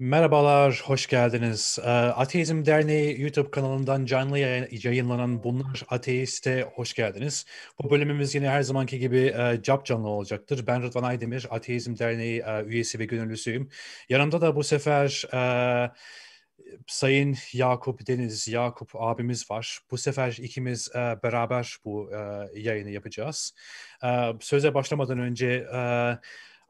Merhabalar, hoş geldiniz. Ee, Ateizm Derneği YouTube kanalından canlı yayınlanan Bunlar Ateist'e hoş geldiniz. Bu bölümümüz yine her zamanki gibi e, cap canlı olacaktır. Ben Rıdvan Aydemir, Ateizm Derneği e, üyesi ve gönüllüsüyüm. Yanımda da bu sefer e, Sayın Yakup Deniz, Yakup abimiz var. Bu sefer ikimiz beraber bu yayını yapacağız. E, söze başlamadan önce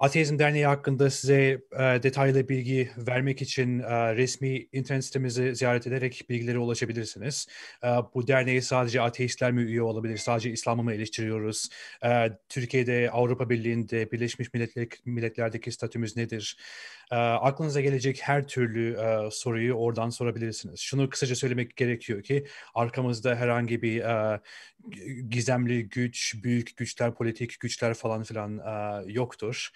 Ateizm Derneği hakkında size e, detaylı bilgi vermek için e, resmi internet sitemizi ziyaret ederek bilgilere ulaşabilirsiniz. E, bu derneği sadece ateistler mi üye olabilir, sadece İslam'ı mı eleştiriyoruz? E, Türkiye'de, Avrupa Birliği'nde, Birleşmiş Milletler, Milletler'deki statümüz nedir? E, aklınıza gelecek her türlü e, soruyu oradan sorabilirsiniz. Şunu kısaca söylemek gerekiyor ki arkamızda herhangi bir e, gizemli güç, büyük güçler, politik güçler falan filan e, yoktur.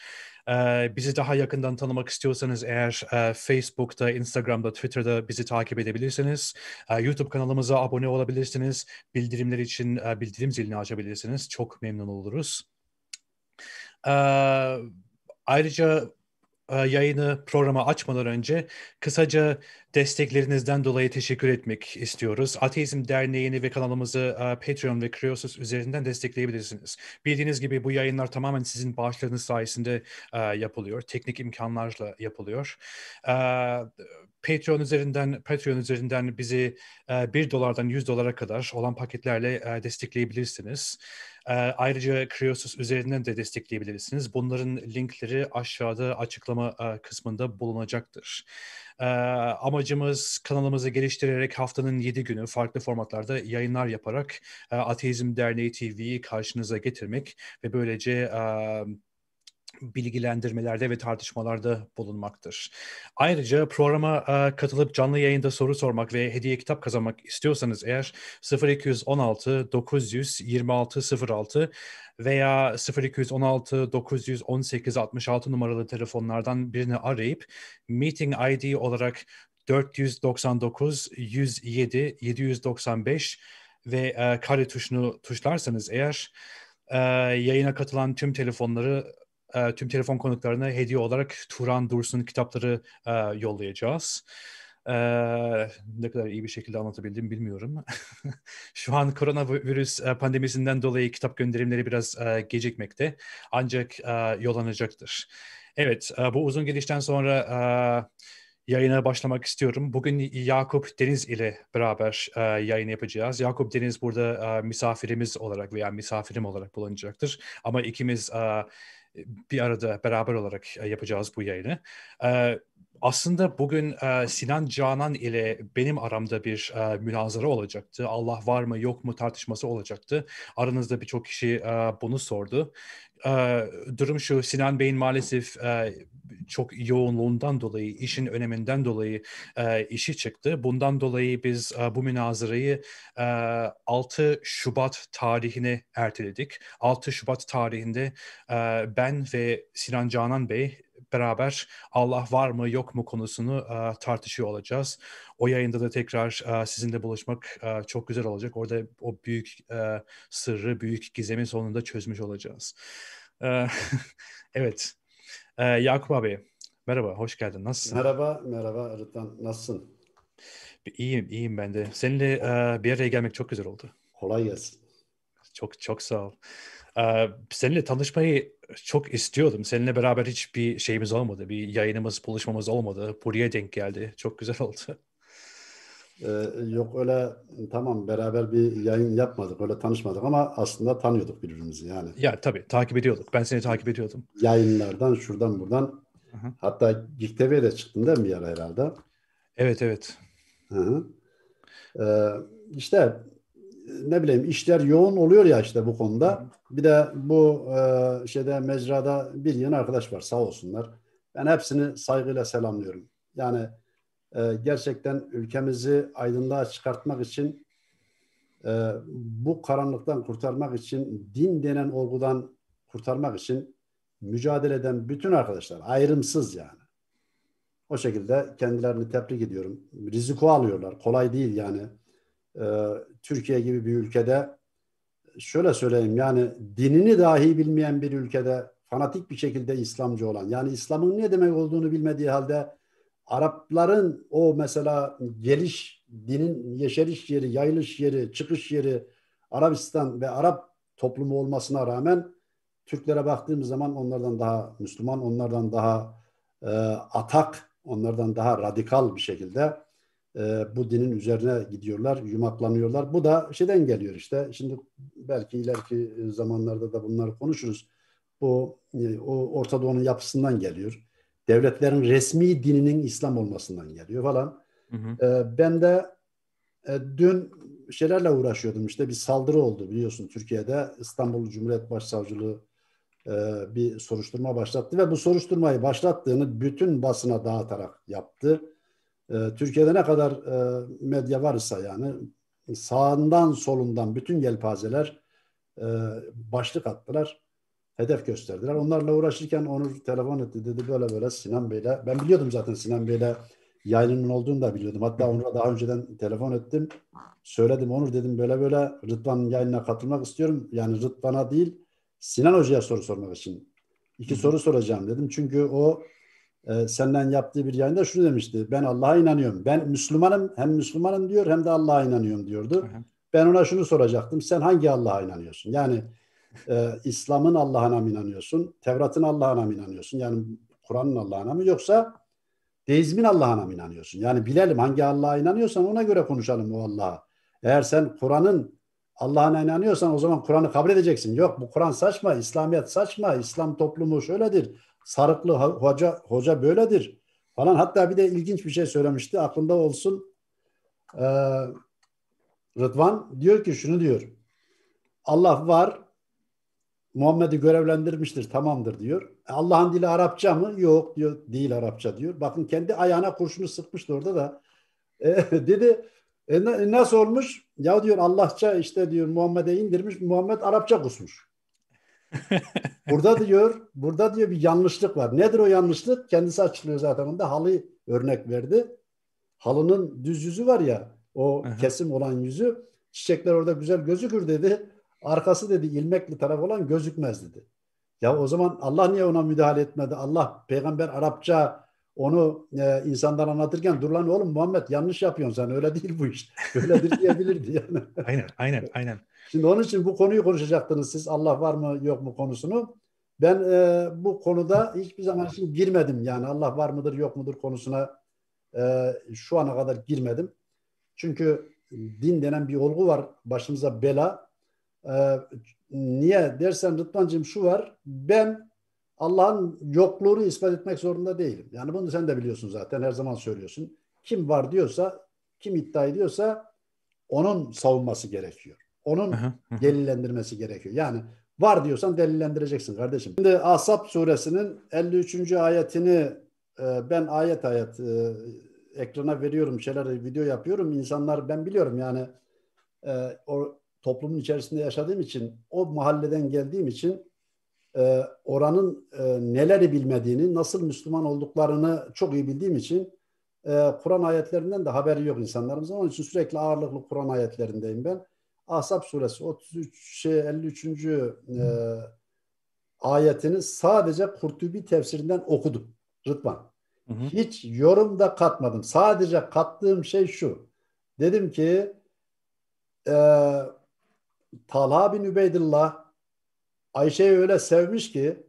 E, bizi daha yakından tanımak istiyorsanız eğer e, Facebook'ta, Instagram'da, Twitter'da bizi takip edebilirsiniz. E, YouTube kanalımıza abone olabilirsiniz. Bildirimler için e, bildirim zilini açabilirsiniz. Çok memnun oluruz. E, ayrıca e, yayını programa açmadan önce kısaca desteklerinizden dolayı teşekkür etmek istiyoruz. Ateizm Derneği'ni ve kanalımızı e, Patreon ve Kriosus üzerinden destekleyebilirsiniz. Bildiğiniz gibi bu yayınlar tamamen sizin bağışlarınız sayesinde e, yapılıyor. Teknik imkanlarla yapılıyor. Patreon üzerinden Patreon üzerinden bizi 1 dolardan 100 dolara kadar olan paketlerle destekleyebilirsiniz. E, ayrıca Kriosus üzerinden de destekleyebilirsiniz. Bunların linkleri aşağıda açıklama e, kısmında bulunacaktır. E, amacımız kanalımızı geliştirerek haftanın 7 günü farklı formatlarda yayınlar yaparak e, Ateizm Derneği TV'yi karşınıza getirmek ve böylece... E, bilgilendirmelerde ve tartışmalarda bulunmaktır. Ayrıca programa e, katılıp canlı yayında soru sormak ve hediye kitap kazanmak istiyorsanız eğer 0216 926 06 veya 0216 918 66 numaralı telefonlardan birini arayıp meeting ID olarak 499 107 795 ve e, kare tuşunu tuşlarsanız eğer e, yayına katılan tüm telefonları e, tüm telefon konuklarına hediye olarak Turan Dursun'un kitapları e, yollayacağız. E, ne kadar iyi bir şekilde anlatabildim bilmiyorum. Şu an koronavirüs e, pandemisinden dolayı kitap gönderimleri biraz e, gecikmekte ancak e, yollanacaktır. Evet e, bu uzun gelişten sonra... E, yayına başlamak istiyorum. Bugün Yakup Deniz ile beraber e, yayın yapacağız. Yakup Deniz burada e, misafirimiz olarak veya misafirim olarak bulunacaktır. Ama ikimiz e, bir arada beraber olarak e, yapacağız bu yayını. E, aslında bugün e, Sinan Canan ile benim aramda bir münazara olacaktı. Allah var mı yok mu tartışması olacaktı. Aranızda birçok kişi bunu sordu durum şu Sinan Bey'in maalesef çok yoğunluğundan dolayı, işin öneminden dolayı işi çıktı. Bundan dolayı biz bu münazarayı 6 Şubat tarihine erteledik. 6 Şubat tarihinde ben ve Sinan Canan Bey beraber Allah var mı yok mu konusunu e, tartışıyor olacağız. O yayında da tekrar e, sizinle buluşmak e, çok güzel olacak. Orada o büyük e, sırrı, büyük gizemi sonunda çözmüş olacağız. E, evet, e, Yakup abi merhaba, hoş geldin. Nasılsın? Merhaba, merhaba Arıtan, Nasılsın? İyiyim, iyiyim ben de. Seninle e, bir araya gelmek çok güzel oldu. Kolay gelsin. Çok çok sağ ol. Ee, seninle tanışmayı çok istiyordum. Seninle beraber hiçbir şeyimiz olmadı. Bir yayınımız, buluşmamız olmadı. Buraya denk geldi. Çok güzel oldu. Ee, yok öyle tamam beraber bir yayın yapmadık öyle tanışmadık ama aslında tanıyorduk birbirimizi yani. Ya tabii takip ediyorduk ben seni takip ediyordum. Yayınlardan şuradan buradan Hı-hı. hatta Geek TV'ye de çıktın değil mi bir herhalde? Evet evet. hı Ee, işte ne bileyim işler yoğun oluyor ya işte bu konuda. Hı-hı. Bir de bu e, şeyde mecrada bir yeni arkadaş var sağ olsunlar. Ben hepsini saygıyla selamlıyorum. Yani e, gerçekten ülkemizi aydınlığa çıkartmak için e, bu karanlıktan kurtarmak için din denen olgudan kurtarmak için mücadele eden bütün arkadaşlar ayrımsız yani. O şekilde kendilerini tebrik ediyorum. Riziko alıyorlar. Kolay değil yani. E, Türkiye gibi bir ülkede şöyle söyleyeyim yani dinini dahi bilmeyen bir ülkede fanatik bir şekilde İslamcı olan yani İslam'ın ne demek olduğunu bilmediği halde Arapların o mesela geliş dinin yeşeriş yeri, yayılış yeri, çıkış yeri Arabistan ve Arap toplumu olmasına rağmen Türklere baktığımız zaman onlardan daha Müslüman, onlardan daha e, atak, onlardan daha radikal bir şekilde e, bu dinin üzerine gidiyorlar, yumaklanıyorlar. Bu da şeyden geliyor işte. Şimdi belki ileriki zamanlarda da bunları konuşuruz. Bu e, o Orta Doğu'nun yapısından geliyor. Devletlerin resmi dininin İslam olmasından geliyor falan. Hı hı. E, ben de e, dün şeylerle uğraşıyordum. işte. bir saldırı oldu biliyorsun Türkiye'de. İstanbul Cumhuriyet Başsavcılığı e, bir soruşturma başlattı ve bu soruşturmayı başlattığını bütün basına dağıtarak yaptı ee, Türkiye'de ne kadar e, medya varsa yani sağından solundan bütün yelpazeler e, başlık attılar. Hedef gösterdiler. Onlarla uğraşırken Onur telefon etti dedi böyle böyle Sinan Bey'le. Ben biliyordum zaten Sinan Bey'le yayınının olduğunu da biliyordum. Hatta Onur'a daha önceden telefon ettim. Söyledim Onur dedim böyle böyle Rıdvan yayınına katılmak istiyorum. Yani Rıdvan'a değil Sinan Hoca'ya soru sormak için. İki Hı. soru soracağım dedim. Çünkü o e, senden yaptığı bir yayında şunu demişti. Ben Allah'a inanıyorum. Ben Müslümanım hem Müslümanım diyor hem de Allah'a inanıyorum diyordu. Hı Ben ona şunu soracaktım. Sen hangi Allah'a inanıyorsun? Yani e, İslam'ın Allah'ına mı inanıyorsun? Tevrat'ın Allah'ına mı inanıyorsun? Yani Kur'an'ın Allah'ına mı yoksa deizmin Allah'ına mı inanıyorsun? Yani bilelim hangi Allah'a inanıyorsan ona göre konuşalım o Allah'a. Eğer sen Kur'an'ın Allah'ına inanıyorsan o zaman Kur'an'ı kabul edeceksin. Yok bu Kur'an saçma, İslamiyet saçma, İslam toplumu şöyledir sarıklı hoca hoca böyledir falan. Hatta bir de ilginç bir şey söylemişti. Aklında olsun e, Rıdvan diyor ki şunu diyor. Allah var. Muhammed'i görevlendirmiştir tamamdır diyor. E, Allah'ın dili Arapça mı? Yok diyor. Değil Arapça diyor. Bakın kendi ayağına kurşunu sıkmıştı orada da. E, dedi e, e, nasıl olmuş? Ya diyor Allahça işte diyor Muhammed'e indirmiş. Muhammed Arapça kusmuş. burada diyor, burada diyor bir yanlışlık var. Nedir o yanlışlık? Kendisi açıklıyor zaten. Onda halı örnek verdi. Halının düz yüzü var ya, o Aha. kesim olan yüzü. Çiçekler orada güzel gözükür dedi. Arkası dedi ilmekli taraf olan gözükmez dedi. Ya o zaman Allah niye ona müdahale etmedi? Allah peygamber Arapça onu e, insanlar anlatırken dur lan oğlum Muhammed yanlış yapıyorsun sen öyle değil bu iş. Öyledir diyebilirdi yani. aynen aynen aynen. Şimdi onun için bu konuyu konuşacaktınız siz Allah var mı yok mu konusunu. Ben e, bu konuda hiçbir zaman için girmedim yani Allah var mıdır yok mudur konusuna e, şu ana kadar girmedim. Çünkü din denen bir olgu var başımıza bela. E, niye dersen Rıdvan'cığım şu var ben Allah'ın yokluğunu ispat etmek zorunda değilim. Yani bunu sen de biliyorsun zaten her zaman söylüyorsun. Kim var diyorsa, kim iddia ediyorsa onun savunması gerekiyor. Onun delillendirmesi gerekiyor. Yani var diyorsan delillendireceksin kardeşim. Şimdi Asap suresinin 53. ayetini e, ben ayet ayet e, ekrana veriyorum, şeyler video yapıyorum. İnsanlar ben biliyorum yani e, o toplumun içerisinde yaşadığım için, o mahalleden geldiğim için e, oranın e, neleri bilmediğini, nasıl Müslüman olduklarını çok iyi bildiğim için e, Kur'an ayetlerinden de haberi yok insanlarımızın. Onun için sürekli ağırlıklı Kur'an ayetlerindeyim ben. Ahzab suresi 33 şey 53. E, ayetini sadece Kurtubi tefsirinden okudum Rıdvan. Hiç yorum da katmadım. Sadece kattığım şey şu. Dedim ki e, Talha bin Übeydillah Ayşe'yi öyle sevmiş ki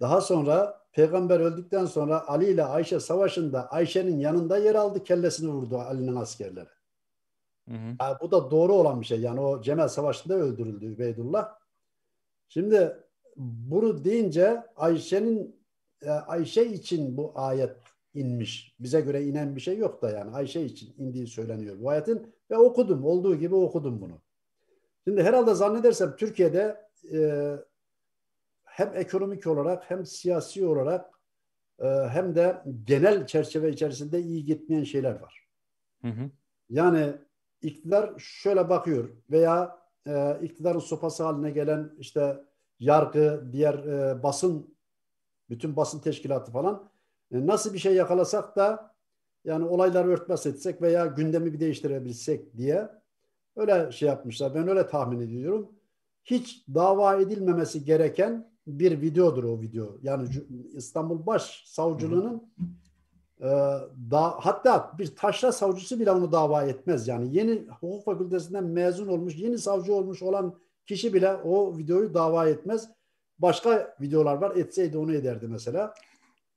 daha sonra peygamber öldükten sonra Ali ile Ayşe savaşında Ayşe'nin yanında yer aldı kellesini vurdu Ali'nin askerleri. Hı hı. Yani bu da doğru olan bir şey. Yani o Cemel Savaşı'nda öldürüldü Beydullah. Şimdi bunu deyince Ayşe'nin e, Ayşe için bu ayet inmiş. Bize göre inen bir şey yok da yani Ayşe için indiği söyleniyor bu ayetin ve okudum. Olduğu gibi okudum bunu. Şimdi herhalde zannedersem Türkiye'de e, hem ekonomik olarak hem siyasi olarak e, hem de genel çerçeve içerisinde iyi gitmeyen şeyler var. Hı hı. Yani iktidar şöyle bakıyor veya e, iktidarın sopası haline gelen işte yargı, diğer e, basın, bütün basın teşkilatı falan e, nasıl bir şey yakalasak da yani olayları örtbas etsek veya gündemi bir değiştirebilsek diye öyle şey yapmışlar. Ben öyle tahmin ediyorum hiç dava edilmemesi gereken bir videodur o video. Yani İstanbul Baş Savcılığı'nın e, da, hatta bir taşra savcısı bile onu dava etmez. Yani yeni hukuk fakültesinden mezun olmuş, yeni savcı olmuş olan kişi bile o videoyu dava etmez. Başka videolar var. Etseydi onu ederdi mesela.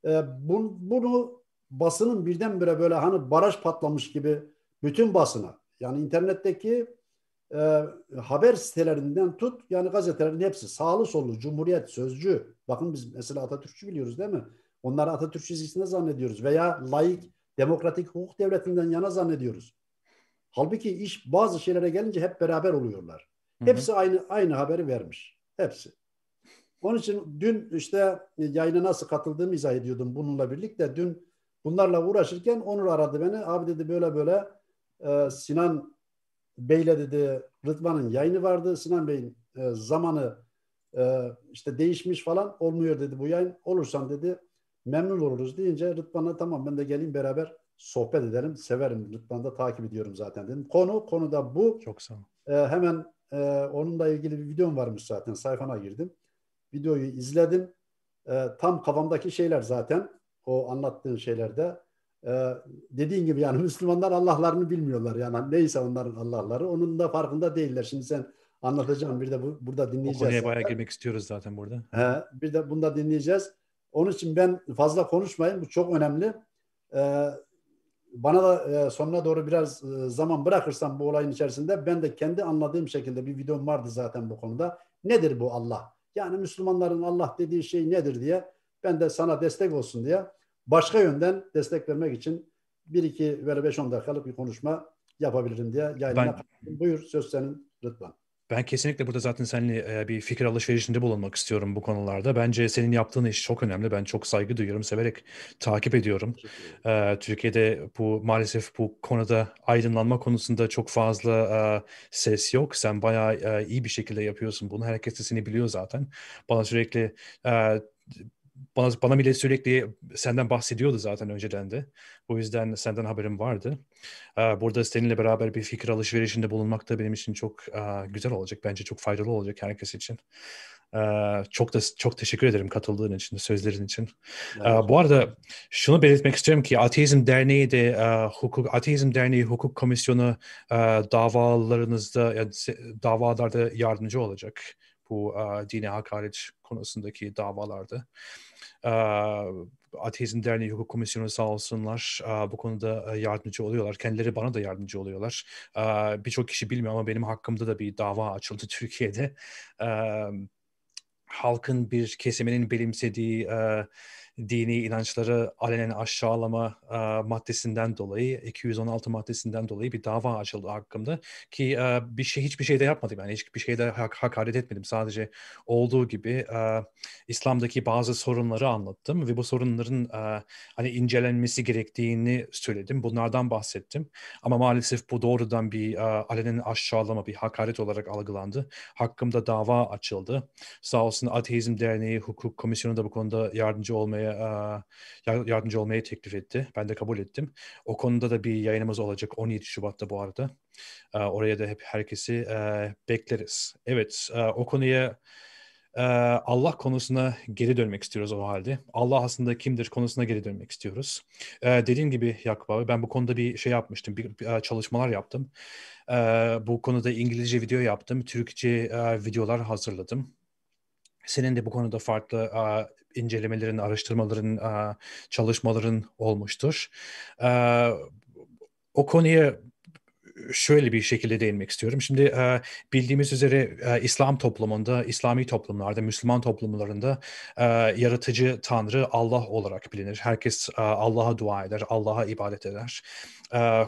E, bunu, bunu basının birdenbire böyle hani baraj patlamış gibi bütün basına yani internetteki e, haber sitelerinden tut yani gazetelerin hepsi sağlı sollu Cumhuriyet Sözcü bakın biz mesela Atatürkçü biliyoruz değil mi? Onları Atatürk çizgisinde zannediyoruz veya laik demokratik hukuk devletinden yana zannediyoruz. Halbuki iş bazı şeylere gelince hep beraber oluyorlar. Hı-hı. Hepsi aynı aynı haberi vermiş. Hepsi. Onun için dün işte yayına nasıl katıldığımı izah ediyordum bununla birlikte. Dün bunlarla uğraşırken Onur aradı beni. Abi dedi böyle böyle e, Sinan Bey'le dedi Rıdvan'ın yayını vardı. Sinan Bey'in e, zamanı e, işte değişmiş falan olmuyor dedi bu yayın. Olursan dedi memnun oluruz deyince Rıdvan'a tamam ben de geleyim beraber sohbet edelim. Severim Rıdvan'ı da takip ediyorum zaten dedim. Konu konuda bu. Çok sağ ol. E, hemen e, onunla ilgili bir videom varmış zaten sayfana girdim. Videoyu izledim. E, tam kafamdaki şeyler zaten o anlattığın şeylerde ee, dediğin gibi yani Müslümanlar Allah'larını bilmiyorlar. Yani neyse onların Allah'ları onun da farkında değiller. Şimdi sen anlatacağım bir de bu, burada dinleyeceğiz. O konuya bayağı girmek istiyoruz zaten burada. He, bir de bunu da dinleyeceğiz. Onun için ben fazla konuşmayayım. Bu çok önemli. Ee, bana da e, sonuna doğru biraz e, zaman bırakırsam bu olayın içerisinde ben de kendi anladığım şekilde bir videom vardı zaten bu konuda. Nedir bu Allah? Yani Müslümanların Allah dediği şey nedir diye ben de sana destek olsun diye başka yönden destek vermek için bir iki veya beş on dakikalık bir konuşma yapabilirim diye yayına ben, Buyur söz senin Rıdvan. Ben kesinlikle burada zaten seninle e, bir fikir alışverişinde bulunmak istiyorum bu konularda. Bence senin yaptığın iş çok önemli. Ben çok saygı duyuyorum, severek takip ediyorum. Ee, Türkiye'de bu maalesef bu konuda aydınlanma konusunda çok fazla e, ses yok. Sen bayağı e, iyi bir şekilde yapıyorsun bunu. Herkes de seni biliyor zaten. Bana sürekli e, bana, bana bile sürekli senden bahsediyordu zaten önceden de. O yüzden senden haberim vardı. Ee, burada seninle beraber bir fikir alışverişinde bulunmak da benim için çok e, güzel olacak. Bence çok faydalı olacak herkes için. Ee, çok da çok teşekkür ederim katıldığın için, sözlerin için. Evet. Ee, bu arada şunu belirtmek istiyorum ki Ateizm Derneği de e, hukuk Ateizm Derneği Hukuk Komisyonu e, davalarınızda yani davalarda yardımcı olacak bu dine hakaret konusundaki davalarda. Ateizm Derneği Hukuk Komisyonu sağ olsunlar bu konuda yardımcı oluyorlar. Kendileri bana da yardımcı oluyorlar. Birçok kişi bilmiyor ama benim hakkımda da bir dava açıldı Türkiye'de. Halkın bir kesiminin benimsediği dini inançları alenen aşağılama uh, maddesinden dolayı 216 maddesinden dolayı bir dava açıldı hakkımda ki uh, bir şey hiçbir şey de yapmadım yani hiçbir şeyde hak, hakaret etmedim sadece olduğu gibi uh, İslam'daki bazı sorunları anlattım ve bu sorunların uh, hani incelenmesi gerektiğini söyledim bunlardan bahsettim ama maalesef bu doğrudan bir uh, alenen aşağılama bir hakaret olarak algılandı hakkımda dava açıldı sağ olsun Ateizm Derneği Hukuk Komisyonu da bu konuda yardımcı olmaya konuşmaya yardımcı olmaya teklif etti. Ben de kabul ettim. O konuda da bir yayınımız olacak 17 Şubat'ta bu arada. Oraya da hep herkesi bekleriz. Evet, o konuya Allah konusuna geri dönmek istiyoruz o halde. Allah aslında kimdir konusuna geri dönmek istiyoruz. Dediğim gibi Yakup abi ben bu konuda bir şey yapmıştım, bir çalışmalar yaptım. Bu konuda İngilizce video yaptım, Türkçe videolar hazırladım. Senin de bu konuda farklı incelemelerin, araştırmaların, çalışmaların olmuştur. O konuya şöyle bir şekilde değinmek istiyorum. Şimdi bildiğimiz üzere İslam toplumunda, İslami toplumlarda, Müslüman toplumlarında yaratıcı Tanrı Allah olarak bilinir. Herkes Allah'a dua eder, Allah'a ibadet eder.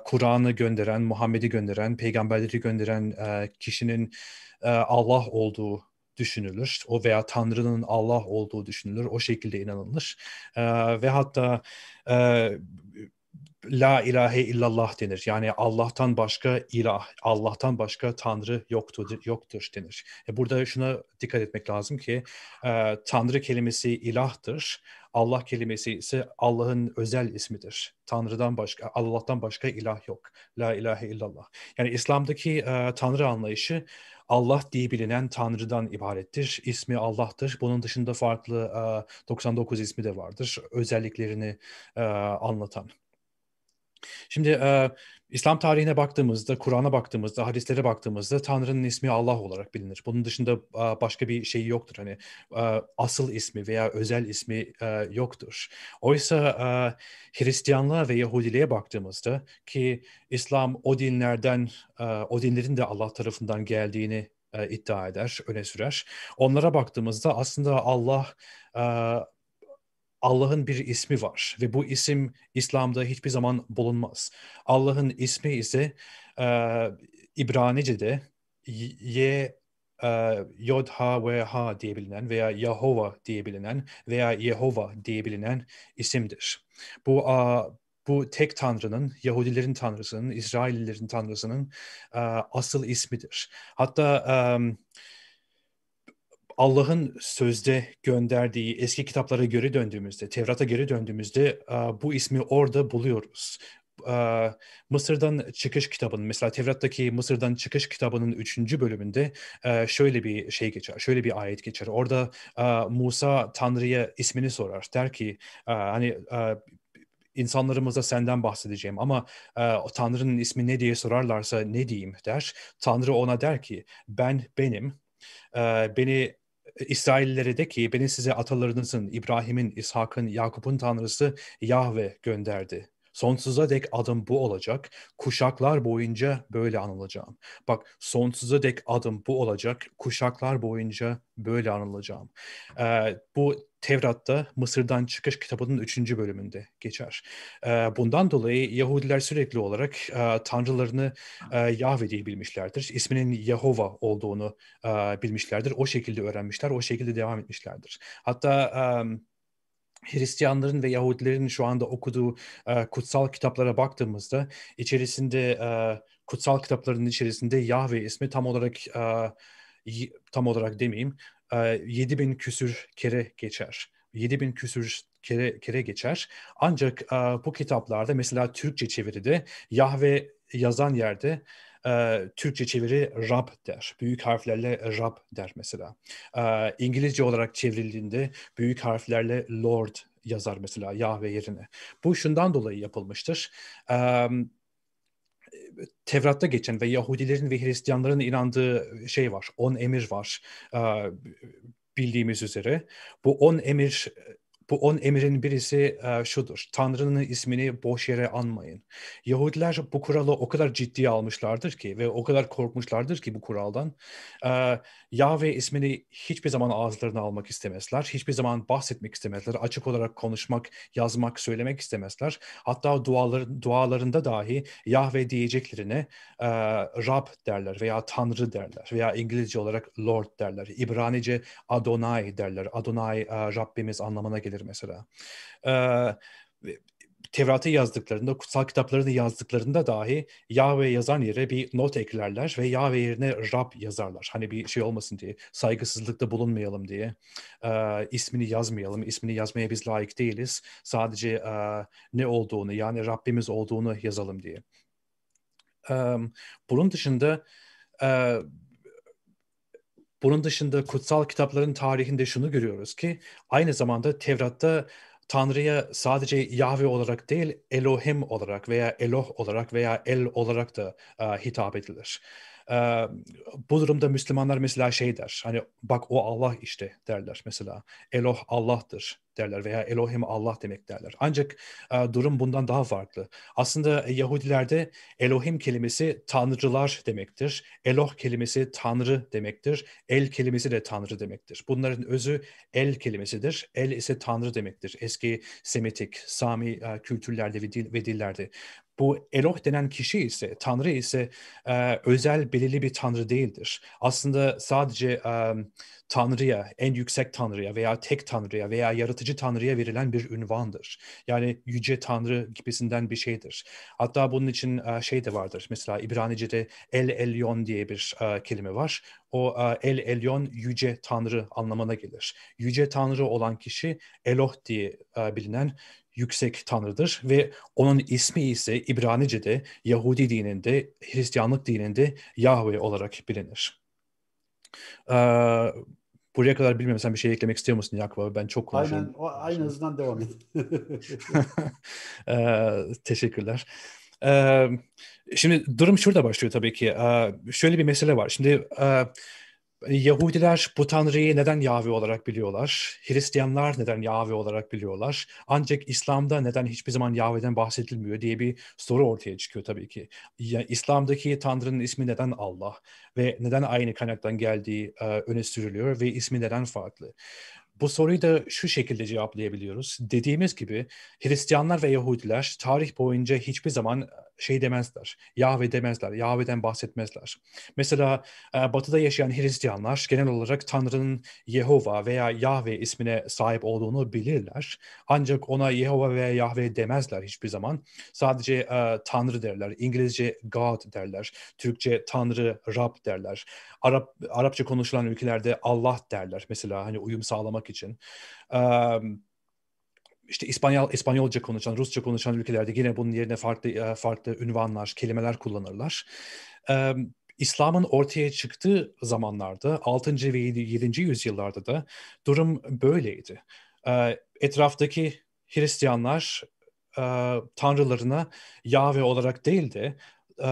Kur'an'ı gönderen, Muhammed'i gönderen, peygamberleri gönderen kişinin Allah olduğu düşünülür. O veya Tanrı'nın Allah olduğu düşünülür. O şekilde inanılır. E, ve hatta e, La ilahe illallah denir. Yani Allah'tan başka ilah, Allah'tan başka tanrı yoktur, yoktur denir. E burada şuna dikkat etmek lazım ki e, tanrı kelimesi ilahtır Allah kelimesi ise Allah'ın özel ismidir. Tanrı'dan başka, Allah'tan başka ilah yok. La ilahe illallah. Yani İslam'daki e, Tanrı anlayışı Allah diye bilinen Tanrı'dan ibarettir. İsmi Allah'tır. Bunun dışında farklı e, 99 ismi de vardır. Özelliklerini e, anlatan. Şimdi e, İslam tarihine baktığımızda, Kur'an'a baktığımızda, hadislere baktığımızda Tanrı'nın ismi Allah olarak bilinir. Bunun dışında başka bir şey yoktur. Hani asıl ismi veya özel ismi yoktur. Oysa Hristiyanlığa ve Yahudiliğe baktığımızda ki İslam o dinlerden, o dinlerin de Allah tarafından geldiğini iddia eder, öne sürer. Onlara baktığımızda aslında Allah Allah'ın bir ismi var ve bu isim İslam'da hiçbir zaman bulunmaz. Allah'ın ismi ise e, İbranice'de ye e, Yod Ha ve Ha diye bilinen veya Yahova diye bilinen veya Yehova diye bilinen isimdir. Bu a, bu tek tanrının, Yahudilerin tanrısının, İsraillerin tanrısının a, e, asıl ismidir. Hatta a, Allah'ın sözde gönderdiği eski kitaplara geri döndüğümüzde, Tevrat'a geri döndüğümüzde bu ismi orada buluyoruz. Mısır'dan çıkış kitabının mesela Tevrat'taki Mısır'dan çıkış kitabının üçüncü bölümünde şöyle bir şey geçer, şöyle bir ayet geçer. Orada Musa Tanrı'ya ismini sorar. Der ki hani insanlarımıza senden bahsedeceğim ama e, Tanrı'nın ismi ne diye sorarlarsa ne diyeyim der. Tanrı ona der ki ben benim, beni İsraillere de ki beni size atalarınızın İbrahim'in, İshak'ın, Yakup'un tanrısı Yahve gönderdi. Sonsuza dek adım bu olacak. Kuşaklar boyunca böyle anılacağım. Bak sonsuza dek adım bu olacak. Kuşaklar boyunca böyle anılacağım. Ee, bu Tevrat'ta Mısır'dan Çıkış kitabının 3. bölümünde geçer. Ee, bundan dolayı Yahudiler sürekli olarak e, tanrılarını e, Yahve diye bilmişlerdir. İsminin Yahova olduğunu e, bilmişlerdir. O şekilde öğrenmişler, o şekilde devam etmişlerdir. Hatta Hristiyanların ve Yahudilerin şu anda okuduğu kutsal kitaplara baktığımızda içerisinde kutsal kitapların içerisinde Yahve ismi tam olarak tam olarak demeyeyim 7 bin küsür kere geçer. 7 bin küsür kere, kere geçer. Ancak bu kitaplarda mesela Türkçe çeviride Yahve yazan yerde Türkçe çeviri Rab der. Büyük harflerle Rab der mesela. İngilizce olarak çevrildiğinde büyük harflerle Lord yazar mesela Yahve yerine. Bu şundan dolayı yapılmıştır. Tevrat'ta geçen ve Yahudilerin ve Hristiyanların inandığı şey var. On emir var. bildiğimiz üzere. Bu on emir bu on emirin birisi e, şudur. Tanrı'nın ismini boş yere anmayın. Yahudiler bu kuralı o kadar ciddiye almışlardır ki ve o kadar korkmuşlardır ki bu kuraldan. E, Yahve ismini hiçbir zaman ağızlarına almak istemezler. Hiçbir zaman bahsetmek istemezler. Açık olarak konuşmak, yazmak, söylemek istemezler. Hatta dualar, dualarında dahi Yahve diyeceklerine e, Rab derler veya Tanrı derler veya İngilizce olarak Lord derler. İbranice Adonai derler. Adonai e, Rabbimiz anlamına gelir şeyleri mesela. Ee, Tevrat'ı yazdıklarında, kutsal kitaplarını yazdıklarında dahi Yahve yazan yere bir not eklerler ve Yahve yerine Rab yazarlar. Hani bir şey olmasın diye, saygısızlıkta bulunmayalım diye, e, ismini yazmayalım, ismini yazmaya biz layık değiliz. Sadece e, ne olduğunu yani Rabbimiz olduğunu yazalım diye. Um, bunun dışında... E, bunun dışında kutsal kitapların tarihinde şunu görüyoruz ki aynı zamanda Tevrat'ta Tanrı'ya sadece Yahve olarak değil Elohim olarak veya Eloh olarak veya El olarak da uh, hitap edilir. Ee, bu durumda Müslümanlar mesela şey der. Hani bak o Allah işte derler mesela. Eloh Allah'tır derler veya Elohim Allah demek derler. Ancak e, durum bundan daha farklı. Aslında Yahudilerde Elohim kelimesi tanrılar demektir. Eloh kelimesi tanrı demektir. El kelimesi de tanrı demektir. Bunların özü el kelimesidir. El ise tanrı demektir. Eski Semitik, Sami e, kültürlerde ve dillerde. Bu Eloh denen kişi ise, Tanrı ise e, özel belirli bir Tanrı değildir. Aslında sadece e, Tanrı'ya, en yüksek Tanrı'ya veya tek Tanrı'ya veya yaratıcı Tanrı'ya verilen bir ünvandır. Yani yüce Tanrı gibisinden bir şeydir. Hatta bunun için e, şey de vardır. Mesela İbranice'de El Elyon diye bir e, kelime var. O e, El Elyon yüce Tanrı anlamına gelir. Yüce Tanrı olan kişi Eloh diye e, bilinen yüksek tanrıdır ve onun ismi ise İbranice'de, Yahudi dininde, Hristiyanlık dininde Yahve olarak bilinir. Ee, buraya kadar bilmiyorum sen bir şey eklemek istiyor musun Yakva? Ben çok konuşuyorum. Aynen, o, aynı hızdan devam et. ee, teşekkürler. Ee, şimdi durum şurada başlıyor tabii ki. Ee, şöyle bir mesele var. Şimdi e, Hani Yahudiler bu tanrıyı neden Yahve olarak biliyorlar? Hristiyanlar neden Yahve olarak biliyorlar? Ancak İslam'da neden hiçbir zaman Yahve'den bahsedilmiyor diye bir soru ortaya çıkıyor tabii ki. Ya, İslam'daki tanrının ismi neden Allah ve neden aynı kaynaktan geldiği e, öne sürülüyor ve ismi neden farklı? Bu soruyu da şu şekilde cevaplayabiliyoruz. Dediğimiz gibi Hristiyanlar ve Yahudiler tarih boyunca hiçbir zaman şey demezler. Yahve demezler. Yahve'den bahsetmezler. Mesela e, batıda yaşayan Hristiyanlar genel olarak Tanrı'nın Yehova veya Yahve ismine sahip olduğunu bilirler. Ancak ona Yehova veya Yahve demezler hiçbir zaman. Sadece e, Tanrı derler. İngilizce God derler. Türkçe Tanrı, Rab derler. Arap Arapça konuşulan ülkelerde Allah derler. Mesela hani uyum sağlamak için. Evet işte İspanyol İspanyolca konuşan, Rusça konuşan ülkelerde yine bunun yerine farklı e, farklı ünvanlar, kelimeler kullanırlar. Ee, İslam'ın ortaya çıktığı zamanlarda 6. ve 7. yüzyıllarda da durum böyleydi. Ee, etraftaki Hristiyanlar e, tanrılarına Yahve olarak değil de e,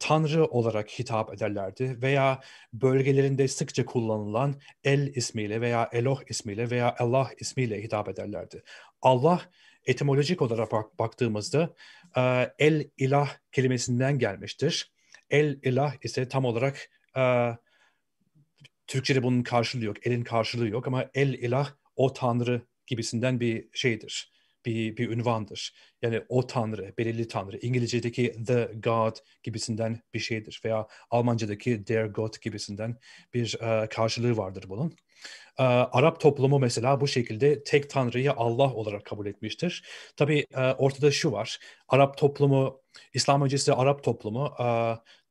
tanrı olarak hitap ederlerdi veya bölgelerinde sıkça kullanılan El ismiyle veya Eloh ismiyle veya Allah ismiyle hitap ederlerdi. Allah etimolojik olarak bak, baktığımızda e, el ilah kelimesinden gelmiştir. El ilah ise tam olarak e, Türkçe'de bunun karşılığı yok, elin karşılığı yok ama el ilah o tanrı gibisinden bir şeydir bir, bir ünvandır. Yani o tanrı, belirli tanrı. İngilizce'deki the God gibisinden bir şeydir veya Almanca'daki der Gott gibisinden bir e, karşılığı vardır bunun. E, Arap toplumu mesela bu şekilde tek tanrıyı Allah olarak kabul etmiştir. Tabii e, ortada şu var. Arap toplumu, İslam öncesi Arap toplumu e,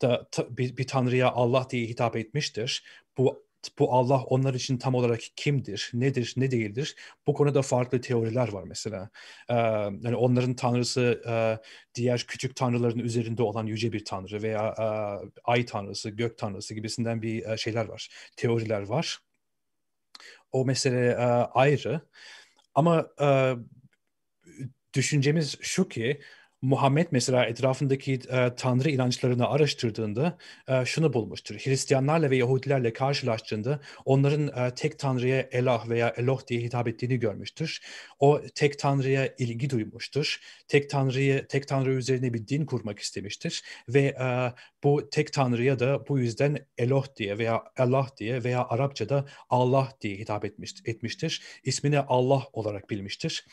da ta, bir, bir tanrıya Allah diye hitap etmiştir. Bu bu Allah onlar için tam olarak kimdir, nedir, ne değildir? Bu konuda farklı teoriler var mesela. Ee, yani onların tanrısı e, diğer küçük tanrıların üzerinde olan yüce bir tanrı veya e, ay tanrısı, gök tanrısı gibisinden bir e, şeyler var, teoriler var. O mesele e, ayrı. Ama e, düşüncemiz şu ki Muhammed mesela etrafındaki e, tanrı inançlarını araştırdığında e, şunu bulmuştur. Hristiyanlarla ve Yahudilerle karşılaştığında onların e, tek tanrıya Elah veya Eloh diye hitap ettiğini görmüştür. O tek tanrıya ilgi duymuştur. Tek tanrıyı tek tanrı üzerine bir din kurmak istemiştir ve e, bu tek tanrıya da bu yüzden Eloh diye veya Allah diye veya Arapçada Allah diye hitap etmiş, etmiştir. İsmini Allah olarak bilmiştir.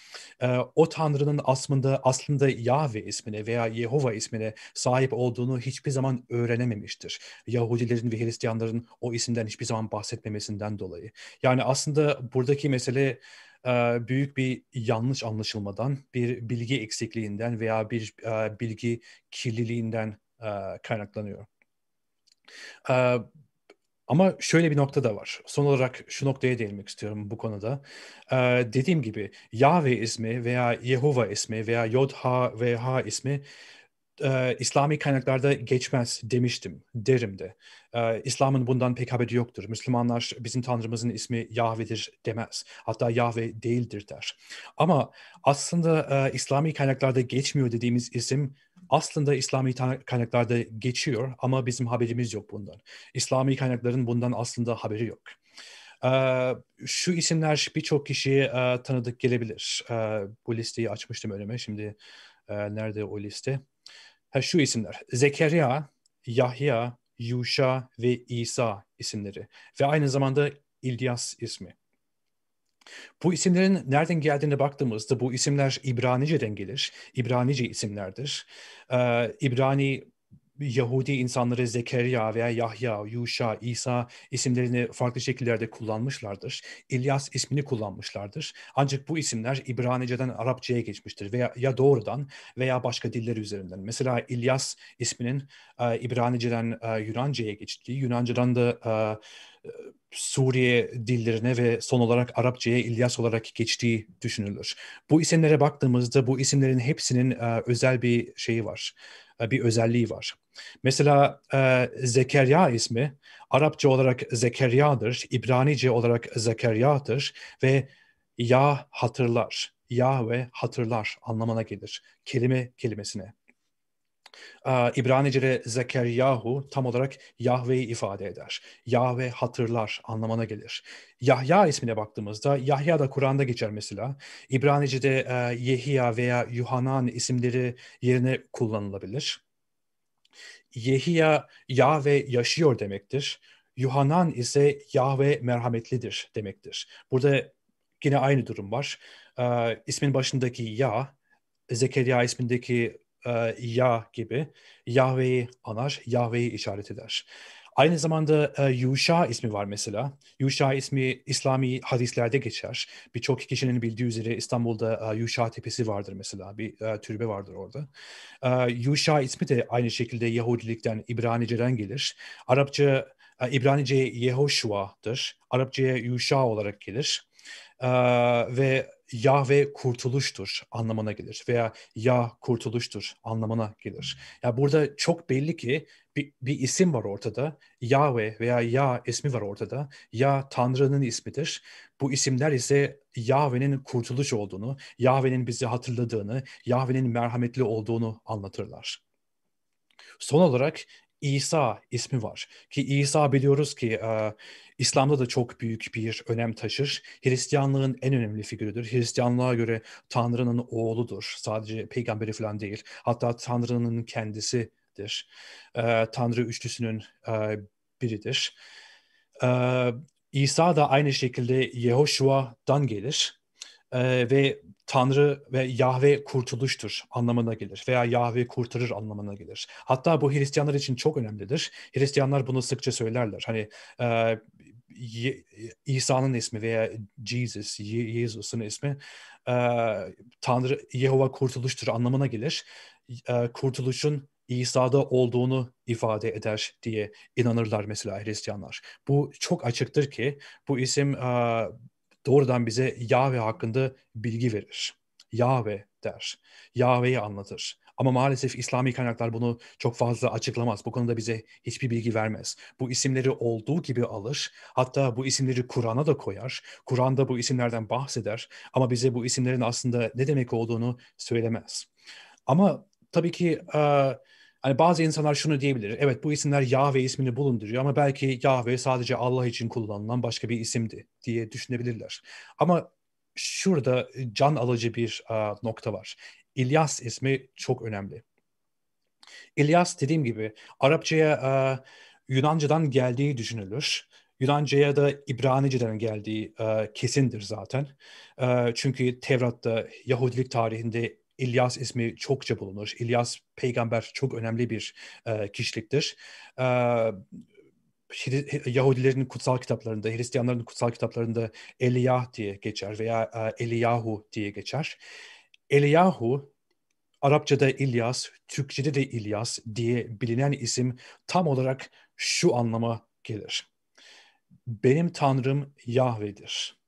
E, o tanrının aslında aslında Yahve Yahve ismine veya Yehova ismine sahip olduğunu hiçbir zaman öğrenememiştir. Yahudilerin ve Hristiyanların o isimden hiçbir zaman bahsetmemesinden dolayı. Yani aslında buradaki mesele e, büyük bir yanlış anlaşılmadan, bir bilgi eksikliğinden veya bir e, bilgi kirliliğinden e, kaynaklanıyor. Ama şöyle bir nokta da var. Son olarak şu noktaya değinmek istiyorum bu konuda. Ee, dediğim gibi Yahve ismi veya Yehova ismi veya Yodha ve Ha ismi e, İslami kaynaklarda geçmez demiştim, derim de. E, İslam'ın bundan pek haberi yoktur. Müslümanlar bizim Tanrımızın ismi Yahve'dir demez. Hatta Yahve değildir der. Ama aslında e, İslami kaynaklarda geçmiyor dediğimiz isim aslında İslami kaynaklarda geçiyor ama bizim haberimiz yok bundan. İslami kaynakların bundan aslında haberi yok. Ee, şu isimler birçok kişiye e, tanıdık gelebilir. E, bu listeyi açmıştım önüme. Şimdi e, nerede o liste? şu isimler. Zekeriya, Yahya, Yuşa ve İsa isimleri ve aynı zamanda İlyas ismi. Bu isimlerin nereden geldiğine baktığımızda bu isimler İbranice'den gelir. İbranice isimlerdir. Ee, İbrani Yahudi insanları Zekeriya veya Yahya, Yuşa, İsa isimlerini farklı şekillerde kullanmışlardır. İlyas ismini kullanmışlardır. Ancak bu isimler İbranice'den Arapçaya geçmiştir veya ya doğrudan veya başka diller üzerinden. Mesela İlyas isminin e, İbranice'den e, Yunanca'ya geçtiği, Yunanca'dan da e, Suriye dillerine ve son olarak Arapçaya İlyas olarak geçtiği düşünülür. Bu isimlere baktığımızda bu isimlerin hepsinin e, özel bir şeyi var. E, bir özelliği var. Mesela e, Zekeriya ismi Arapça olarak Zekeriya'dır, İbranice olarak Zekeriya'dır ve ya hatırlar, Yahve hatırlar anlamına gelir kelime kelimesine. Ee, İbranicede Zekeryahu tam olarak Yahve'yi ifade eder. Yahve hatırlar anlamına gelir. Yahya ismine baktığımızda Yahya da Kur'an'da geçer mesela. İbranicede Yehiya veya Yuhanan isimleri yerine kullanılabilir. Yehiya Yahve yaşıyor demektir. Yuhanan ise Yahve merhametlidir demektir. Burada yine aynı durum var. Ee, ismin başındaki Ya, Zekeriya ismindeki e, Ya gibi Yahve'yi anar, Yahve'yi işaret eder. Aynı zamanda e, Yuşa ismi var mesela. Yuşa ismi İslami hadislerde geçer. Birçok kişinin bildiği üzere İstanbul'da e, Yuşa Tepesi vardır mesela. Bir e, türbe vardır orada. E, Yuşa ismi de aynı şekilde Yahudilikten, İbranice'den gelir. Arapça e, İbranice Yehoşua'dır. Arapçaya Yuşa olarak gelir. E, ve Yahve kurtuluştur anlamına gelir veya Yah kurtuluştur anlamına gelir. Ya burada çok belli ki bir, bir isim var ortada. Yahve veya Ya ismi var ortada. Ya Tanrı'nın ismidir. Bu isimler ise Yahve'nin kurtuluş olduğunu, Yahve'nin bizi hatırladığını, Yahve'nin merhametli olduğunu anlatırlar. Son olarak İsa ismi var ki İsa biliyoruz ki e, İslam'da da çok büyük bir önem taşır. Hristiyanlığın en önemli figürüdür. Hristiyanlığa göre Tanrı'nın oğludur. Sadece peygamberi falan değil. Hatta Tanrı'nın kendisidir. E, Tanrı üçlüsünün e, biridir. E, İsa da aynı şekilde Yehoşua'dan gelir e, ve Tanrı ve Yahve kurtuluştur anlamına gelir veya Yahve kurtarır anlamına gelir. Hatta bu Hristiyanlar için çok önemlidir. Hristiyanlar bunu sıkça söylerler. Hani e, İsa'nın ismi veya Jesus, Yesus'un ismi e, Tanrı Yehova kurtuluştur anlamına gelir. E, kurtuluşun İsa'da olduğunu ifade eder diye inanırlar mesela Hristiyanlar. Bu çok açıktır ki bu isim e, doğrudan bize Yahve hakkında bilgi verir. Yahve der. Yahve'yi anlatır. Ama maalesef İslami kaynaklar bunu çok fazla açıklamaz. Bu konuda bize hiçbir bilgi vermez. Bu isimleri olduğu gibi alır. Hatta bu isimleri Kur'an'a da koyar. Kur'an'da bu isimlerden bahseder. Ama bize bu isimlerin aslında ne demek olduğunu söylemez. Ama tabii ki... Uh, Hani bazı insanlar şunu diyebilir. Evet bu isimler Yahve ismini bulunduruyor ama belki Yahve sadece Allah için kullanılan başka bir isimdi diye düşünebilirler. Ama şurada e, can alıcı bir a, nokta var. İlyas ismi çok önemli. İlyas dediğim gibi Arapçaya a, Yunanca'dan geldiği düşünülür. Yunanca'ya da İbranice'den geldiği e, kesindir zaten. E, çünkü Tevrat'ta, Yahudilik tarihinde İlyas ismi çokça bulunur. İlyas peygamber çok önemli bir e, kişiliktir. E, Yahudilerin kutsal kitaplarında, Hristiyanların kutsal kitaplarında Eliyah diye geçer veya e, Eliyahu diye geçer. Eliyahu Arapçada İlyas, Türkçede de İlyas diye bilinen isim tam olarak şu anlama gelir. Benim Tanrım Yahve'dir.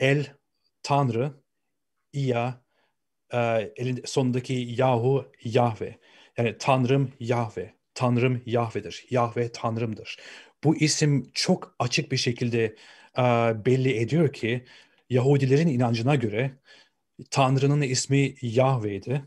El Tanrı, İya e, elinde, sondaki Yahu Yahve. Yani Tanrım Yahve. Tanrım Yahve'dir. Yahve Tanrım'dır. Bu isim çok açık bir şekilde e, belli ediyor ki Yahudilerin inancına göre Tanrı'nın ismi Yahve'ydi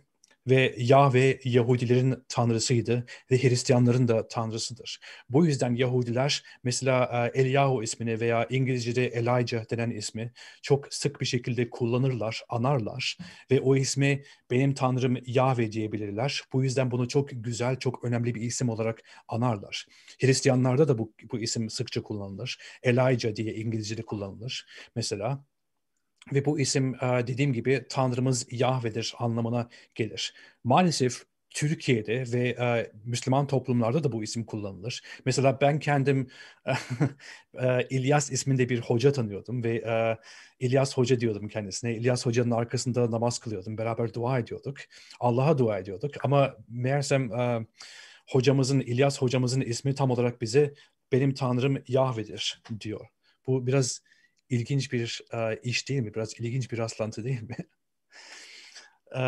ve Yahve Yahudilerin tanrısıydı ve Hristiyanların da tanrısıdır. Bu yüzden Yahudiler mesela e, Eliyahu ismini veya İngilizce'de Elijah denen ismi çok sık bir şekilde kullanırlar, anarlar ve o ismi benim tanrım Yahve diyebilirler. Bu yüzden bunu çok güzel, çok önemli bir isim olarak anarlar. Hristiyanlarda da bu, bu isim sıkça kullanılır. Elijah diye İngilizce'de kullanılır mesela. Ve bu isim e, dediğim gibi Tanrımız Yahve'dir anlamına gelir. Maalesef Türkiye'de ve e, Müslüman toplumlarda da bu isim kullanılır. Mesela ben kendim e, İlyas isminde bir hoca tanıyordum ve İlyas Hoca diyordum kendisine. İlyas Hoca'nın arkasında namaz kılıyordum. Beraber dua ediyorduk. Allah'a dua ediyorduk. Ama meğersem hocamızın, İlyas hocamızın ismi tam olarak bize benim Tanrım Yahve'dir diyor. Bu biraz ilginç bir e, iş değil mi? Biraz ilginç bir rastlantı değil mi? e,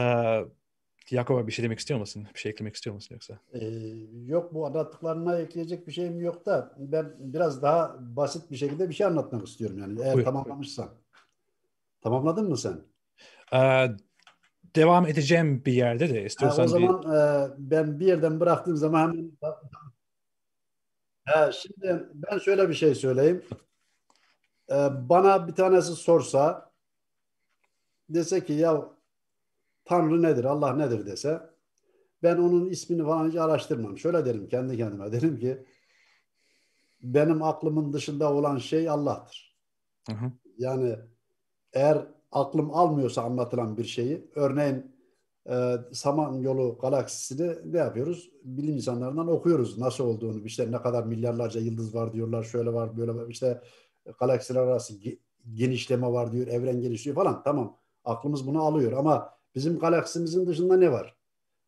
Yakova bir şey demek istiyor musun? Bir şey eklemek istiyor musun yoksa? Ee, yok bu anlattıklarına ekleyecek bir şeyim yok da ben biraz daha basit bir şekilde bir şey anlatmak istiyorum yani eğer Buyur. tamamlamışsan. Tamamladın mı sen? Ee, devam edeceğim bir yerde de istiyorsan. Ha, o zaman bir... e, ben bir yerden bıraktığım zaman hemen... Ha, şimdi ben şöyle bir şey söyleyeyim. Ee, bana bir tanesi sorsa dese ki ya Tanrı nedir, Allah nedir dese ben onun ismini falan hiç araştırmam. Şöyle derim kendi kendime derim ki benim aklımın dışında olan şey Allah'tır. Hı hı. Yani eğer aklım almıyorsa anlatılan bir şeyi örneğin e, Yolu galaksisini ne yapıyoruz? Bilim insanlarından okuyoruz nasıl olduğunu. işte ne kadar milyarlarca yıldız var diyorlar, şöyle var, böyle var. İşte galaksiler arası genişleme var diyor, evren genişliyor falan. Tamam aklımız bunu alıyor ama bizim galaksimizin dışında ne var?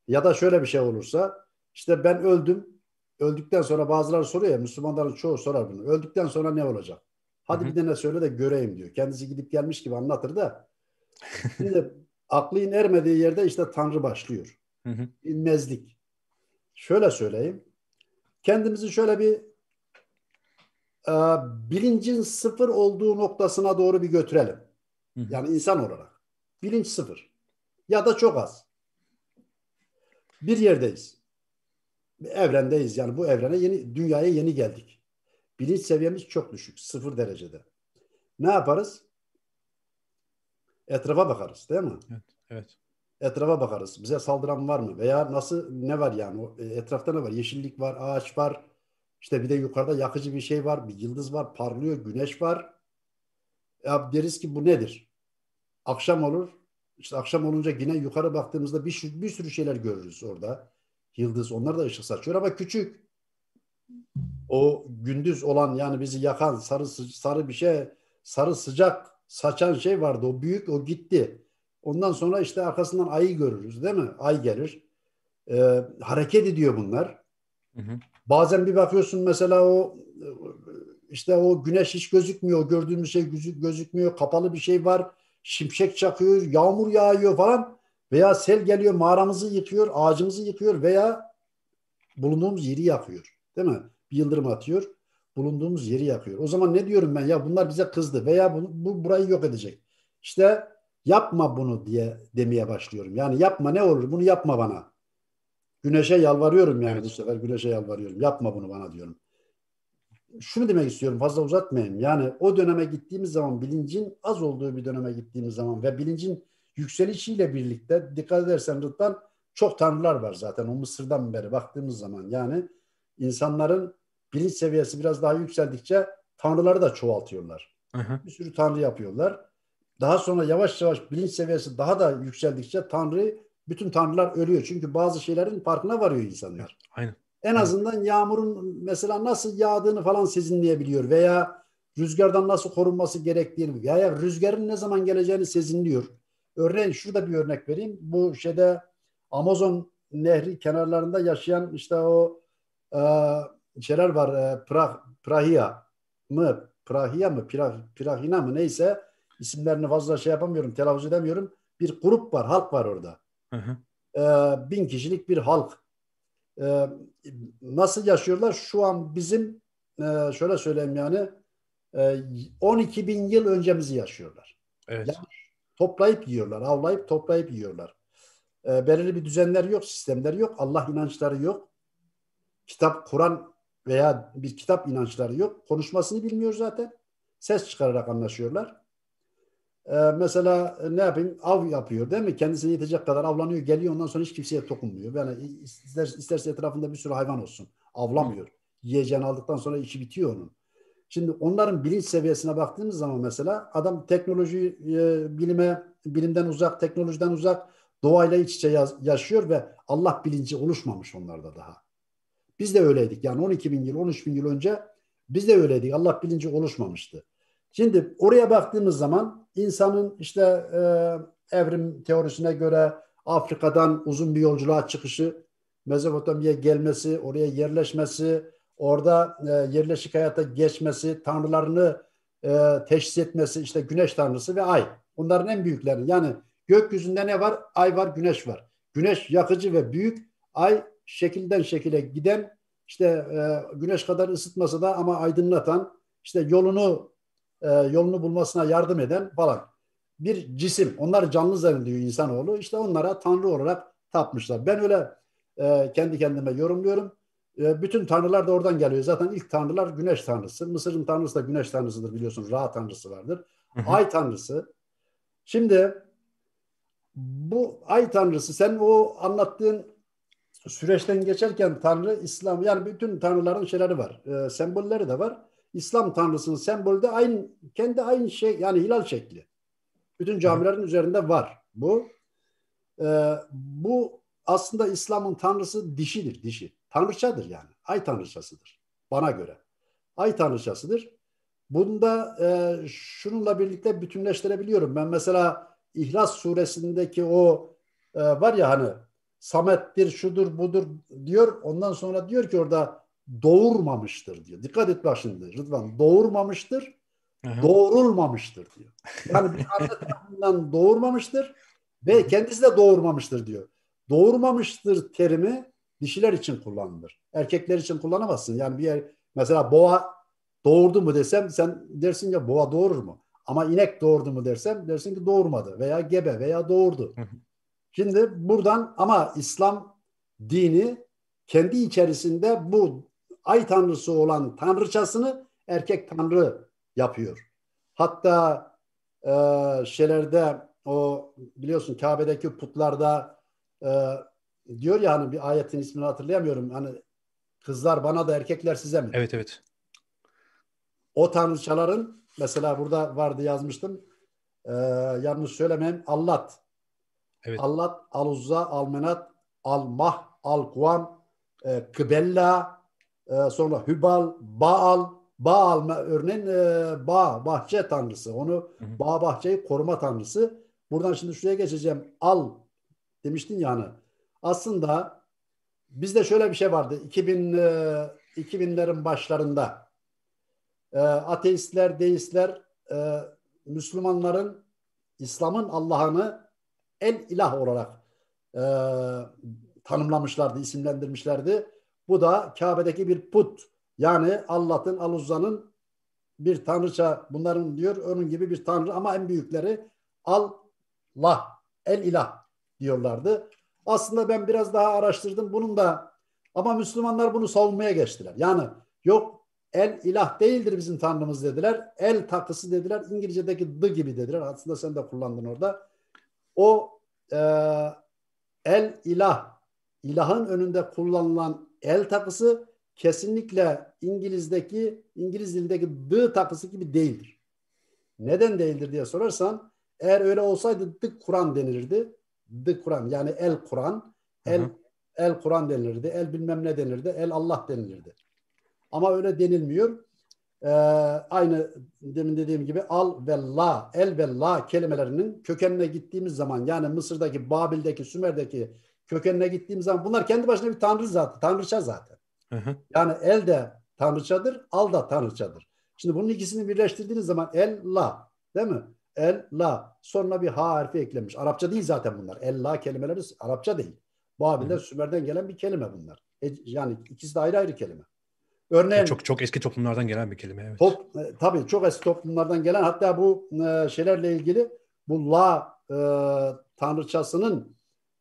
Ya da şöyle bir şey olursa işte ben öldüm. Öldükten sonra bazıları soruyor ya Müslümanların çoğu sorar bunu. Öldükten sonra ne olacak? Hadi Hı-hı. bir tane söyle de göreyim diyor. Kendisi gidip gelmiş gibi anlatır da. Şimdi aklın ermediği yerde işte Tanrı başlıyor. Hı-hı. İnmezlik. Şöyle söyleyeyim. Kendimizi şöyle bir e, bilincin sıfır olduğu noktasına doğru bir götürelim. Yani insan olarak. Bilinç sıfır. Ya da çok az. Bir yerdeyiz. Bir evrendeyiz. Yani bu evrene yeni, dünyaya yeni geldik. Bilinç seviyemiz çok düşük. Sıfır derecede. Ne yaparız? Etrafa bakarız değil mi? Evet. evet. Etrafa bakarız. Bize saldıran var mı? Veya nasıl ne var yani? E, etrafta ne var? Yeşillik var, ağaç var, işte bir de yukarıda yakıcı bir şey var, bir yıldız var, parlıyor, güneş var. Ya deriz ki bu nedir? Akşam olur. İşte akşam olunca yine yukarı baktığımızda bir, bir sürü şeyler görürüz orada. Yıldız onlar da ışık saçıyor ama küçük. O gündüz olan yani bizi yakan sarı sarı bir şey, sarı sıcak saçan şey vardı. O büyük o gitti. Ondan sonra işte arkasından ayı görürüz değil mi? Ay gelir. Ee, hareket ediyor bunlar. Hı hı. Bazen bir bakıyorsun mesela o işte o güneş hiç gözükmüyor. Gördüğümüz şey gözükmüyor. Kapalı bir şey var. Şimşek çakıyor. Yağmur yağıyor falan. Veya sel geliyor. Mağaramızı yıkıyor. Ağacımızı yıkıyor. Veya bulunduğumuz yeri yakıyor. Değil mi? Bir yıldırım atıyor. Bulunduğumuz yeri yakıyor. O zaman ne diyorum ben? Ya bunlar bize kızdı. Veya bu, bu burayı yok edecek. işte yapma bunu diye demeye başlıyorum. Yani yapma ne olur bunu yapma bana. Güneşe yalvarıyorum yani evet. bu sefer güneşe yalvarıyorum. Yapma bunu bana diyorum. Şunu demek istiyorum fazla uzatmayayım. Yani o döneme gittiğimiz zaman bilincin az olduğu bir döneme gittiğimiz zaman ve bilincin yükselişiyle birlikte dikkat edersen Rıdvan çok tanrılar var zaten o Mısır'dan beri baktığımız zaman yani insanların bilinç seviyesi biraz daha yükseldikçe tanrıları da çoğaltıyorlar. Hı hı. Bir sürü tanrı yapıyorlar. Daha sonra yavaş yavaş bilinç seviyesi daha da yükseldikçe tanrı bütün tanrılar ölüyor. Çünkü bazı şeylerin farkına varıyor insanlar. Aynen. En Aynen. azından yağmurun mesela nasıl yağdığını falan sezinleyebiliyor veya rüzgardan nasıl korunması gerektiğini veya rüzgarın ne zaman geleceğini sezinliyor. Örneğin şurada bir örnek vereyim. Bu şeyde Amazon nehri kenarlarında yaşayan işte o e, şeyler var. E, pra, Prahia mı? Prahia mı? Prah, Prahina mı? Neyse isimlerini fazla şey yapamıyorum, telaffuz edemiyorum. Bir grup var, halk var orada. Hı hı. Ee, bin kişilik bir halk. Ee, nasıl yaşıyorlar? Şu an bizim e, şöyle söyleyeyim yani 12 e, bin yıl öncemizi yaşıyorlar. Evet. Yani toplayıp yiyorlar, avlayıp toplayıp yiyorlar. Ee, belirli bir düzenler yok, sistemler yok, Allah inançları yok. Kitap, Kur'an veya bir kitap inançları yok. Konuşmasını bilmiyor zaten. Ses çıkararak anlaşıyorlar. Ee, mesela e, ne yapayım? Av yapıyor değil mi? Kendisine yetecek kadar avlanıyor, geliyor ondan sonra hiç kimseye dokunmuyor. Yani ister, isterse etrafında bir sürü hayvan olsun. Avlamıyor. Yiyeceğini aldıktan sonra işi bitiyor onun. Şimdi onların bilinç seviyesine baktığımız zaman mesela adam teknoloji, e, bilime, bilimden uzak, teknolojiden uzak, doğayla iç içe yaşıyor ve Allah bilinci oluşmamış onlarda daha. Biz de öyleydik. Yani 12 bin yıl, 13 bin yıl önce biz de öyleydik. Allah bilinci oluşmamıştı. Şimdi oraya baktığımız zaman insanın işte e, evrim teorisine göre Afrika'dan uzun bir yolculuğa çıkışı, Mezopotamya'ya gelmesi, oraya yerleşmesi, orada e, yerleşik hayata geçmesi, tanrılarını e, teşhis etmesi, işte güneş tanrısı ve ay. Bunların en büyükleri. Yani gökyüzünde ne var? Ay var, güneş var. Güneş yakıcı ve büyük, ay şekilden şekile giden, işte e, güneş kadar ısıtmasa da ama aydınlatan, işte yolunu e, yolunu bulmasına yardım eden falan bir cisim. Onlar canlı zannediyor insanoğlu. İşte onlara tanrı olarak tapmışlar. Ben öyle e, kendi kendime yorumluyorum. E, bütün tanrılar da oradan geliyor. Zaten ilk tanrılar güneş tanrısı. Mısır'ın tanrısı da güneş tanrısıdır biliyorsunuz. Ra tanrısı vardır. Hı hı. Ay tanrısı. Şimdi bu ay tanrısı sen o anlattığın süreçten geçerken tanrı İslam yani bütün tanrıların şeyleri var. E, sembolleri de var. İslam tanrısının sembolü de aynı kendi aynı şey yani hilal şekli. Bütün camilerin evet. üzerinde var bu. Ee, bu aslında İslam'ın tanrısı dişidir, dişi. Tanrıçadır yani. Ay tanrıçasıdır bana göre. Ay tanrıçasıdır. Bunda e, şununla birlikte bütünleştirebiliyorum. Ben mesela İhlas suresindeki o e, var ya hani samet Samettir, şudur, budur diyor. Ondan sonra diyor ki orada doğurmamıştır diyor. Dikkat et bak şimdi Rıdvan doğurmamıştır, Aha. doğurulmamıştır diyor. Yani bir anne tarafından doğurmamıştır ve kendisi de doğurmamıştır diyor. Doğurmamıştır terimi dişiler için kullanılır. Erkekler için kullanamazsın. Yani bir yer mesela boğa doğurdu mu desem sen dersin ya boğa doğurur mu? Ama inek doğurdu mu dersem dersin ki doğurmadı veya gebe veya doğurdu. Şimdi buradan ama İslam dini kendi içerisinde bu ay tanrısı olan tanrıçasını erkek tanrı yapıyor. Hatta e, şeylerde o biliyorsun Kabe'deki putlarda e, diyor ya hani bir ayetin ismini hatırlayamıyorum. Hani kızlar bana da erkekler size mi? Evet evet. O tanrıçaların mesela burada vardı yazmıştım. E, yanlış söylemeyeyim. Allat. Evet. Allat, Aluzza, Almenat, Almah, Alkuan, e, Kıbella, ee, sonra Hübal, Baal, Baal örneğin e, Bağ, bahçe tanrısı. Onu hı hı. Bağ bahçeyi koruma tanrısı. Buradan şimdi şuraya geçeceğim. Al demiştin yani. Aslında bizde şöyle bir şey vardı. 2000 e, 2000'lerin başlarında e, ateistler, deistler e, Müslümanların İslam'ın Allah'ını el ilah olarak e, tanımlamışlardı, isimlendirmişlerdi. Bu da Kabe'deki bir put. Yani Allah'ın, Aluzza'nın bir tanrıça bunların diyor onun gibi bir tanrı ama en büyükleri Allah, el ilah diyorlardı. Aslında ben biraz daha araştırdım bunun da ama Müslümanlar bunu savunmaya geçtiler. Yani yok el ilah değildir bizim tanrımız dediler. El takısı dediler. İngilizce'deki the gibi dediler. Aslında sen de kullandın orada. O e, el ilah ilahın önünde kullanılan el takısı kesinlikle İngiliz'deki İngiliz dilindeki d takısı gibi değildir. Neden değildir diye sorarsan eğer öyle olsaydı d Kur'an denilirdi. D Kur'an yani el Kur'an, el hı hı. el Kur'an denilirdi. El bilmem ne denilirdi. El Allah denilirdi. Ama öyle denilmiyor. Ee, aynı demin dediğim gibi al ve la, el ve la kelimelerinin kökenine gittiğimiz zaman yani Mısır'daki, Babil'deki, Sümer'deki kökenine gittiğim zaman bunlar kendi başına bir tanrı zaten, tanrıça zaten. Hı hı. Yani el de tanrıçadır, al da tanrıçadır. Şimdi bunun ikisini birleştirdiğiniz zaman el la değil mi? El la. Sonra bir ha harfi eklenmiş. Arapça değil zaten bunlar. El la kelimeleri Arapça değil. Babil'den Sümer'den gelen bir kelime bunlar. E, yani ikisi de ayrı ayrı kelime. Örneğin çok çok eski toplumlardan gelen bir kelime. Evet. Top, e, tabii çok eski toplumlardan gelen. Hatta bu e, şeylerle ilgili bu la e, tanrıçasının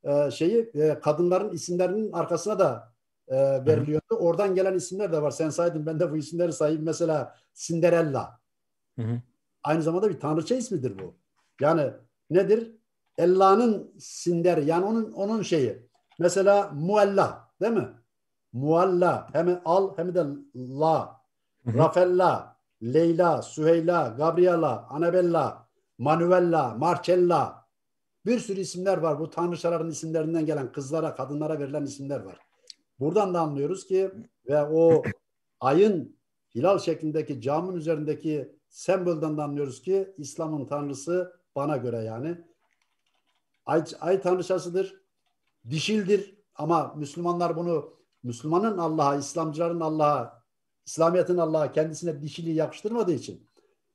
e, şeyi e, kadınların isimlerinin arkasına da e, veriliyordu. Hı-hı. Oradan gelen isimler de var. Sen saydın ben de bu isimleri sayayım. Mesela Cinderella. Hı-hı. Aynı zamanda bir tanrıça ismidir bu. Yani nedir? Ella'nın sinder yani onun onun şeyi. Mesela Muella, değil mi? Mualla hem al hem de la. Hı-hı. Rafella, Leyla, Süheyla, Gabriela, Anabella, Manuella, Marcella, bir sürü isimler var. Bu tanrıçaların isimlerinden gelen kızlara, kadınlara verilen isimler var. Buradan da anlıyoruz ki ve o ayın hilal şeklindeki camın üzerindeki sembolden de anlıyoruz ki İslam'ın tanrısı bana göre yani ay, ay tanrıçasıdır. Dişildir ama Müslümanlar bunu Müslümanın Allah'a, İslamcıların Allah'a, İslamiyet'in Allah'a kendisine dişiliği yakıştırmadığı için.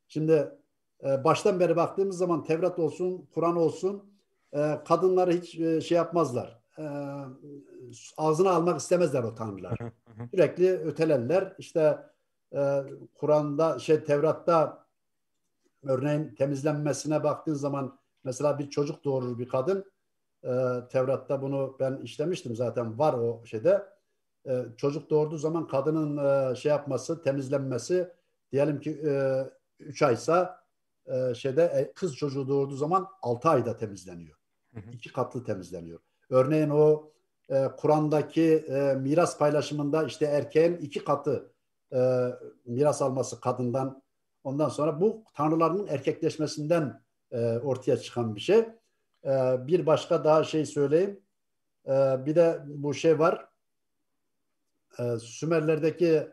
Şimdi e, baştan beri baktığımız zaman Tevrat olsun, Kur'an olsun e, kadınları hiç e, şey yapmazlar. E, ağzına almak istemezler o tanrılar. Sürekli ötelerler. İşte e, Kur'an'da şey Tevrat'ta örneğin temizlenmesine baktığın zaman mesela bir çocuk doğurur bir kadın. E, Tevrat'ta bunu ben işlemiştim zaten var o şeyde. E, çocuk doğurduğu zaman kadının e, şey yapması, temizlenmesi diyelim ki e, 3 aysa e, şeyde e, kız çocuğu doğurduğu zaman altı ayda temizleniyor iki katlı temizleniyor. Örneğin o e, Kur'an'daki e, miras paylaşımında işte erkeğin iki katı e, miras alması kadından ondan sonra bu tanrılarının erkekleşmesinden e, ortaya çıkan bir şey. E, bir başka daha şey söyleyeyim. E, bir de bu şey var. E, Sümerlerdeki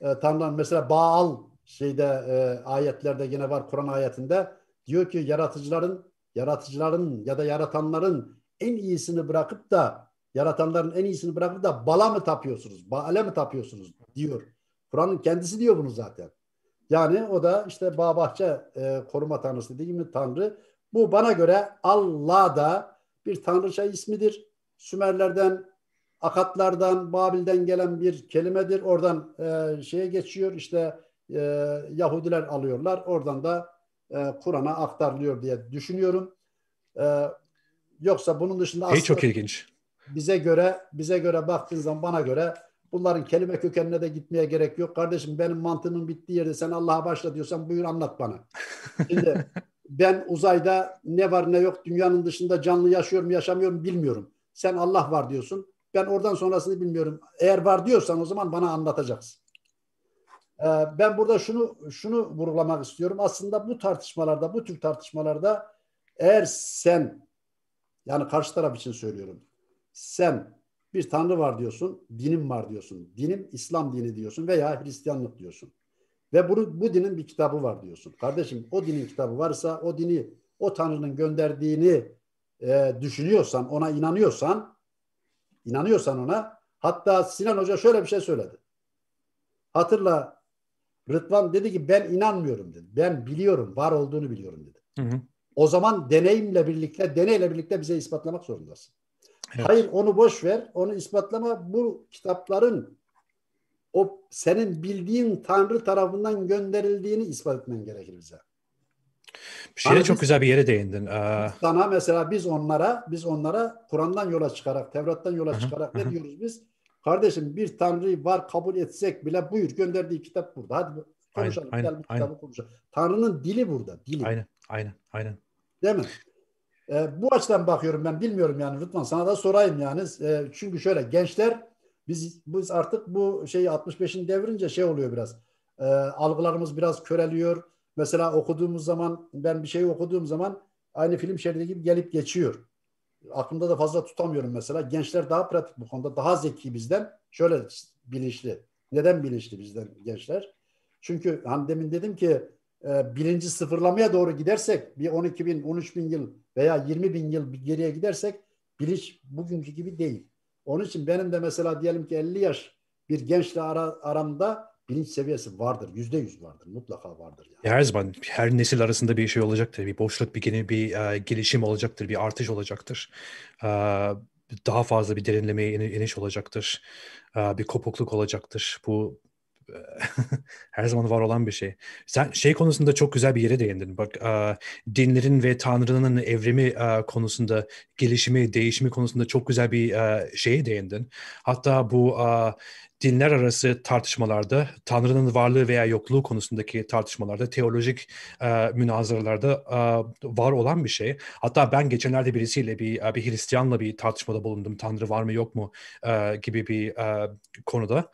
e, tanrılar mesela Baal şeyde e, ayetlerde yine var Kur'an ayetinde diyor ki yaratıcıların yaratıcıların ya da yaratanların en iyisini bırakıp da yaratanların en iyisini bırakıp da bala mı tapıyorsunuz, baale mi tapıyorsunuz diyor. Kur'an'ın kendisi diyor bunu zaten. Yani o da işte bağ bahçe e, koruma tanrısı değil mi tanrı? Bu bana göre Allah da bir tanrıça şey ismidir. Sümerlerden, Akatlardan, Babil'den gelen bir kelimedir. Oradan e, şeye geçiyor işte e, Yahudiler alıyorlar. Oradan da e, Kur'an'a aktarılıyor diye düşünüyorum. E, yoksa bunun dışında hey, çok ilginç. Bize göre bize göre baktığın zaman bana göre bunların kelime kökenine de gitmeye gerek yok. Kardeşim benim mantığımın bittiği yerde sen Allah'a başla diyorsan buyur anlat bana. Şimdi ben uzayda ne var ne yok dünyanın dışında canlı yaşıyorum yaşamıyorum bilmiyorum. Sen Allah var diyorsun. Ben oradan sonrasını bilmiyorum. Eğer var diyorsan o zaman bana anlatacaksın. Ee, ben burada şunu şunu vurgulamak istiyorum. Aslında bu tartışmalarda, bu tür tartışmalarda eğer sen yani karşı taraf için söylüyorum. Sen bir tanrı var diyorsun, dinim var diyorsun. Dinim İslam dini diyorsun veya Hristiyanlık diyorsun. Ve bunu bu dinin bir kitabı var diyorsun. Kardeşim o dinin kitabı varsa o dini o tanrının gönderdiğini e, düşünüyorsan, ona inanıyorsan inanıyorsan ona hatta Sinan Hoca şöyle bir şey söyledi. Hatırla Rıdvan dedi ki ben inanmıyorum dedi. Ben biliyorum, var olduğunu biliyorum dedi. Hı hı. O zaman deneyimle birlikte, deneyle birlikte bize ispatlamak zorundasın. Evet. Hayır onu boş ver, onu ispatlama. Bu kitapların o senin bildiğin Tanrı tarafından gönderildiğini ispat etmen gerekir bize. Bir şeye hani çok biz, güzel bir yere değindin. Ee... Sana mesela biz onlara, biz onlara Kur'an'dan yola çıkarak, Tevrat'tan yola çıkarak ne diyoruz biz? Kardeşim bir Tanrı var kabul etsek bile buyur gönderdiği kitap burada. Hadi konuşalım. Aynen, gel bu aynen. konuşalım. Tanrı'nın dili burada. Dili. Aynen. Aynen. Aynen. Değil mi? Ee, bu açıdan bakıyorum ben bilmiyorum yani Rıdvan sana da sorayım yani. E, çünkü şöyle gençler biz biz artık bu şey 65'in devrince şey oluyor biraz. E, algılarımız biraz köreliyor. Mesela okuduğumuz zaman ben bir şey okuduğum zaman aynı film şeridi gibi gelip geçiyor aklımda da fazla tutamıyorum mesela. Gençler daha pratik bu konuda. Daha zeki bizden. Şöyle bilinçli. Neden bilinçli bizden gençler? Çünkü hani demin dedim ki e, bilinci sıfırlamaya doğru gidersek bir 12 bin, 13 bin yıl veya 20 bin yıl geriye gidersek bilinç bugünkü gibi değil. Onun için benim de mesela diyelim ki 50 yaş bir gençle ara, aramda bilinç seviyesi vardır. Yüzde yüz vardır. Mutlaka vardır. Yani. Her zaman her nesil arasında bir şey olacaktır. Bir boşluk, bir, yeni bir e, gelişim olacaktır. Bir artış olacaktır. E, daha fazla bir derinlemeye iniş olacaktır. E, bir kopukluk olacaktır. Bu e, her zaman var olan bir şey. Sen şey konusunda çok güzel bir yere değindin. Bak e, dinlerin ve tanrının evrimi e, konusunda gelişimi, değişimi konusunda çok güzel bir e, şeye değindin. Hatta bu e, dinler arası tartışmalarda, Tanrı'nın varlığı veya yokluğu konusundaki tartışmalarda, teolojik e, münazaralarda e, var olan bir şey. Hatta ben geçenlerde birisiyle, bir, e, bir Hristiyanla bir tartışmada bulundum. Tanrı var mı yok mu e, gibi bir e, konuda.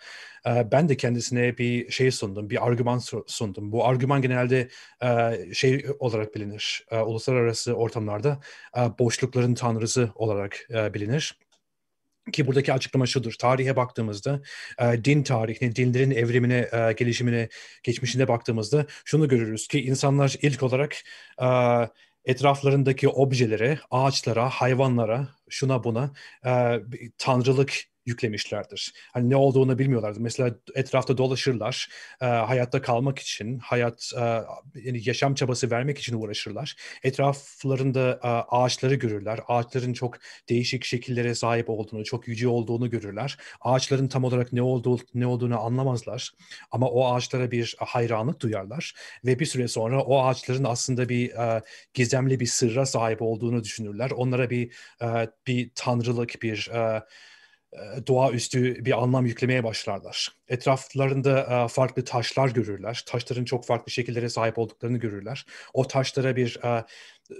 E, ben de kendisine bir şey sundum, bir argüman sundum. Bu argüman genelde e, şey olarak bilinir, e, uluslararası ortamlarda e, boşlukların tanrısı olarak e, bilinir ki buradaki açıklama şudur. Tarihe baktığımızda, e, din tarihine, dinlerin evrimine, e, gelişimine, geçmişine baktığımızda şunu görürüz ki insanlar ilk olarak e, etraflarındaki objelere, ağaçlara, hayvanlara, şuna buna e, tanrılık yüklemişlerdir. Hani ne olduğunu bilmiyorlardır. Mesela etrafta dolaşırlar, e, hayatta kalmak için, hayat e, yani yaşam çabası vermek için uğraşırlar. Etraflarında e, ağaçları görürler. Ağaçların çok değişik şekillere sahip olduğunu, çok yüce olduğunu görürler. Ağaçların tam olarak ne olduğu ne olduğunu anlamazlar ama o ağaçlara bir hayranlık duyarlar ve bir süre sonra o ağaçların aslında bir e, gizemli bir sırra sahip olduğunu düşünürler. Onlara bir e, bir tanrılık, bir e, e, doğaüstü bir anlam yüklemeye başlarlar. Etraflarında e, farklı taşlar görürler. Taşların çok farklı şekillere sahip olduklarını görürler. O taşlara bir e,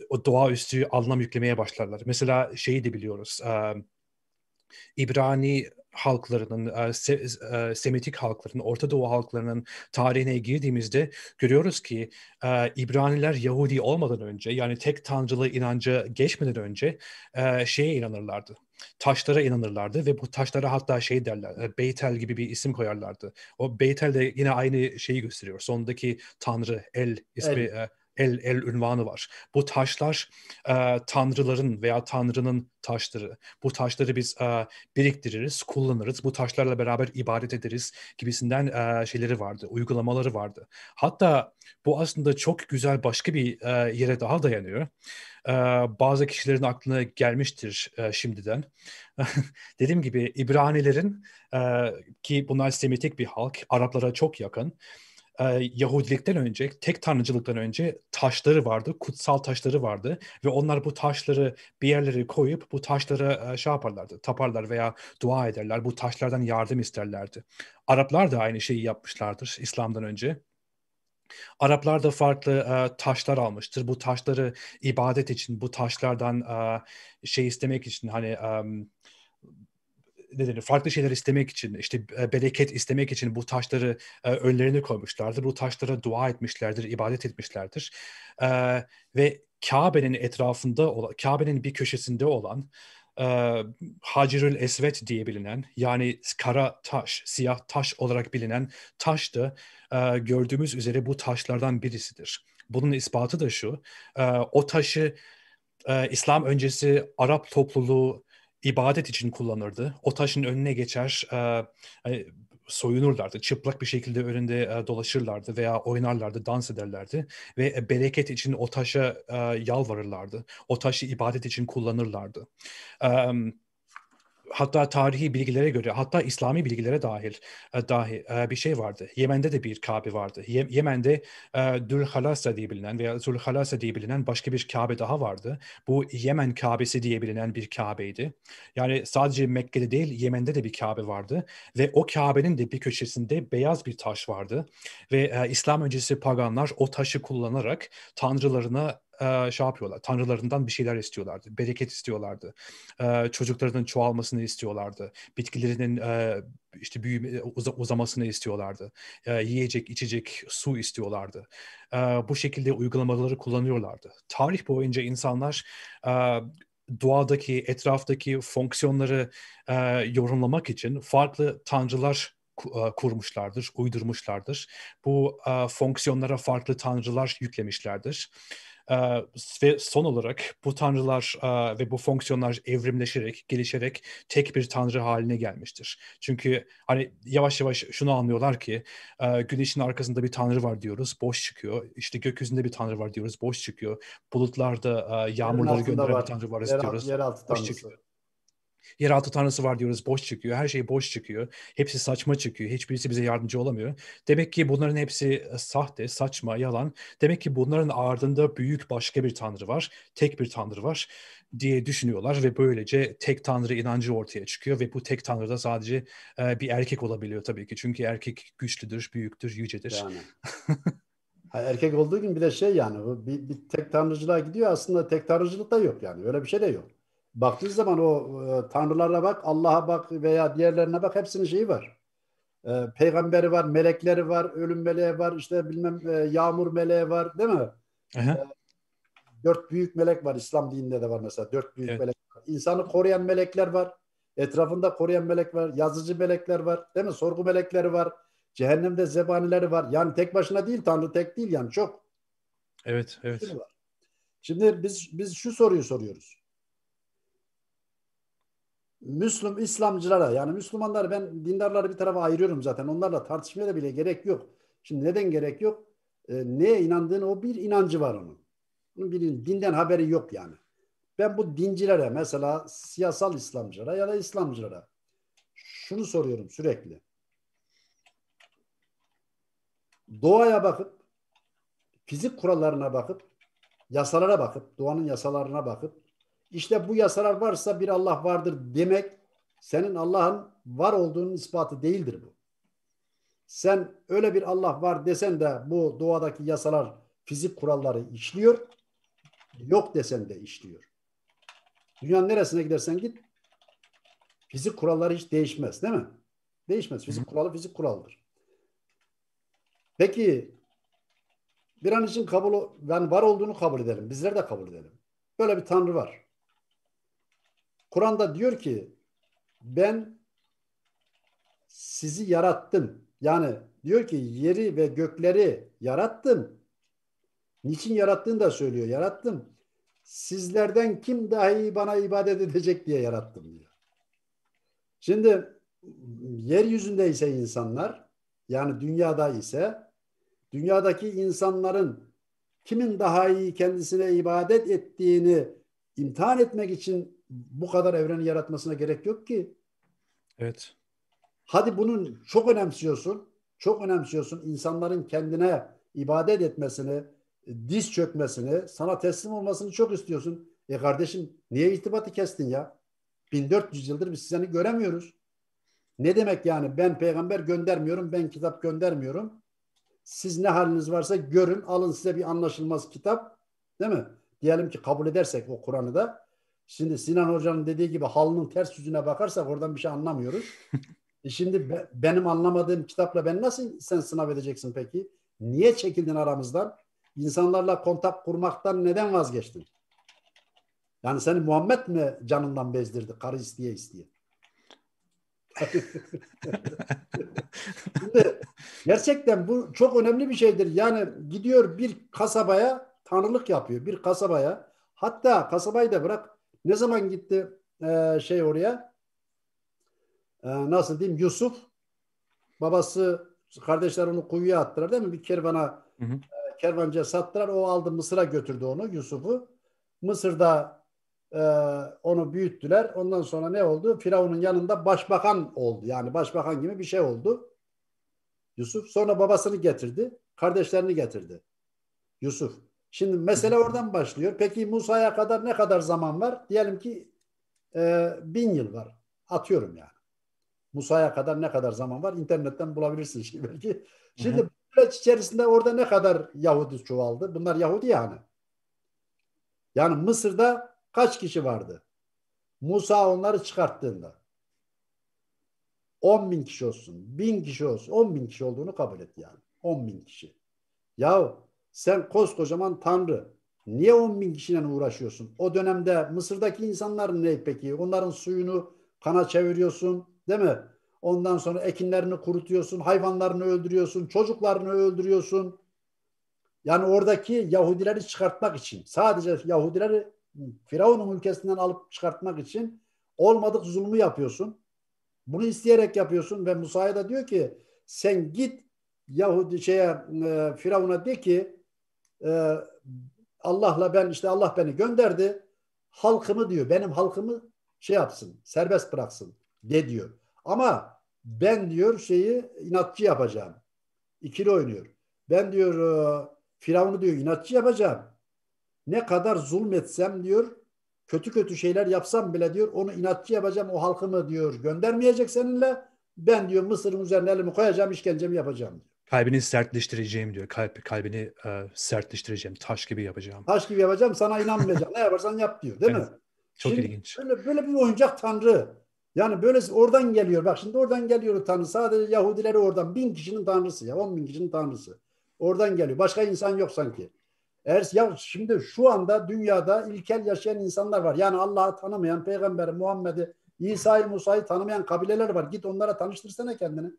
o doğaüstü anlam yüklemeye başlarlar. Mesela şeyi de biliyoruz. İbrani halklarının, Semitik halkların, Orta Doğu halklarının tarihine girdiğimizde görüyoruz ki İbraniler Yahudi olmadan önce yani tek tanrılı inanca geçmeden önce şeye inanırlardı taşlara inanırlardı ve bu taşlara hatta şey derler, e, Beytel gibi bir isim koyarlardı. O Beytel de yine aynı şeyi gösteriyor. Sondaki tanrı El ismi evet el el ünvanı var. Bu taşlar e, tanrıların veya tanrının taşları. Bu taşları biz e, biriktiririz, kullanırız. Bu taşlarla beraber ibadet ederiz gibisinden e, şeyleri vardı, uygulamaları vardı. Hatta bu aslında çok güzel başka bir e, yere daha dayanıyor. E, bazı kişilerin aklına gelmiştir e, şimdiden. Dediğim gibi İbranilerin e, ki bunlar Semitik bir halk, Araplara çok yakın e, Yahudilikten önce, tek tanrıcılıktan önce taşları vardı, kutsal taşları vardı ve onlar bu taşları bir yerlere koyup bu taşlara e, şey yaparlardı, taparlar veya dua ederler, bu taşlardan yardım isterlerdi. Araplar da aynı şeyi yapmışlardır İslam'dan önce. Araplar da farklı e, taşlar almıştır. Bu taşları ibadet için, bu taşlardan e, şey istemek için hani... E, ne denir, farklı şeyler istemek için, işte e, bereket istemek için bu taşları e, önlerine koymuşlardır. Bu taşlara dua etmişlerdir, ibadet etmişlerdir. E, ve Kabe'nin etrafında, Kabe'nin bir köşesinde olan e, Hacerül Esvet diye bilinen yani kara taş, siyah taş olarak bilinen taş da e, gördüğümüz üzere bu taşlardan birisidir. Bunun ispatı da şu, e, o taşı e, İslam öncesi Arap topluluğu ibadet için kullanırdı. O taşın önüne geçer, e, e, soyunurlardı. Çıplak bir şekilde önünde e, dolaşırlardı veya oynarlardı, dans ederlerdi. Ve e, bereket için o taşa e, yalvarırlardı. O taşı ibadet için kullanırlardı. Evet hatta tarihi bilgilere göre hatta İslami bilgilere dahil e, dahi e, bir şey vardı. Yemen'de de bir Kabe vardı. Ye, Yemen'de e, Dülhalasa diye bilinen veya Zulhalasa diye bilinen başka bir Kabe daha vardı. Bu Yemen Kabesi diye bilinen bir Kabe'ydi. Yani sadece Mekke'de değil Yemen'de de bir Kabe vardı ve o Kabe'nin de bir köşesinde beyaz bir taş vardı ve e, İslam öncesi paganlar o taşı kullanarak tanrılarına e, şey yapıyorlar. Tanrılarından bir şeyler istiyorlardı. Bereket istiyorlardı. E, çocuklarının çoğalmasını istiyorlardı. Bitkilerinin e, işte büyüme, e, uz- uzamasını istiyorlardı. E, yiyecek, içecek, su istiyorlardı. E, bu şekilde uygulamaları kullanıyorlardı. Tarih boyunca insanlar e, doğadaki, etraftaki fonksiyonları e, yorumlamak için farklı tanrılar kurmuşlardır, uydurmuşlardır. Bu e, fonksiyonlara farklı tanrılar yüklemişlerdir ve son olarak bu tanrılar ve bu fonksiyonlar evrimleşerek, gelişerek tek bir tanrı haline gelmiştir. Çünkü hani yavaş yavaş şunu anlıyorlar ki güneşin arkasında bir tanrı var diyoruz, boş çıkıyor. İşte gökyüzünde bir tanrı var diyoruz, boş çıkıyor. Bulutlarda yağmurları gönderen var. bir tanrı var diyoruz, yer boş çıkıyor. Yeraltı tanrısı var diyoruz boş çıkıyor. Her şey boş çıkıyor. Hepsi saçma çıkıyor. Hiçbirisi bize yardımcı olamıyor. Demek ki bunların hepsi e, sahte, saçma, yalan. Demek ki bunların ardında büyük başka bir tanrı var. Tek bir tanrı var diye düşünüyorlar ve böylece tek tanrı inancı ortaya çıkıyor ve bu tek tanrı da sadece e, bir erkek olabiliyor tabii ki. Çünkü erkek güçlüdür, büyüktür, yücedir. Yani. erkek olduğu gün bir de şey yani bir, bir tek tanrıcılığa gidiyor aslında tek tanrıcılık da yok yani öyle bir şey de yok. Baktığınız zaman o e, tanrılara bak, Allah'a bak veya diğerlerine bak hepsinin şeyi var. E, peygamberi var, melekleri var, ölüm meleği var, işte bilmem e, yağmur meleği var değil mi? E, dört büyük melek var. İslam dininde de var mesela dört büyük evet. melek var. İnsanı koruyan melekler var. Etrafında koruyan melek var. Yazıcı melekler var. Değil mi? Sorgu melekleri var. Cehennemde zebanileri var. Yani tek başına değil Tanrı tek değil yani çok. Evet, evet. Şimdi biz biz şu soruyu soruyoruz. Müslüm İslamcılara yani Müslümanlar ben dindarları bir tarafa ayırıyorum zaten. Onlarla tartışmaya da bile gerek yok. Şimdi neden gerek yok? E, neye inandığını o bir inancı var onun. Bunun bir, dinden haberi yok yani. Ben bu dincilere mesela siyasal İslamcılara ya da İslamcılara şunu soruyorum sürekli. Doğaya bakıp, fizik kurallarına bakıp, yasalara bakıp, doğanın yasalarına bakıp işte bu yasalar varsa bir Allah vardır demek senin Allah'ın var olduğunun ispatı değildir bu. Sen öyle bir Allah var desen de bu doğadaki yasalar, fizik kuralları işliyor. Yok desen de işliyor. Dünyanın neresine gidersen git fizik kuralları hiç değişmez değil mi? Değişmez. Fizik kuralı fizik kuralıdır. Peki bir an için kabul, yani var olduğunu kabul edelim. Bizler de kabul edelim. Böyle bir tanrı var. Kur'an'da diyor ki ben sizi yarattım. Yani diyor ki yeri ve gökleri yarattım. Niçin yarattığını da söylüyor. Yarattım. Sizlerden kim daha iyi bana ibadet edecek diye yarattım diyor. Şimdi yeryüzünde ise insanlar yani dünyada ise dünyadaki insanların kimin daha iyi kendisine ibadet ettiğini imtihan etmek için bu kadar evreni yaratmasına gerek yok ki. Evet. Hadi bunun çok önemsiyorsun. Çok önemsiyorsun insanların kendine ibadet etmesini, diz çökmesini, sana teslim olmasını çok istiyorsun. E kardeşim niye irtibatı kestin ya? 1400 yıldır biz seni göremiyoruz. Ne demek yani ben peygamber göndermiyorum, ben kitap göndermiyorum. Siz ne haliniz varsa görün, alın size bir anlaşılmaz kitap. Değil mi? Diyelim ki kabul edersek o Kur'an'ı da Şimdi Sinan Hoca'nın dediği gibi halının ters yüzüne bakarsak oradan bir şey anlamıyoruz. e şimdi be, benim anlamadığım kitapla ben nasıl sen sınav edeceksin peki? Niye çekildin aramızdan? İnsanlarla kontak kurmaktan neden vazgeçtin? Yani seni Muhammed mi canından bezdirdi karı isteye isteye? Şimdi, gerçekten bu çok önemli bir şeydir. Yani gidiyor bir kasabaya tanrılık yapıyor. Bir kasabaya hatta kasabayı da bırak ne zaman gitti e, şey oraya? E, nasıl diyeyim? Yusuf babası kardeşler onu kuyuya attılar değil mi? Bir kervana hı E, kervancıya sattılar. O aldı Mısır'a götürdü onu Yusuf'u. Mısır'da e, onu büyüttüler. Ondan sonra ne oldu? Firavun'un yanında başbakan oldu. Yani başbakan gibi bir şey oldu. Yusuf. Sonra babasını getirdi. Kardeşlerini getirdi. Yusuf. Şimdi mesele oradan başlıyor. Peki Musa'ya kadar ne kadar zaman var? Diyelim ki e, bin yıl var. Atıyorum yani. Musa'ya kadar ne kadar zaman var? İnternetten bulabilirsin şimdi belki. Şimdi bu süreç içerisinde orada ne kadar Yahudi çoğaldı? Bunlar Yahudi yani. Yani Mısır'da kaç kişi vardı? Musa onları çıkarttığında 10 bin kişi olsun, bin kişi olsun, 10 bin kişi olduğunu kabul et yani. 10 bin kişi. Yahu sen koskocaman Tanrı. Niye 10 bin kişiyle uğraşıyorsun? O dönemde Mısır'daki insanlar ne peki? Onların suyunu kana çeviriyorsun değil mi? Ondan sonra ekinlerini kurutuyorsun, hayvanlarını öldürüyorsun, çocuklarını öldürüyorsun. Yani oradaki Yahudileri çıkartmak için, sadece Yahudileri Firavun'un ülkesinden alıp çıkartmak için olmadık zulmü yapıyorsun. Bunu isteyerek yapıyorsun ve Musa'ya da diyor ki sen git Yahudi şeye e, Firavun'a de ki ee, Allah'la ben işte Allah beni gönderdi. Halkımı diyor benim halkımı şey yapsın serbest bıraksın de diyor. Ama ben diyor şeyi inatçı yapacağım. İkili oynuyor. Ben diyor e, Firavun'u diyor inatçı yapacağım. Ne kadar zulmetsem diyor kötü kötü şeyler yapsam bile diyor onu inatçı yapacağım o halkımı diyor göndermeyecek seninle. Ben diyor Mısır'ın üzerine elimi koyacağım işkencemi yapacağım diyor. Kalbini sertleştireceğim diyor. Kalp, kalbini e, sertleştireceğim. Taş gibi yapacağım. Taş gibi yapacağım. Sana inanmayacağım. ne yaparsan yap diyor değil evet. mi? Çok şimdi ilginç. Böyle, böyle bir oyuncak tanrı. Yani böyle oradan geliyor. Bak şimdi oradan geliyor tanrı. Sadece Yahudileri oradan. Bin kişinin tanrısı ya. On bin kişinin tanrısı. Oradan geliyor. Başka insan yok sanki. Eğer ya şimdi şu anda dünyada ilkel yaşayan insanlar var. Yani Allah'ı tanımayan, Peygamberi, Muhammed'i, İsa'yı, Musa'yı tanımayan kabileler var. Git onlara tanıştırsana kendini.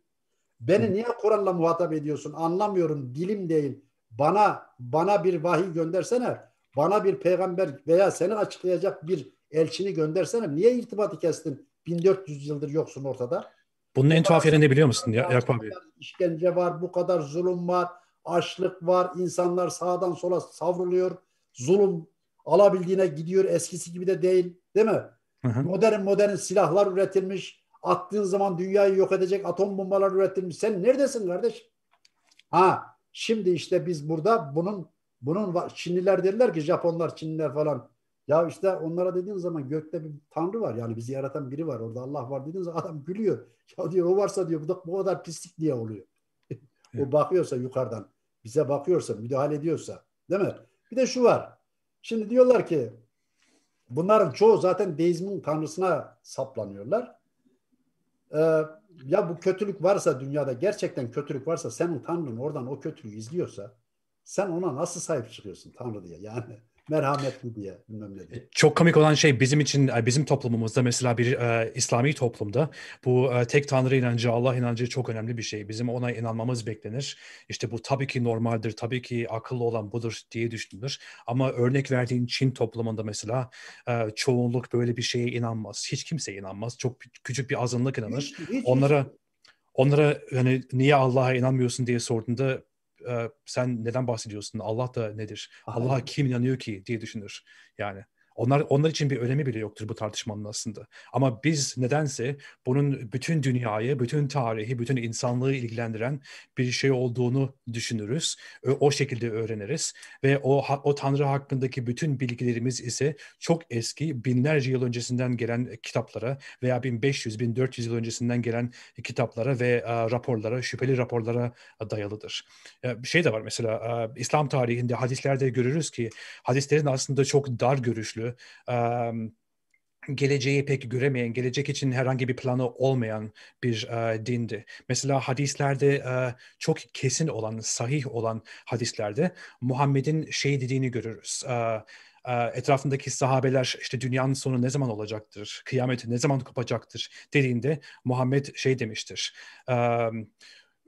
Beni niye Kur'an'la muhatap ediyorsun? Anlamıyorum. Dilim değil. Bana bana bir vahiy göndersene. Bana bir peygamber veya seni açıklayacak bir elçini göndersene. Niye irtibatı kestin? 1400 yıldır yoksun ortada. Bunun en tuhaf yerinde biliyor musun ya Yakup abi? İşkence var, bu kadar zulüm var, açlık var, insanlar sağdan sola savruluyor. Zulüm alabildiğine gidiyor, eskisi gibi de değil, değil mi? Hı hı. Modern modern silahlar üretilmiş, attığın zaman dünyayı yok edecek atom bombalar üretilmiş. Sen neredesin kardeş? Ha şimdi işte biz burada bunun bunun Çinliler derler ki Japonlar, Çinliler falan. Ya işte onlara dediğin zaman gökte bir tanrı var. Yani bizi yaratan biri var. Orada Allah var dediğin zaman adam gülüyor. Ya diyor o varsa diyor bu, da, bu kadar pislik diye oluyor. o bakıyorsa yukarıdan bize bakıyorsa, müdahale ediyorsa değil mi? Bir de şu var. Şimdi diyorlar ki bunların çoğu zaten deizmin tanrısına saplanıyorlar. Ee, ya bu kötülük varsa dünyada gerçekten kötülük varsa senin Tanrın oradan o kötülüğü izliyorsa sen ona nasıl sahip çıkıyorsun Tanrı diye yani merhametli diye bilmem ne diye. Çok komik olan şey bizim için e, bizim toplumumuzda mesela bir e, İslami toplumda bu e, tek tanrı inancı Allah inancı çok önemli bir şey. Bizim ona inanmamız beklenir. İşte bu tabii ki normaldir tabii ki akıllı olan budur diye düşünülür. Ama örnek verdiğin Çin toplumunda mesela e, çoğunluk böyle bir şeye inanmaz. Hiç kimse inanmaz. Çok küçük bir azınlık inanır. Hiç, hiç, Onlara hiç. Onlara yani niye Allah'a inanmıyorsun diye sorduğunda sen neden bahsediyorsun? Allah da nedir? Aynen. Allah'a kim inanıyor ki diye düşünür yani. Onlar onlar için bir önemi bile yoktur bu tartışmanın aslında. Ama biz nedense bunun bütün dünyayı, bütün tarihi, bütün insanlığı ilgilendiren bir şey olduğunu düşünürüz. O şekilde öğreniriz ve o o tanrı hakkındaki bütün bilgilerimiz ise çok eski, binlerce yıl öncesinden gelen kitaplara veya 1500-1400 yıl öncesinden gelen kitaplara ve e, raporlara, şüpheli raporlara dayalıdır. E, şey de var mesela e, İslam tarihinde hadislerde görürüz ki hadislerin aslında çok dar görüşlü geleceği pek göremeyen, gelecek için herhangi bir planı olmayan bir dindi. Mesela hadislerde çok kesin olan, sahih olan hadislerde Muhammed'in şey dediğini görürüz. etrafındaki sahabeler işte dünyanın sonu ne zaman olacaktır, kıyamet ne zaman kopacaktır dediğinde Muhammed şey demiştir.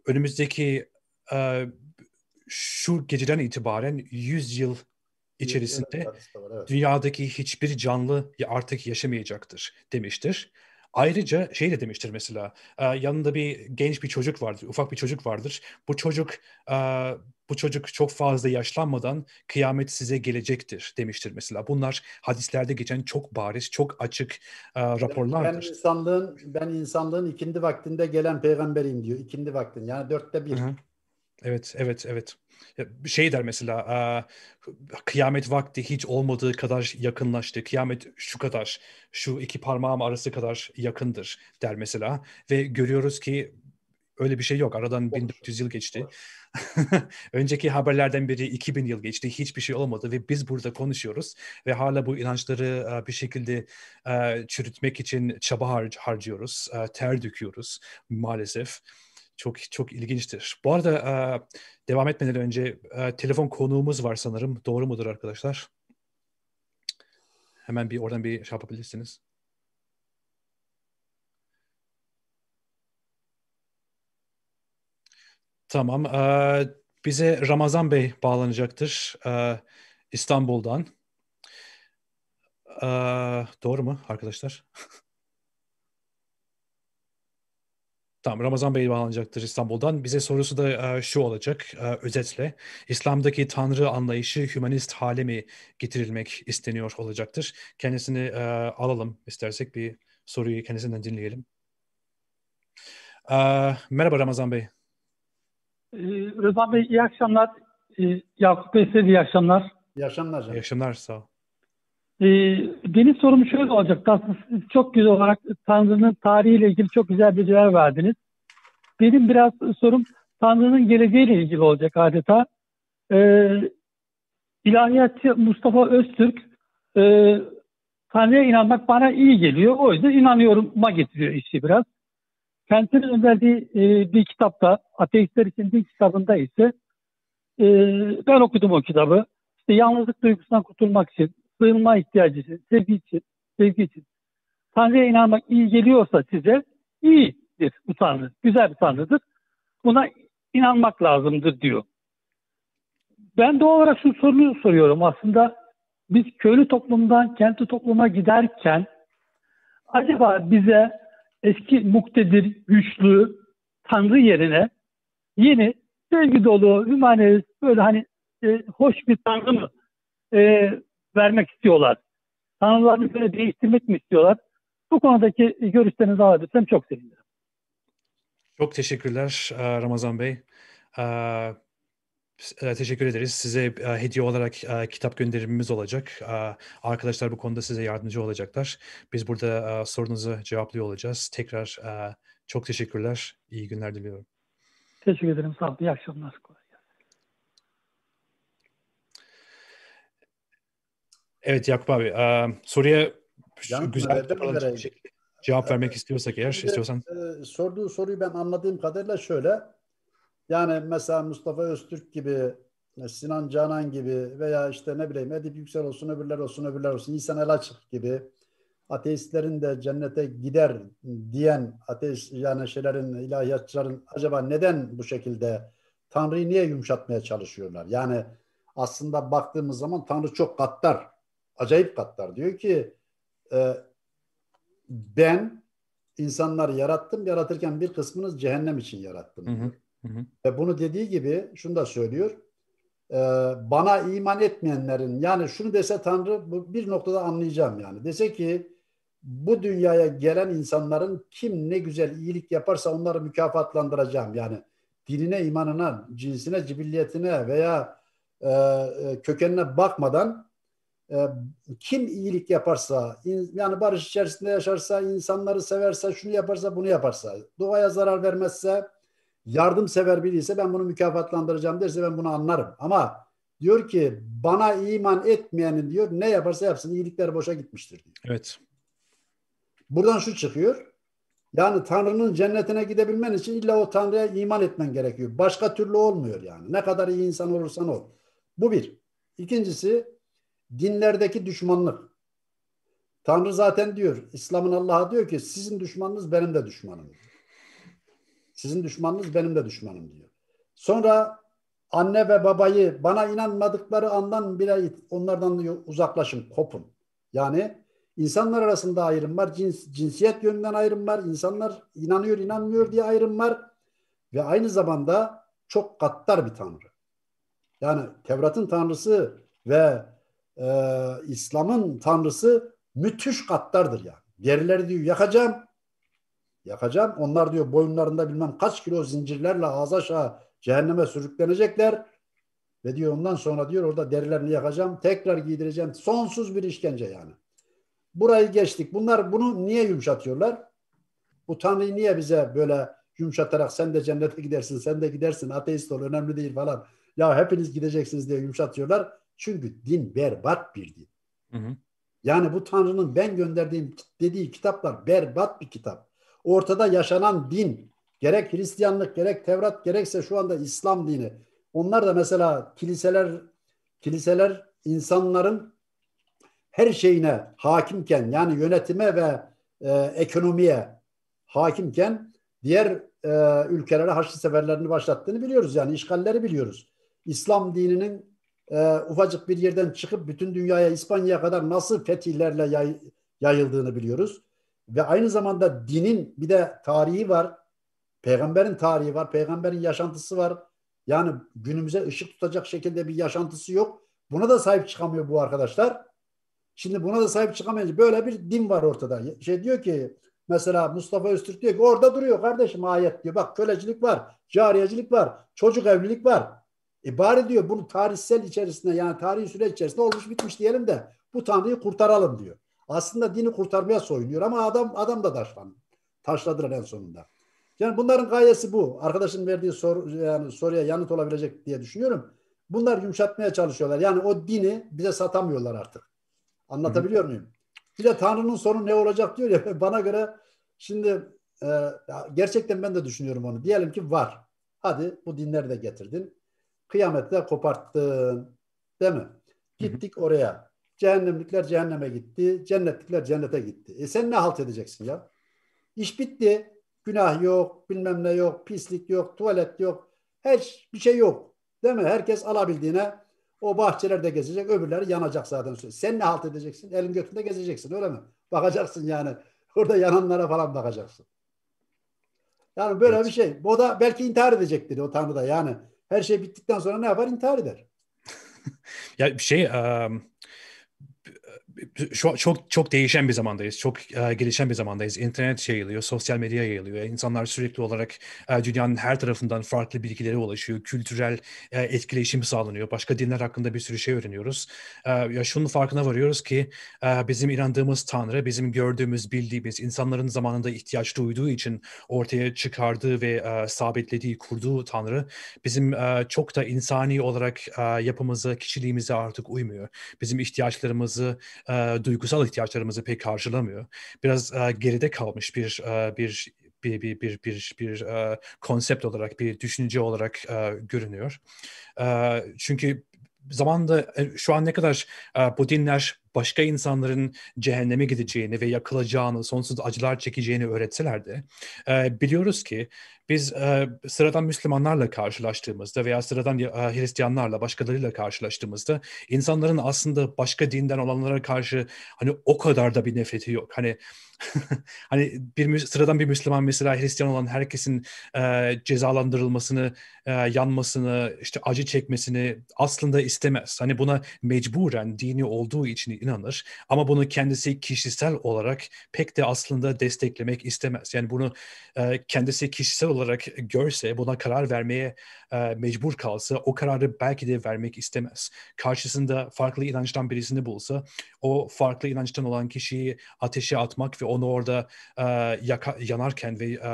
Önümüzdeki şu geceden itibaren 100 yıl içerisinde dünyadaki hiçbir canlı artık yaşamayacaktır demiştir. Ayrıca şey de demiştir mesela e, yanında bir genç bir çocuk vardır, ufak bir çocuk vardır. Bu çocuk e, bu çocuk çok fazla yaşlanmadan kıyamet size gelecektir demiştir mesela. Bunlar hadislerde geçen çok bariz, çok açık e, raporlardır. Ben insanlığın ben insanlığın ikindi vaktinde gelen peygamberiyim diyor. İkindi vaktin yani dörtte bir. Hı hı. Evet, evet, evet şey der mesela kıyamet vakti hiç olmadığı kadar yakınlaştı. Kıyamet şu kadar, şu iki parmağım arası kadar yakındır der mesela. Ve görüyoruz ki öyle bir şey yok. Aradan 1400 yıl geçti. Önceki haberlerden biri 2000 yıl geçti. Hiçbir şey olmadı ve biz burada konuşuyoruz ve hala bu inançları e, bir şekilde e, çürütmek için çaba harcıyoruz, e, ter döküyoruz maalesef. Çok çok ilginçtir. Bu arada e, devam etmeden önce e, telefon konuğumuz var sanırım. Doğru mudur arkadaşlar? Hemen bir oradan bir şey yapabilirsiniz. Tamam. E, bize Ramazan Bey bağlanacaktır İstanbul'dan. doğru mu arkadaşlar? Tamam Ramazan Bey bağlanacaktır İstanbul'dan. Bize sorusu da e, şu olacak e, özetle. İslam'daki tanrı anlayışı hümanist hale mi getirilmek isteniyor olacaktır? Kendisini e, alalım istersek bir soruyu kendisinden dinleyelim. E, merhaba Ramazan Bey. E, Ramazan Bey iyi akşamlar. Ee, Yakup Bey size iyi akşamlar. İyi akşamlar. Canım. İyi akşamlar sağ ol. E, benim sorum şöyle olacak. siz çok güzel olarak Tanrı'nın tarihiyle ilgili çok güzel bir cevap verdiniz. Benim biraz sorum Tanrı'nın geleceğiyle ilgili olacak adeta. E, ilahiyatçı Mustafa Öztürk e, Tanrı'ya inanmak bana iyi geliyor. O yüzden inanıyorum'a getiriyor işi biraz. Kendisinin önerdiği e, bir kitapta, Ateistler için Din kitabında ise e, ben okudum o kitabı. İşte yalnızlık duygusundan kurtulmak için sığınma ihtiyacı için, sevgi için, sevgi için. Tanrı'ya inanmak iyi geliyorsa size iyidir bu Tanrı. Güzel bir Tanrı'dır. Buna inanmak lazımdır diyor. Ben doğal olarak şu soruyu soruyorum aslında. Biz köylü toplumdan kentli topluma giderken acaba bize eski muktedir, güçlü Tanrı yerine yeni sevgi dolu, hümanist, böyle hani e, hoş bir Tanrı mı e, vermek istiyorlar. Tanrılarını böyle değiştirmek mi istiyorlar? Bu konudaki görüşlerinizi alabilirsem çok sevinirim. Çok teşekkürler e, Ramazan Bey. E, e, teşekkür ederiz. Size hediye olarak kitap gönderimimiz olacak. Arkadaşlar bu konuda size yardımcı olacaklar. Biz burada sorunuzu cevaplıyor olacağız. Tekrar çok teşekkürler. İyi günler diliyorum. Teşekkür ederim. Sağ olun. İyi akşamlar. Evet Yakup abi soruya Yalnız güzel bir şekilde cevap ee, vermek istiyorsak eğer Şimdi, istiyorsan. E, sorduğu soruyu ben anladığım kadarıyla şöyle. Yani mesela Mustafa Öztürk gibi, Sinan Canan gibi veya işte ne bileyim Edip Yüksel olsun, öbürler olsun, öbürler olsun, İhsan Elaçık gibi ateistlerin de cennete gider diyen ateist yani şeylerin, ilahiyatçıların acaba neden bu şekilde Tanrı'yı niye yumuşatmaya çalışıyorlar? Yani aslında baktığımız zaman Tanrı çok katlar acayip katlar. Diyor ki e, ben insanları yarattım. Yaratırken bir kısmınız cehennem için yarattım. Ve bunu dediği gibi şunu da söylüyor. E, bana iman etmeyenlerin yani şunu dese Tanrı bu bir noktada anlayacağım yani. Dese ki bu dünyaya gelen insanların kim ne güzel iyilik yaparsa onları mükafatlandıracağım. Yani dinine, imanına, cinsine, cibilliyetine veya e, e kökenine bakmadan ee, kim iyilik yaparsa, yani barış içerisinde yaşarsa, insanları severse, şunu yaparsa, bunu yaparsa, doğaya zarar vermezse, yardımsever biri ise ben bunu mükafatlandıracağım derse ben bunu anlarım. Ama diyor ki bana iman etmeyenin diyor ne yaparsa yapsın iyilikler boşa gitmiştir diyor. Evet. Buradan şu çıkıyor. Yani Tanrı'nın cennetine gidebilmen için illa o Tanrı'ya iman etmen gerekiyor. Başka türlü olmuyor yani. Ne kadar iyi insan olursan ol. Bu bir. İkincisi dinlerdeki düşmanlık. Tanrı zaten diyor, İslam'ın Allah'a diyor ki sizin düşmanınız benim de düşmanım. Sizin düşmanınız benim de düşmanım diyor. Sonra anne ve babayı bana inanmadıkları andan bile onlardan uzaklaşın, kopun. Yani insanlar arasında ayrım var, cins, cinsiyet yönünden ayrım var, insanlar inanıyor inanmıyor diye ayrım var ve aynı zamanda çok kattar bir tanrı. Yani Tevrat'ın tanrısı ve e, İslam'ın tanrısı müthiş katlardır yani. Diğerleri diyor yakacağım, yakacağım. Onlar diyor boyunlarında bilmem kaç kilo zincirlerle ağza aşağı cehenneme sürüklenecekler. Ve diyor ondan sonra diyor orada derilerini yakacağım, tekrar giydireceğim. Sonsuz bir işkence yani. Burayı geçtik. Bunlar bunu niye yumuşatıyorlar? Bu Tanrı'yı niye bize böyle yumuşatarak sen de cennete gidersin, sen de gidersin, ateist ol önemli değil falan. Ya hepiniz gideceksiniz diye yumuşatıyorlar. Çünkü din berbat bir din. Hı hı. Yani bu Tanrı'nın ben gönderdiğim dediği kitaplar berbat bir kitap. Ortada yaşanan din, gerek Hristiyanlık, gerek Tevrat, gerekse şu anda İslam dini. Onlar da mesela kiliseler, kiliseler insanların her şeyine hakimken yani yönetime ve e, ekonomiye hakimken diğer e, ülkelere haçlı seferlerini başlattığını biliyoruz yani işgalleri biliyoruz. İslam dininin e, ufacık bir yerden çıkıp bütün dünyaya İspanya'ya kadar nasıl fetihlerle yay, yayıldığını biliyoruz. Ve aynı zamanda dinin bir de tarihi var. Peygamberin tarihi var, peygamberin yaşantısı var. Yani günümüze ışık tutacak şekilde bir yaşantısı yok. Buna da sahip çıkamıyor bu arkadaşlar. Şimdi buna da sahip çıkamayınca böyle bir din var ortada. Şey diyor ki mesela Mustafa Öztürk diyor ki orada duruyor kardeşim ayet diyor. Bak kölecilik var, cariyecilik var, çocuk evlilik var. E bari diyor bunu tarihsel içerisinde yani tarihi süreç içerisinde olmuş bitmiş diyelim de bu Tanrı'yı kurtaralım diyor. Aslında dini kurtarmaya soyunuyor ama adam adam da taşlan, Taşladılar en sonunda. Yani bunların gayesi bu. Arkadaşın verdiği soru, yani soruya yanıt olabilecek diye düşünüyorum. Bunlar yumuşatmaya çalışıyorlar. Yani o dini bize satamıyorlar artık. Anlatabiliyor Hı-hı. muyum? Bir de Tanrı'nın sonu ne olacak diyor ya. Bana göre şimdi e, gerçekten ben de düşünüyorum onu. Diyelim ki var. Hadi bu dinleri de getirdin kıyamette koparttın. Değil mi? Gittik oraya. Cehennemlikler cehenneme gitti. Cennetlikler cennete gitti. E sen ne halt edeceksin ya? İş bitti. Günah yok, bilmem ne yok, pislik yok, tuvalet yok. Her bir şey yok. Değil mi? Herkes alabildiğine o bahçelerde gezecek, öbürleri yanacak zaten. Sen ne halt edeceksin? Elin götünde gezeceksin öyle mi? Bakacaksın yani. Orada yananlara falan bakacaksın. Yani böyle evet. bir şey. O da belki intihar edecektir o Tanrı da yani. Her şey bittikten sonra ne yapar? İntihar eder. ya şey um, şu, çok çok değişen bir zamandayız. Çok e, gelişen bir zamandayız. İnternet yayılıyor, sosyal medya yayılıyor. İnsanlar sürekli olarak e, dünyanın her tarafından farklı bilgilere ulaşıyor. Kültürel e, etkileşim sağlanıyor. Başka dinler hakkında bir sürü şey öğreniyoruz. E, ya şunun farkına varıyoruz ki e, bizim inandığımız Tanrı, bizim gördüğümüz, bildiğimiz, insanların zamanında ihtiyaç duyduğu için ortaya çıkardığı ve e, sabitlediği, kurduğu Tanrı bizim e, çok da insani olarak e, yapımıza, kişiliğimize artık uymuyor. Bizim ihtiyaçlarımızı e, duygusal ihtiyaçlarımızı pek karşılamıyor. Biraz e, geride kalmış e, bir bir bir bir bir bir, bir konsept olarak bir düşünce olarak görünüyor. E, çünkü zamanda şu an ne kadar e, bu dinler başka insanların cehenneme gideceğini ve yakılacağını, sonsuz acılar çekeceğini öğretselerdi, e, biliyoruz ki biz e, sıradan Müslümanlarla karşılaştığımızda veya sıradan e, Hristiyanlarla, başkalarıyla karşılaştığımızda insanların aslında başka dinden olanlara karşı hani o kadar da bir nefreti yok. Hani hani bir sıradan bir Müslüman mesela Hristiyan olan herkesin e, cezalandırılmasını, e, yanmasını, işte acı çekmesini aslında istemez. Hani buna mecburen dini olduğu için inanır ama bunu kendisi kişisel olarak pek de aslında desteklemek istemez. Yani bunu e, kendisi kişisel olarak görse, buna karar vermeye e, mecbur kalsa o kararı belki de vermek istemez. Karşısında farklı inançtan birisini bulsa o farklı inançtan olan kişiyi ateşe atmak ve onu orada e, yaka, yanarken ve e,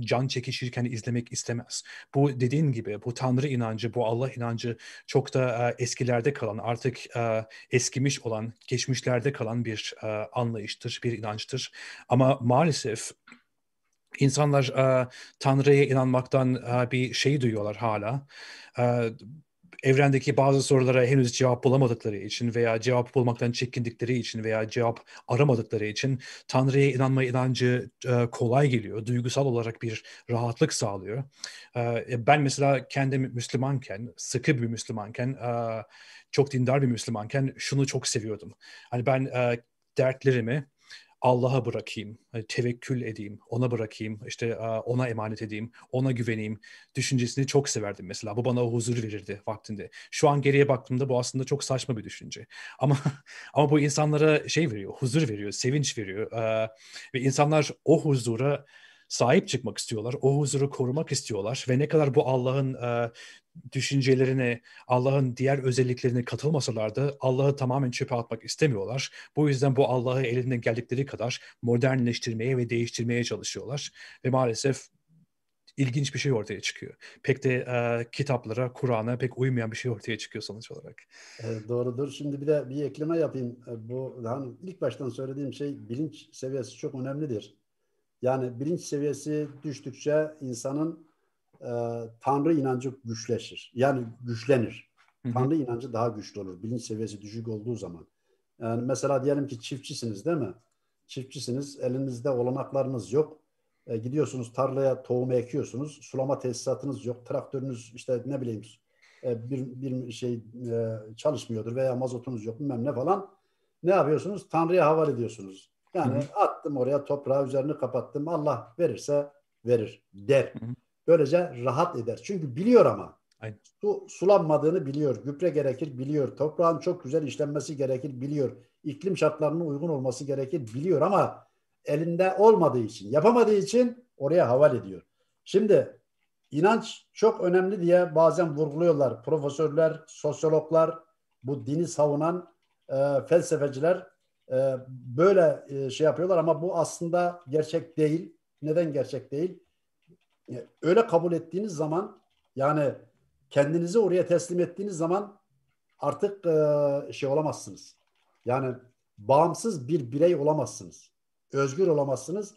can çekişirken izlemek istemez. Bu dediğin gibi bu Tanrı inancı, bu Allah inancı çok da e, eskilerde kalan, artık e, eskimiş olan olan, geçmişlerde kalan bir e, anlayıştır, bir inançtır. Ama maalesef insanlar e, Tanrı'ya inanmaktan e, bir şey duyuyorlar hala. E, evrendeki bazı sorulara henüz cevap bulamadıkları için veya cevap bulmaktan çekindikleri için veya cevap aramadıkları için Tanrı'ya inanma inancı e, kolay geliyor. Duygusal olarak bir rahatlık sağlıyor. E, e ben mesela kendim Müslümanken, sıkı bir Müslümanken, e, çok dindar bir Müslümanken şunu çok seviyordum. Hani ben e, dertlerimi Allah'a bırakayım, e, tevekkül edeyim, ona bırakayım, işte ona emanet edeyim, ona güveneyim düşüncesini çok severdim mesela. Bu bana o huzur verirdi vaktinde. Şu an geriye baktığımda bu aslında çok saçma bir düşünce. Ama ama bu insanlara şey veriyor, huzur veriyor, sevinç veriyor e, ve insanlar o huzura sahip çıkmak istiyorlar. O huzuru korumak istiyorlar ve ne kadar bu Allah'ın e, düşüncelerine, Allah'ın diğer özelliklerini katılmasalar da Allah'ı tamamen çöpe atmak istemiyorlar. Bu yüzden bu Allah'ı elinden geldikleri kadar modernleştirmeye ve değiştirmeye çalışıyorlar. Ve maalesef ilginç bir şey ortaya çıkıyor. Pek de e, kitaplara, Kur'an'a pek uymayan bir şey ortaya çıkıyor sonuç olarak. E, doğrudur. Şimdi bir de bir ekleme yapayım. E, bu hani ilk baştan söylediğim şey bilinç seviyesi çok önemlidir. Yani bilinç seviyesi düştükçe insanın e, Tanrı inancı güçleşir. Yani güçlenir. Tanrı inancı daha güçlü olur. Bilinç seviyesi düşük olduğu zaman. Yani mesela diyelim ki çiftçisiniz değil mi? Çiftçisiniz, elinizde olanaklarınız yok. E, gidiyorsunuz tarlaya tohumu ekiyorsunuz. Sulama tesisatınız yok. Traktörünüz işte ne bileyim e, bir, bir şey e, çalışmıyordur veya mazotunuz yok bilmem ne falan. Ne yapıyorsunuz? Tanrı'ya havale ediyorsunuz. Yani Hı-hı. attım oraya toprağı üzerine kapattım. Allah verirse verir der. Hı-hı. Böylece rahat eder. Çünkü biliyor ama. Aynen. Su sulanmadığını biliyor. Gübre gerekir biliyor. Toprağın çok güzel işlenmesi gerekir biliyor. İklim şartlarının uygun olması gerekir biliyor ama elinde olmadığı için, yapamadığı için oraya havale ediyor. Şimdi inanç çok önemli diye bazen vurguluyorlar. Profesörler, sosyologlar, bu dini savunan e, felsefeciler ee, böyle e, şey yapıyorlar ama bu aslında gerçek değil. Neden gerçek değil? E, öyle kabul ettiğiniz zaman yani kendinizi oraya teslim ettiğiniz zaman artık e, şey olamazsınız. Yani bağımsız bir birey olamazsınız. Özgür olamazsınız.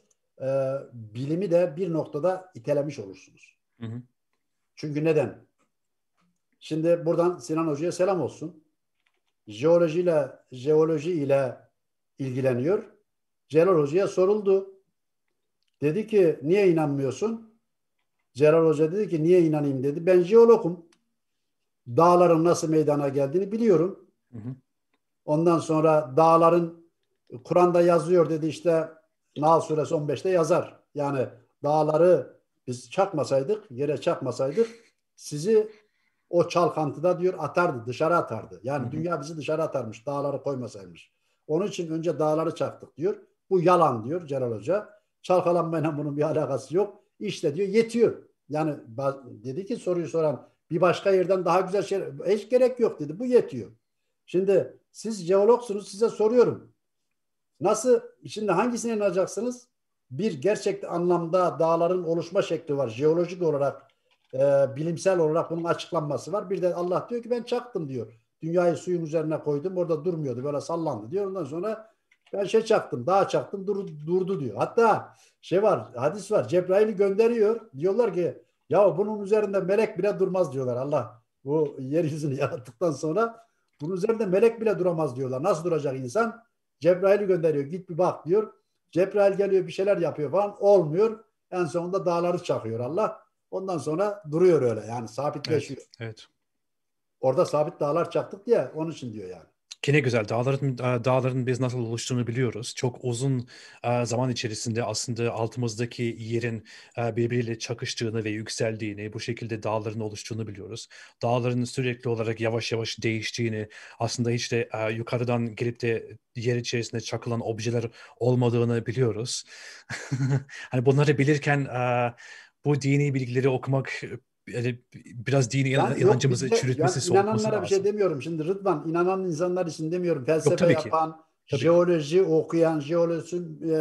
Bilimi de bir noktada itelemiş olursunuz. Hı hı. Çünkü neden? Şimdi buradan Sinan Hoca'ya selam olsun. Jeolojiyle, jeoloji ile ilgileniyor. Celal Hoca'ya soruldu. Dedi ki niye inanmıyorsun? Celal Hoca dedi ki niye inanayım dedi. Ben jeologum. Dağların nasıl meydana geldiğini biliyorum. Hı hı. Ondan sonra dağların Kur'an'da yazıyor dedi işte Nahl suresi 15'te yazar. Yani dağları biz çakmasaydık, yere çakmasaydık sizi o çalkantıda diyor atardı, dışarı atardı. Yani hı hı. dünya bizi dışarı atarmış, dağları koymasaymış. Onun için önce dağları çaktık diyor. Bu yalan diyor Celal Hoca. Çalkalanmayla bunun bir alakası yok. İşte diyor yetiyor. Yani dedi ki soruyu soran bir başka yerden daha güzel şey hiç gerek yok dedi. Bu yetiyor. Şimdi siz jeologsunuz size soruyorum. Nasıl şimdi hangisine inanacaksınız? Bir gerçek anlamda dağların oluşma şekli var. Jeolojik olarak e, bilimsel olarak bunun açıklanması var. Bir de Allah diyor ki ben çaktım diyor. Dünyayı suyun üzerine koydum. Orada durmuyordu. Böyle sallandı diyor. Ondan sonra ben şey çaktım. Daha çaktım. Dur, durdu diyor. Hatta şey var. Hadis var. Cebrail'i gönderiyor. Diyorlar ki ya bunun üzerinde melek bile durmaz diyorlar. Allah bu yeryüzünü yarattıktan sonra bunun üzerinde melek bile duramaz diyorlar. Nasıl duracak insan? Cebrail'i gönderiyor. Git bir bak diyor. Cebrail geliyor bir şeyler yapıyor falan. Olmuyor. En sonunda dağları çakıyor Allah. Ondan sonra duruyor öyle yani sabitleşiyor. Evet. evet. Orada sabit dağlar çaktık diye onun için diyor yani. Ki ne güzel dağların e, dağların biz nasıl oluştuğunu biliyoruz. Çok uzun e, zaman içerisinde aslında altımızdaki yerin e, birbiriyle çakıştığını ve yükseldiğini, bu şekilde dağların oluştuğunu biliyoruz. Dağların sürekli olarak yavaş yavaş değiştiğini, aslında hiç de yukarıdan gelip de yer içerisinde çakılan objeler olmadığını biliyoruz. hani bunları bilirken bu dini bilgileri okumak yani biraz dini yani inancımızı yok, çürütmesi, yani soğutması lazım. bir şey demiyorum. Şimdi Rıdvan, inanan insanlar için demiyorum. Felsefe yok, tabii yapan, Tabii. jeoloji okuyan, jeolojin e,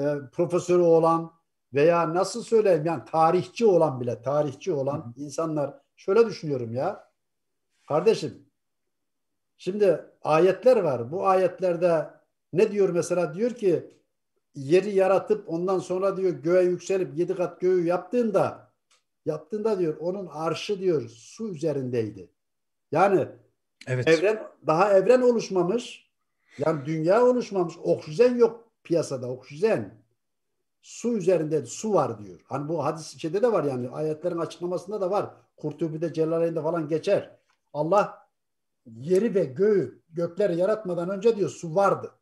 e, profesörü olan veya nasıl söyleyeyim yani tarihçi olan bile, tarihçi olan Hı-hı. insanlar şöyle düşünüyorum ya. Kardeşim, şimdi ayetler var. Bu ayetlerde ne diyor mesela? Diyor ki yeri yaratıp ondan sonra diyor göğe yükselip yedi kat göğü yaptığında yaptığında diyor onun arşı diyor su üzerindeydi. Yani evet. evren daha evren oluşmamış. Yani dünya oluşmamış. Oksijen yok piyasada oksijen. Su üzerinde su var diyor. Hani bu hadis içinde de var yani ayetlerin açıklamasında da var. Kurtubi'de Celaleyn'de falan geçer. Allah yeri ve göğü gökleri yaratmadan önce diyor su vardı.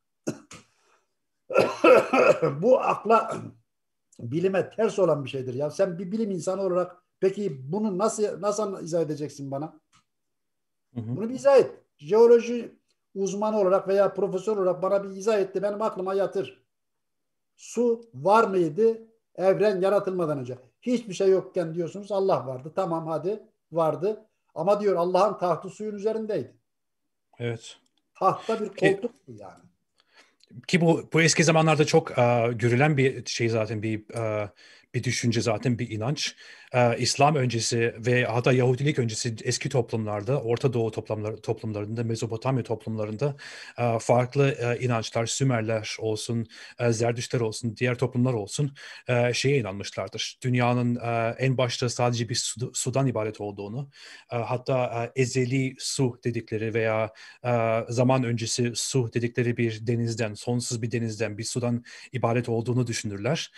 bu akla bilime ters olan bir şeydir. Ya sen bir bilim insanı olarak peki bunu nasıl nasıl izah edeceksin bana? Hı hı. Bunu bir izah et. Jeoloji uzmanı olarak veya profesör olarak bana bir izah etti. Benim aklıma yatır. Su var mıydı evren yaratılmadan önce? Hiçbir şey yokken diyorsunuz Allah vardı. Tamam hadi vardı. Ama diyor Allah'ın tahtı suyun üzerindeydi. Evet. Tahta bir koltuktu yani ki bu bu eski zamanlarda çok uh, görülen bir şey zaten bir uh, bir düşünce zaten bir inanç. Ee, İslam öncesi ve hatta Yahudilik öncesi eski toplumlarda, Orta Doğu toplumlar, toplumlarında, Mezopotamya toplumlarında e, farklı e, inançlar, Sümerler olsun, e, Zerdüştler olsun, diğer toplumlar olsun e, şeye inanmışlardır. Dünyanın e, en başta sadece bir su, sudan ibaret olduğunu, e, hatta e, ezeli su dedikleri veya e, zaman öncesi su dedikleri bir denizden, sonsuz bir denizden, bir sudan ibaret olduğunu düşünürler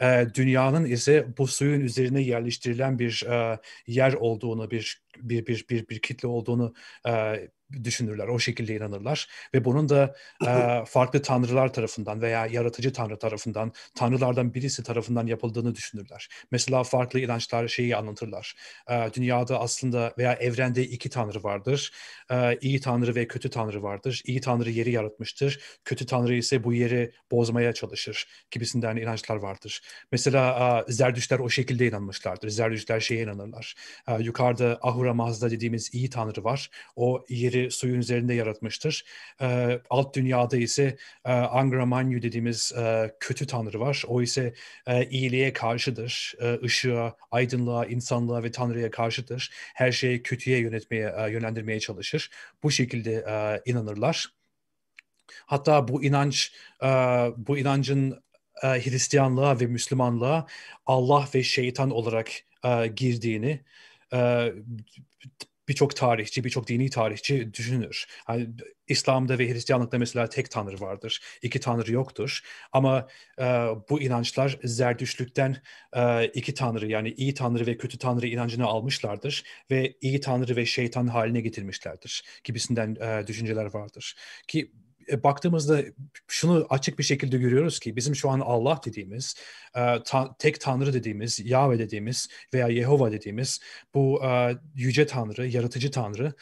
e, dünyanın ise bu suyun üzerine yerleştirilen bir e, yer olduğunu, bir bir bir bir, bir kitle olduğunu e, düşünürler, o şekilde inanırlar ve bunun da e, farklı tanrılar tarafından veya yaratıcı tanrı tarafından, tanrılardan birisi tarafından yapıldığını düşünürler. Mesela farklı inançlar şeyi anlatırlar. E, dünyada aslında veya evrende iki tanrı vardır. E, iyi tanrı ve kötü tanrı vardır. İyi tanrı yeri yaratmıştır. Kötü tanrı ise bu yeri bozmaya çalışır gibisinden inançlar vardır. Mesela e, Zerdüşler o şekilde inanmışlardır. Zerdüşler şeye inanırlar. E, yukarıda Ahura Mazda dediğimiz iyi tanrı var. O yeri kendi suyun üzerinde yaratmıştır. E, alt dünyada ise e, Angramanyu dediğimiz e, kötü tanrı var. O ise e, iyiliğe karşıdır. E, ışığa, aydınlığa, insanlığa ve tanrıya karşıdır. Her şeyi kötüye yönetmeye, e, yönlendirmeye çalışır. Bu şekilde e, inanırlar. Hatta bu inanç, e, bu inancın e, Hristiyanlığa ve Müslümanlığa Allah ve şeytan olarak e, girdiğini, e, birçok tarihçi, birçok dini tarihçi düşünür. Yani İslam'da ve Hristiyanlık'ta mesela tek tanrı vardır, iki tanrı yoktur. Ama e, bu inançlar zerdüşlükten e, iki tanrı yani iyi tanrı ve kötü tanrı inancını almışlardır ve iyi tanrı ve şeytan haline getirmişlerdir gibisinden e, düşünceler vardır. Ki e, baktığımızda şunu açık bir şekilde görüyoruz ki bizim şu an Allah dediğimiz, e, ta, tek Tanrı dediğimiz, Yahve dediğimiz veya Yehova dediğimiz bu e, yüce Tanrı, yaratıcı Tanrı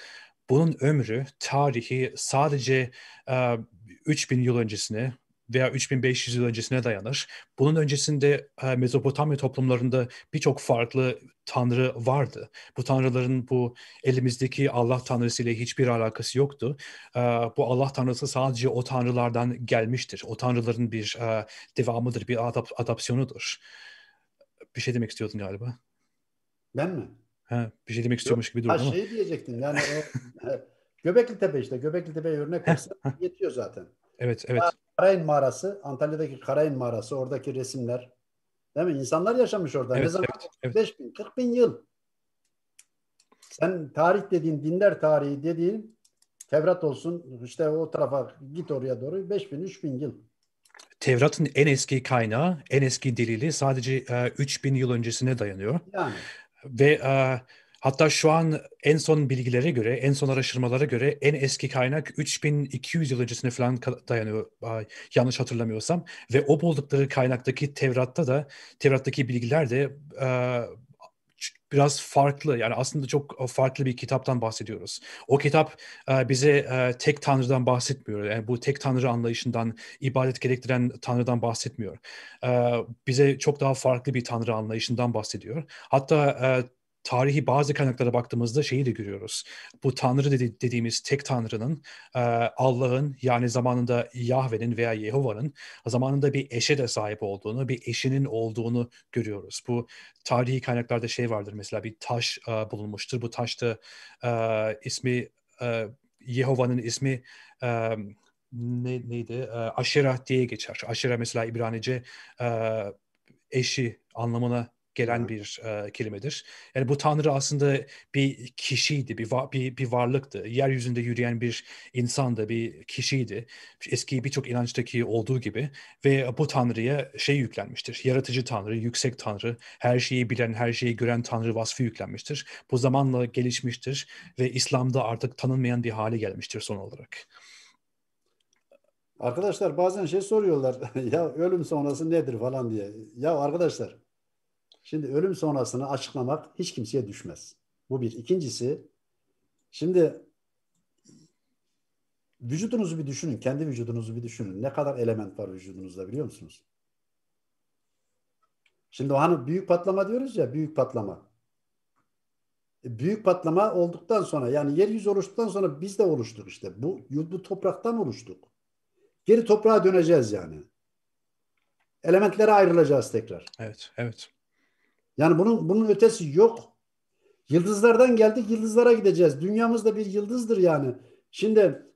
bunun ömrü, tarihi sadece e, 3000 yıl öncesine veya 3500 yıl öncesine dayanır. Bunun öncesinde e, Mezopotamya toplumlarında birçok farklı tanrı vardı. Bu tanrıların bu elimizdeki Allah tanrısı ile hiçbir alakası yoktu. E, bu Allah tanrısı sadece o tanrılardan gelmiştir. O tanrıların bir e, devamıdır, bir adap adapsiyonudur. Bir şey demek istiyordun galiba. Ben mi? Ha, bir şey demek istiyormuş Yok, gibi durdum ama. Şey diyecektim yani o, e, Göbekli Tepe işte. Göbekli Tepe örnek versen yetiyor zaten. Evet, evet. Karayın mağarası, Antalya'daki Karayın mağarası, oradaki resimler. Değil mi? İnsanlar yaşamış orada. Evet, ne zaman? Evet, evet. 5 bin, 40 bin yıl. Sen tarih dediğin, dinler tarihi dediğin Tevrat olsun işte o tarafa git oraya doğru 5 bin, 3 bin yıl. Tevrat'ın en eski kaynağı, en eski delili sadece e, 3000 yıl öncesine dayanıyor. Yani. Ve e, Hatta şu an en son bilgilere göre, en son araştırmalara göre en eski kaynak 3200 yıl öncesine falan dayanıyor yanlış hatırlamıyorsam. Ve o buldukları kaynaktaki Tevrat'ta da, Tevrat'taki bilgiler de biraz farklı. Yani aslında çok e, farklı bir kitaptan bahsediyoruz. O kitap e, bize e, tek tanrıdan bahsetmiyor. Yani bu tek tanrı anlayışından, ibadet gerektiren tanrıdan bahsetmiyor. Bize çok daha farklı bir tanrı anlayışından bahsediyor. Hatta tarihi bazı kaynaklara baktığımızda şeyi de görüyoruz. Bu tanrı dedi, dediğimiz tek tanrının e, Allah'ın yani zamanında Yahve'nin veya Yehova'nın zamanında bir eşe de sahip olduğunu, bir eşinin olduğunu görüyoruz. Bu tarihi kaynaklarda şey vardır mesela bir taş e, bulunmuştur. Bu taşta e, ismi e, Yehova'nın ismi e, ne, neydi? E, aşera diye geçer. Aşera mesela İbranice e, eşi anlamına gelen bir e, kelimedir. Yani bu tanrı aslında bir kişiydi, bir, va- bir bir varlıktı. Yeryüzünde yürüyen bir insandı, bir kişiydi. Eski birçok inançtaki olduğu gibi ve bu tanrıya şey yüklenmiştir. Yaratıcı tanrı, yüksek tanrı, her şeyi bilen, her şeyi gören tanrı vasfı yüklenmiştir. Bu zamanla gelişmiştir ve İslam'da artık tanınmayan bir hale gelmiştir son olarak. Arkadaşlar bazen şey soruyorlar ya ölüm sonrası nedir falan diye. Ya arkadaşlar Şimdi ölüm sonrasını açıklamak hiç kimseye düşmez. Bu bir. İkincisi şimdi vücudunuzu bir düşünün. Kendi vücudunuzu bir düşünün. Ne kadar element var vücudunuzda biliyor musunuz? Şimdi o hani büyük patlama diyoruz ya büyük patlama. E, büyük patlama olduktan sonra yani yeryüzü oluştuktan sonra biz de oluştuk işte. Bu, bu topraktan oluştuk. Geri toprağa döneceğiz yani. Elementlere ayrılacağız tekrar. Evet, evet. Yani bunun bunun ötesi yok. Yıldızlardan geldik, yıldızlara gideceğiz. Dünyamız da bir yıldızdır yani. Şimdi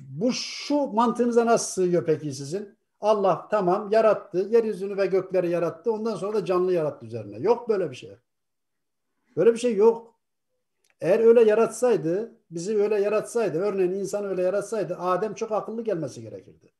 bu şu mantığınıza nasıl sığıyor peki sizin? Allah tamam yarattı, yeryüzünü ve gökleri yarattı. Ondan sonra da canlı yarattı üzerine. Yok böyle bir şey. Böyle bir şey yok. Eğer öyle yaratsaydı, bizi öyle yaratsaydı, örneğin insanı öyle yaratsaydı Adem çok akıllı gelmesi gerekirdi.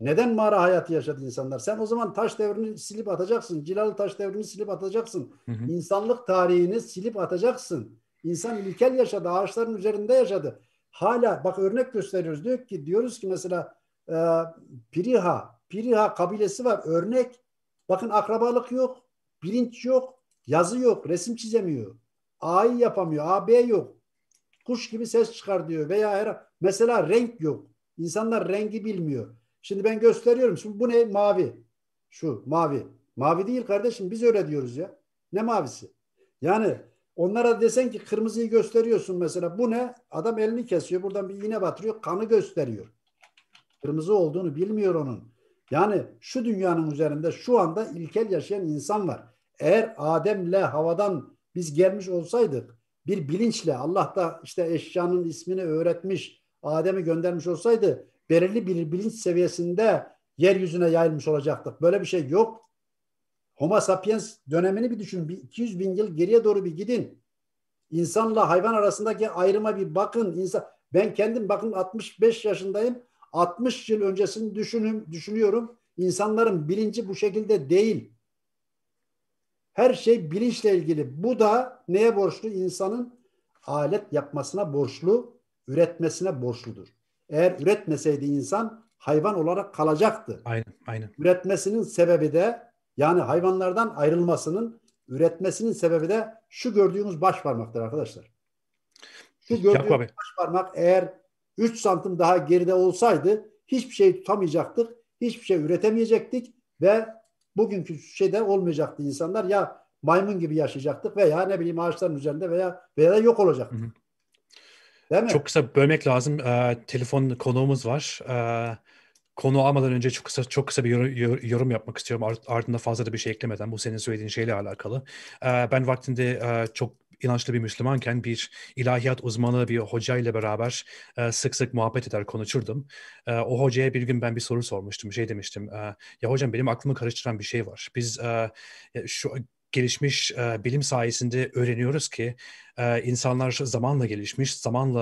Neden mağara hayatı yaşadı insanlar? Sen o zaman taş devrini silip atacaksın. Cilalı taş devrini silip atacaksın. Hı hı. İnsanlık tarihini silip atacaksın. İnsan ilkel yaşadı, ağaçların üzerinde yaşadı. Hala bak örnek gösteriyoruz. Diyor ki diyoruz ki mesela e, Piriha, Piriha kabilesi var örnek. Bakın akrabalık yok, bilinç yok, yazı yok, resim çizemiyor. A'yı yapamıyor, A B yok. Kuş gibi ses çıkar diyor veya her mesela renk yok. İnsanlar rengi bilmiyor. Şimdi ben gösteriyorum. Şimdi bu ne? Mavi. Şu mavi. Mavi değil kardeşim. Biz öyle diyoruz ya. Ne mavisi? Yani onlara desen ki kırmızıyı gösteriyorsun mesela. Bu ne? Adam elini kesiyor. Buradan bir iğne batırıyor. Kanı gösteriyor. Kırmızı olduğunu bilmiyor onun. Yani şu dünyanın üzerinde şu anda ilkel yaşayan insan var. Eğer Adem'le havadan biz gelmiş olsaydık bir bilinçle Allah da işte eşyanın ismini öğretmiş Adem'i göndermiş olsaydı belirli bir bilinç seviyesinde yeryüzüne yayılmış olacaktık. Böyle bir şey yok. Homo sapiens dönemini bir düşün. Bir 200 bin yıl geriye doğru bir gidin. İnsanla hayvan arasındaki ayrıma bir bakın. İnsan, ben kendim bakın 65 yaşındayım. 60 yıl öncesini düşünüm, düşünüyorum. İnsanların bilinci bu şekilde değil. Her şey bilinçle ilgili. Bu da neye borçlu? İnsanın alet yapmasına borçlu, üretmesine borçludur. Eğer üretmeseydi insan hayvan olarak kalacaktı. Aynen, aynen. Üretmesinin sebebi de yani hayvanlardan ayrılmasının üretmesinin sebebi de şu gördüğümüz baş parmaktır arkadaşlar. Şu gördüğümüz Yap, baş parmak eğer 3 santim daha geride olsaydı hiçbir şey tutamayacaktık, hiçbir şey üretemeyecektik ve bugünkü şeyde olmayacaktı insanlar. Ya maymun gibi yaşayacaktık veya ne bileyim ağaçların üzerinde veya veya yok olacaktık. Hı hı. Değil mi? Çok kısa bölmek lazım. E, telefon konuğumuz var. E, konu almadan önce çok kısa çok kısa bir yorum, yorum yapmak istiyorum. Art, ardında fazla da bir şey eklemeden bu senin söylediğin şeyle alakalı. E, ben vaktinde e, çok inançlı bir Müslümanken bir ilahiyat uzmanı bir hoca ile beraber e, sık sık muhabbet eder konuşurdum. E, o hocaya bir gün ben bir soru sormuştum. Şey demiştim. E, ya hocam benim aklımı karıştıran bir şey var. Biz e, şu gelişmiş e, bilim sayesinde öğreniyoruz ki e, insanlar zamanla gelişmiş, zamanla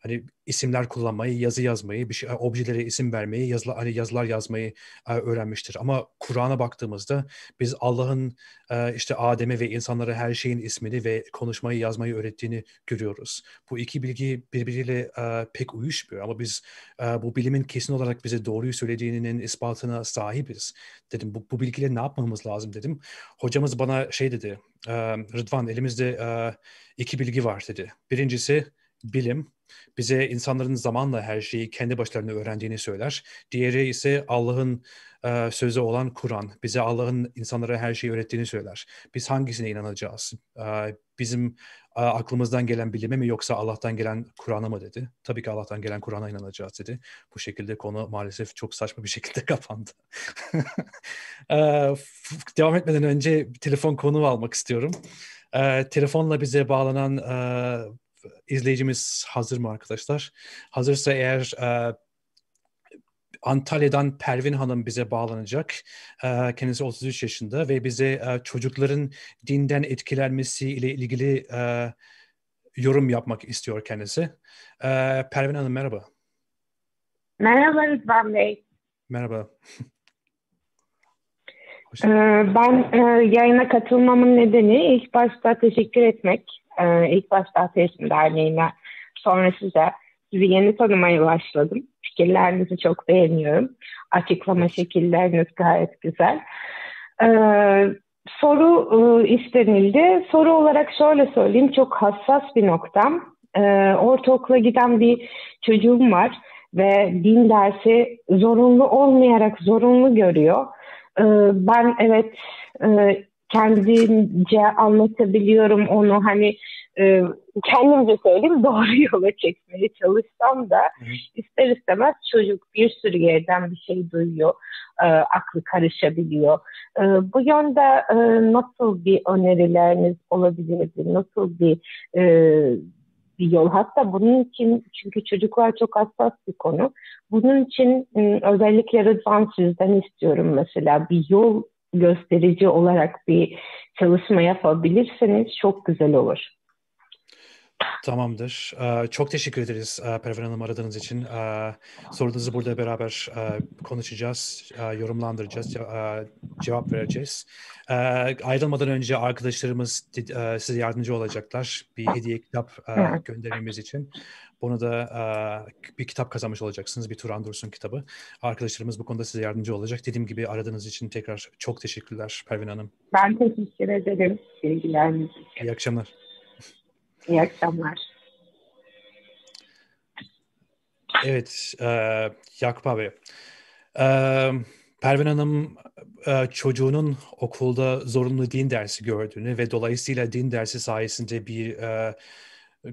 hani isimler kullanmayı, yazı yazmayı, bir şey, objelere isim vermeyi, yazılar, hani yazılar yazmayı öğrenmiştir. Ama Kur'an'a baktığımızda biz Allah'ın işte Adem'e ve insanlara her şeyin ismini ve konuşmayı, yazmayı öğrettiğini görüyoruz. Bu iki bilgi birbiriyle pek uyuşmuyor ama biz bu bilimin kesin olarak bize doğruyu söylediğinin ispatına sahibiz. Dedim bu, bu bilgiyle ne yapmamız lazım dedim. Hocamız bana şey dedi, Rıdvan elimizde iki bilgi var dedi. Birincisi bilim bize insanların zamanla her şeyi kendi başlarına öğrendiğini söyler. Diğeri ise Allah'ın e, sözü olan Kur'an bize Allah'ın insanlara her şeyi öğrettiğini söyler. Biz hangisine inanacağız? E, bizim e, aklımızdan gelen bilime mi yoksa Allah'tan gelen Kur'an'a mı dedi? Tabii ki Allah'tan gelen Kur'an'a inanacağız dedi. Bu şekilde konu maalesef çok saçma bir şekilde kapandı. e, devam etmeden önce telefon konu almak istiyorum. E, telefonla bize bağlanan e, izleyicimiz hazır mı arkadaşlar? Hazırsa eğer e, Antalya'dan Pervin Hanım bize bağlanacak. E, kendisi 33 yaşında ve bize e, çocukların dinden etkilenmesi ile ilgili e, yorum yapmak istiyor kendisi. Pervin Hanım merhaba. Merhaba Rıdvan Bey. Merhaba. ben yayına katılmamın nedeni ilk başta teşekkür etmek. E, ilk başta Ateizm Derneği'ne sonra size sizi yeni tanımaya başladım. Fikirlerinizi çok beğeniyorum. Açıklama şekilleriniz gayet güzel. Ee, soru e, istenildi. Soru olarak şöyle söyleyeyim. Çok hassas bir noktam. Ee, ortaokula giden bir çocuğum var ve din dersi zorunlu olmayarak zorunlu görüyor. Ee, ben evet e, kendimce anlatabiliyorum onu hani e, kendimce söyleyeyim doğru yola çekmeye çalışsam da Hı. ister istemez çocuk bir sürü yerden bir şey duyuyor. E, aklı karışabiliyor. E, bu yönde e, nasıl bir önerileriniz olabilirdi? Nasıl bir e, bir yol. Hatta bunun için çünkü çocuklar çok hassas bir konu. Bunun için ıı, özellikle Rıdvan sizden istiyorum mesela bir yol gösterici olarak bir çalışma yapabilirseniz çok güzel olur. Tamamdır. Çok teşekkür ederiz Pervin Hanım aradığınız için. Sorunuzu burada beraber konuşacağız, yorumlandıracağız, cevap vereceğiz. Ayrılmadan önce arkadaşlarımız size yardımcı olacaklar bir hediye kitap göndermemiz için. Bunu da bir kitap kazanmış olacaksınız, bir Turan Dursun kitabı. Arkadaşlarımız bu konuda size yardımcı olacak. Dediğim gibi aradığınız için tekrar çok teşekkürler Pervin Hanım. Ben teşekkür ederim. İyi için. İyi akşamlar. İyi akşamlar. Evet, e, Yakup abi. E, Pervin Hanım e, çocuğunun okulda zorunlu din dersi gördüğünü ve dolayısıyla din dersi sayesinde bir e,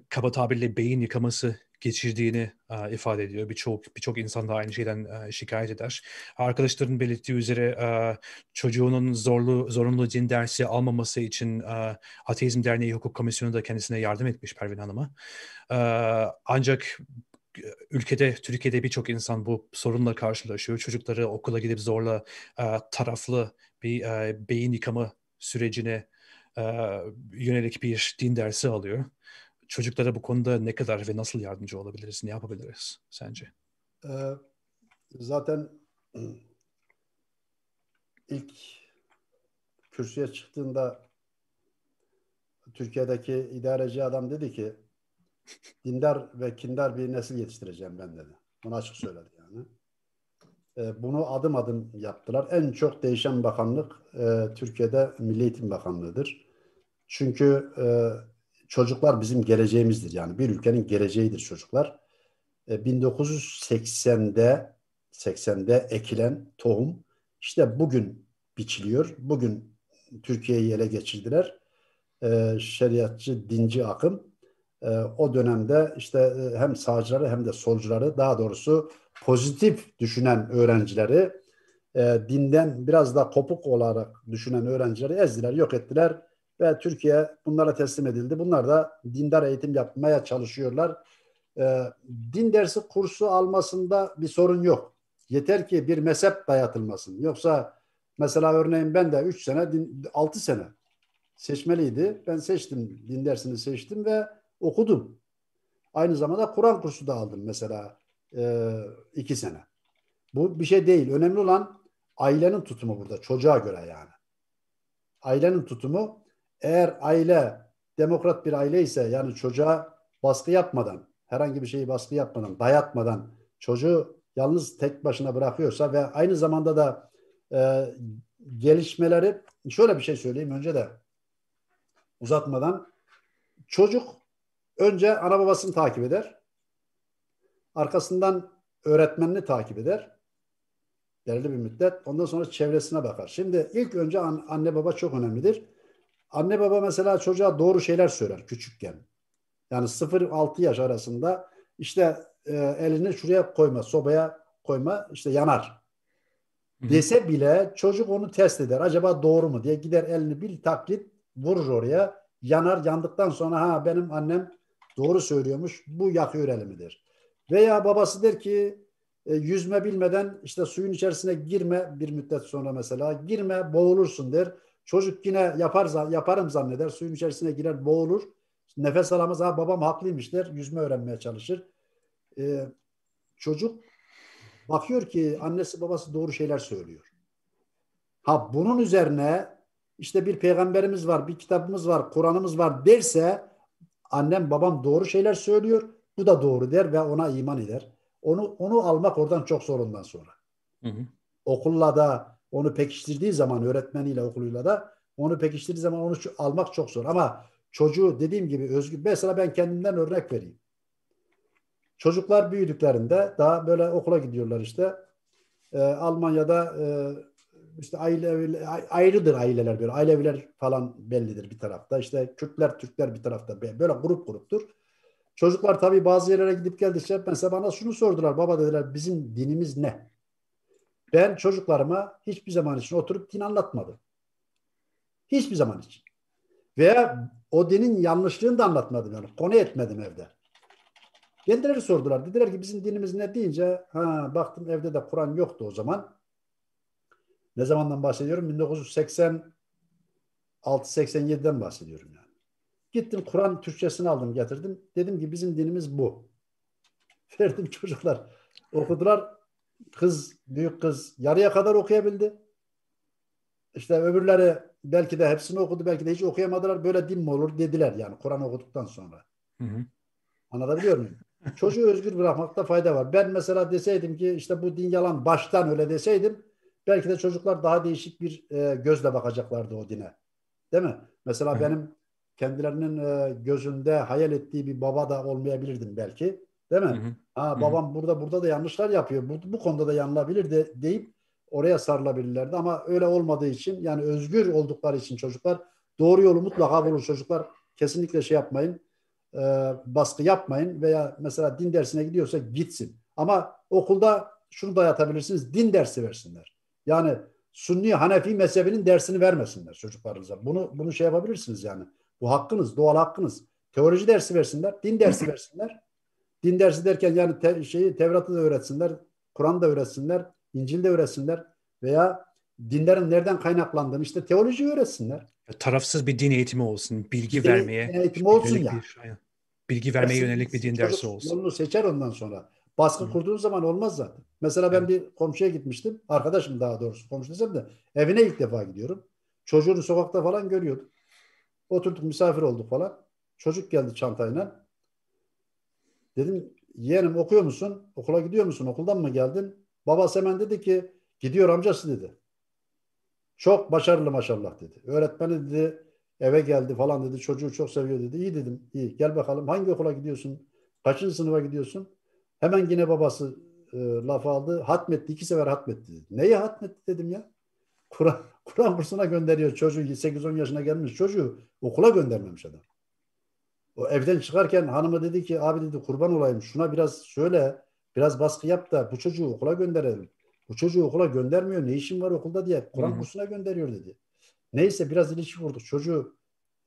kaba tabirle beyin yıkaması geçirdiğini e, ifade ediyor. Birçok birçok insan da aynı şeyden e, şikayet eder. Arkadaşların belirttiği üzere e, çocuğunun zorlu zorunlu din dersi almaması için e, Ateizm Derneği Hukuk Komisyonu da kendisine yardım etmiş Pervin Hanım'a. E, ancak e, ülkede Türkiye'de birçok insan bu sorunla karşılaşıyor. Çocukları okula gidip zorla e, taraflı bir e, beyin yıkama sürecine e, yönelik bir din dersi alıyor çocuklara bu konuda ne kadar ve nasıl yardımcı olabiliriz, ne yapabiliriz sence? Ee, zaten ilk kürsüye çıktığında Türkiye'deki idareci adam dedi ki dindar ve kindar bir nesil yetiştireceğim ben dedi. Bunu açık söyledi yani. Ee, bunu adım adım yaptılar. En çok değişen bakanlık e, Türkiye'de Milli Eğitim Bakanlığı'dır. Çünkü e, çocuklar bizim geleceğimizdir. Yani bir ülkenin geleceğidir çocuklar. E, 1980'de 80'de ekilen tohum işte bugün biçiliyor. Bugün Türkiye'yi ele geçirdiler. E, şeriatçı, dinci akım e, o dönemde işte e, hem sağcıları hem de solcuları daha doğrusu pozitif düşünen öğrencileri e, dinden biraz da kopuk olarak düşünen öğrencileri ezdiler, yok ettiler ve Türkiye bunlara teslim edildi. Bunlar da dindar eğitim yapmaya çalışıyorlar. E, din dersi kursu almasında bir sorun yok. Yeter ki bir mezhep dayatılmasın. Yoksa mesela örneğin ben de 3 sene, 6 sene seçmeliydi. Ben seçtim, din dersini seçtim ve okudum. Aynı zamanda Kur'an kursu da aldım mesela e, iki sene. Bu bir şey değil. Önemli olan ailenin tutumu burada. Çocuğa göre yani. Ailenin tutumu eğer aile demokrat bir aile ise yani çocuğa baskı yapmadan, herhangi bir şeyi baskı yapmadan, dayatmadan çocuğu yalnız tek başına bırakıyorsa ve aynı zamanda da e, gelişmeleri şöyle bir şey söyleyeyim önce de uzatmadan çocuk önce ana babasını takip eder. Arkasından öğretmenini takip eder. Belirli bir müddet. Ondan sonra çevresine bakar. Şimdi ilk önce an, anne baba çok önemlidir. Anne baba mesela çocuğa doğru şeyler söyler küçükken. Yani 0-6 yaş arasında işte e, elini şuraya koyma, sobaya koyma işte yanar. Dese bile çocuk onu test eder. Acaba doğru mu diye gider elini bir taklit vurur oraya. Yanar yandıktan sonra ha benim annem doğru söylüyormuş bu yakıyor elimidir Veya babası der ki e, yüzme bilmeden işte suyun içerisine girme bir müddet sonra mesela girme boğulursun der. Çocuk yine yapar, yaparım zanneder. Suyun içerisine girer, boğulur. Nefes alamaz. Ha babam haklıymış der. Yüzme öğrenmeye çalışır. Ee, çocuk bakıyor ki annesi babası doğru şeyler söylüyor. Ha bunun üzerine işte bir peygamberimiz var, bir kitabımız var, Kur'an'ımız var derse annem babam doğru şeyler söylüyor. Bu da doğru der ve ona iman eder. Onu onu almak oradan çok zorundan sonra. Hı hı. Okulla da onu pekiştirdiği zaman öğretmeniyle okuluyla da onu pekiştirdiği zaman onu almak çok zor. Ama çocuğu dediğim gibi özgür. Mesela ben kendimden örnek vereyim. Çocuklar büyüdüklerinde daha böyle okula gidiyorlar işte. E, Almanya'da e, işte aile ayrıdır aileler böyle. Aileviler falan bellidir bir tarafta. İşte Kürtler, Türkler bir tarafta. Böyle grup gruptur. Çocuklar tabii bazı yerlere gidip geldikçe mesela bana şunu sordular. Baba dediler bizim dinimiz ne? Ben çocuklarıma hiçbir zaman için oturup din anlatmadım. Hiçbir zaman için. Veya o dinin yanlışlığını da anlatmadım yani. Konu etmedim evde. Kendileri sordular. Dediler ki bizim dinimiz ne deyince ha, baktım evde de Kur'an yoktu o zaman. Ne zamandan bahsediyorum? 1986-87'den bahsediyorum yani. Gittim Kur'an Türkçesini aldım getirdim. Dedim ki bizim dinimiz bu. Verdim çocuklar. Okudular kız, büyük kız yarıya kadar okuyabildi. İşte öbürleri belki de hepsini okudu, belki de hiç okuyamadılar. Böyle din mi olur dediler yani Kur'an okuduktan sonra. Hı hı. Anlatabiliyor muyum? Çocuğu özgür bırakmakta fayda var. Ben mesela deseydim ki işte bu din yalan baştan öyle deseydim belki de çocuklar daha değişik bir e, gözle bakacaklardı o dine. Değil mi? Mesela benim kendilerinin e, gözünde hayal ettiği bir baba da olmayabilirdim belki. Değil mi? Hı hı. Ha, babam hı hı. burada burada da yanlışlar yapıyor. Bu, bu konuda da yanılabilir de deyip oraya sarılabilirlerdi ama öyle olmadığı için yani özgür oldukları için çocuklar doğru yolu mutlaka bulur çocuklar. Kesinlikle şey yapmayın. E, baskı yapmayın veya mesela din dersine gidiyorsa gitsin. Ama okulda şunu dayatabilirsiniz. Din dersi versinler. Yani Sünni Hanefi mezhebinin dersini vermesinler çocuklarınıza. Bunu bunu şey yapabilirsiniz yani. Bu hakkınız, doğal hakkınız. Teoloji dersi versinler, din dersi versinler. Din dersi derken yani te, şeyi Tevrat'ı da öğretsinler, Kur'an'ı da öğretsinler, İncil'i de öğretsinler veya dinlerin nereden kaynaklandığını işte teoloji öğretsinler. Tarafsız bir din eğitimi olsun, bilgi din vermeye. eğitimi olsun ya. Bir, şey. bilgi vermeye Dersin, yönelik bir din dersi olsun. Yolunu seçer ondan sonra. Baskı Hı. kurduğun zaman olmaz zaten. Mesela ben evet. bir komşuya gitmiştim. Arkadaşım daha doğrusu komşu desem de evine ilk defa gidiyorum. Çocuğunu sokakta falan görüyordum. Oturduk misafir olduk falan. Çocuk geldi çantayla. Dedim yeğenim okuyor musun? Okula gidiyor musun? Okuldan mı geldin? Babası hemen dedi ki gidiyor amcası dedi. Çok başarılı maşallah dedi. Öğretmeni dedi eve geldi falan dedi. Çocuğu çok seviyor dedi. İyi dedim. iyi gel bakalım hangi okula gidiyorsun? Kaçıncı sınıfa gidiyorsun? Hemen yine babası e, laf aldı. Hatmetti. iki sefer hatmetti dedi. Neyi hatmetti dedim ya? Kur'an Kur'an kursuna gönderiyor çocuğu. 8-10 yaşına gelmiş çocuğu okula göndermemiş adam. O evden çıkarken hanımı dedi ki abi dedi kurban olayım şuna biraz söyle biraz baskı yap da bu çocuğu okula gönderelim. Bu çocuğu okula göndermiyor ne işin var okulda diye Kur'an kursuna gönderiyor dedi. Neyse biraz ilişki kurduk çocuğu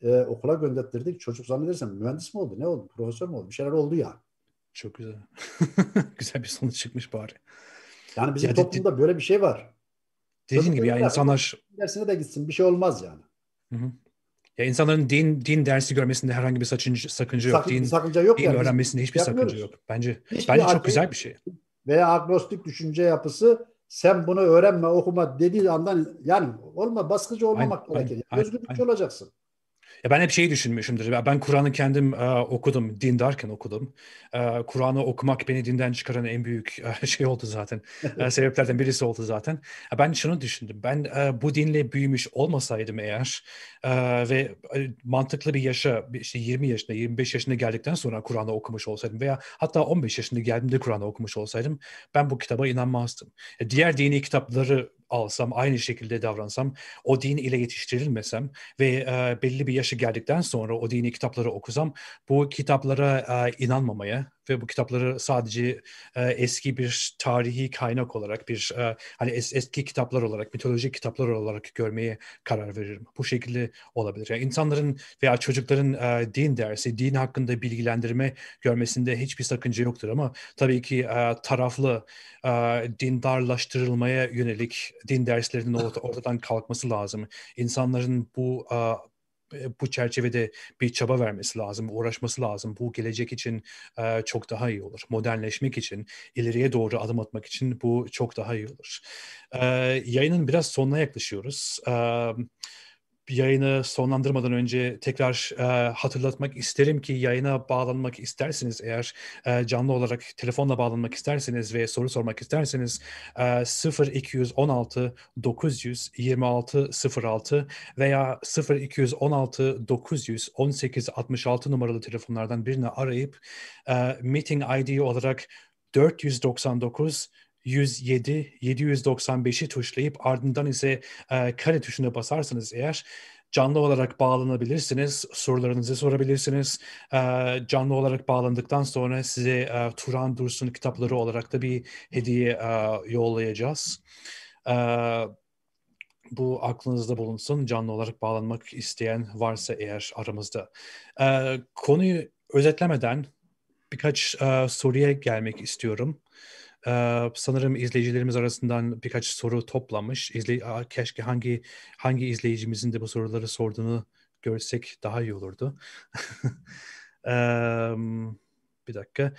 e, okula gönderttirdik. Çocuk zannedersem mühendis mi oldu ne oldu profesör mü oldu bir şeyler oldu ya. Çok güzel. güzel bir sonuç çıkmış bari. Yani bizim ya toplumda de, böyle bir şey var. Dediğin gibi ya insanlar... Dersine de gitsin bir şey olmaz yani. Hı hı. Ya insanların din din dersi görmesinde herhangi bir saçıncı, sakınca yok. Sakın, din, sakınca yok din yani. öğrenmesinde hiçbir Yapmıyoruz. sakınca yok. Bence hiçbir bence çok güzel bir şey. Veya agnostik düşünce yapısı sen bunu öğrenme, okuma dediği andan yani olma baskıcı olmamak gerekir. Özgürlükçü olacaksın. Ya ben hep şeyi düşünmüşümdür. ben Kur'an'ı kendim e, okudum, dindarken okudum. E, Kur'an'ı okumak beni dinden çıkaran en büyük e, şey oldu zaten. e, sebeplerden birisi oldu zaten. E, ben şunu düşündüm. Ben e, bu dinle büyümüş olmasaydım eğer e, ve e, mantıklı bir yaşa, işte 20 yaşında, 25 yaşında geldikten sonra Kur'an'ı okumuş olsaydım veya hatta 15 yaşında geldiğimde Kur'an'ı okumuş olsaydım ben bu kitaba inanmazdım. E, diğer dini kitapları alsam, aynı şekilde davransam, o din ile yetiştirilmesem ve e, belli bir yaşa geldikten sonra o dini kitapları okusam, bu kitaplara e, inanmamaya, ve bu kitapları sadece e, eski bir tarihi kaynak olarak bir e, hani es, eski kitaplar olarak mitolojik kitaplar olarak görmeye karar veririm. Bu şekilde olabilir. Yani insanların veya çocukların e, din dersi, din hakkında bilgilendirme görmesinde hiçbir sakınca yoktur ama tabii ki e, taraflı e, dindarlaştırılmaya yönelik din derslerinin ortadan kalkması lazım. İnsanların bu e, bu çerçevede bir çaba vermesi lazım, uğraşması lazım. Bu gelecek için e, çok daha iyi olur. Modernleşmek için, ileriye doğru adım atmak için bu çok daha iyi olur. E, yayının biraz sonuna yaklaşıyoruz. E, bir yayını sonlandırmadan önce tekrar e, hatırlatmak isterim ki yayına bağlanmak isterseniz eğer e, canlı olarak telefonla bağlanmak isterseniz ve soru sormak isterseniz e, 0216 926 06 veya 0216 918 66 numaralı telefonlardan birini arayıp e, meeting ID olarak 499 107 795'i tuşlayıp ardından ise e, kare tuşuna basarsanız eğer canlı olarak bağlanabilirsiniz. Sorularınızı sorabilirsiniz. E, canlı olarak bağlandıktan sonra size e, Turan Dursun kitapları olarak da bir hediye e, yollayacağız. Evet bu aklınızda bulunsun. Canlı olarak bağlanmak isteyen varsa eğer aramızda. Ee, konuyu özetlemeden birkaç e, soruya gelmek istiyorum. Ee, sanırım izleyicilerimiz arasından birkaç soru toplamış. İzley keşke hangi hangi izleyicimizin de bu soruları sorduğunu görsek daha iyi olurdu. ee, bir dakika.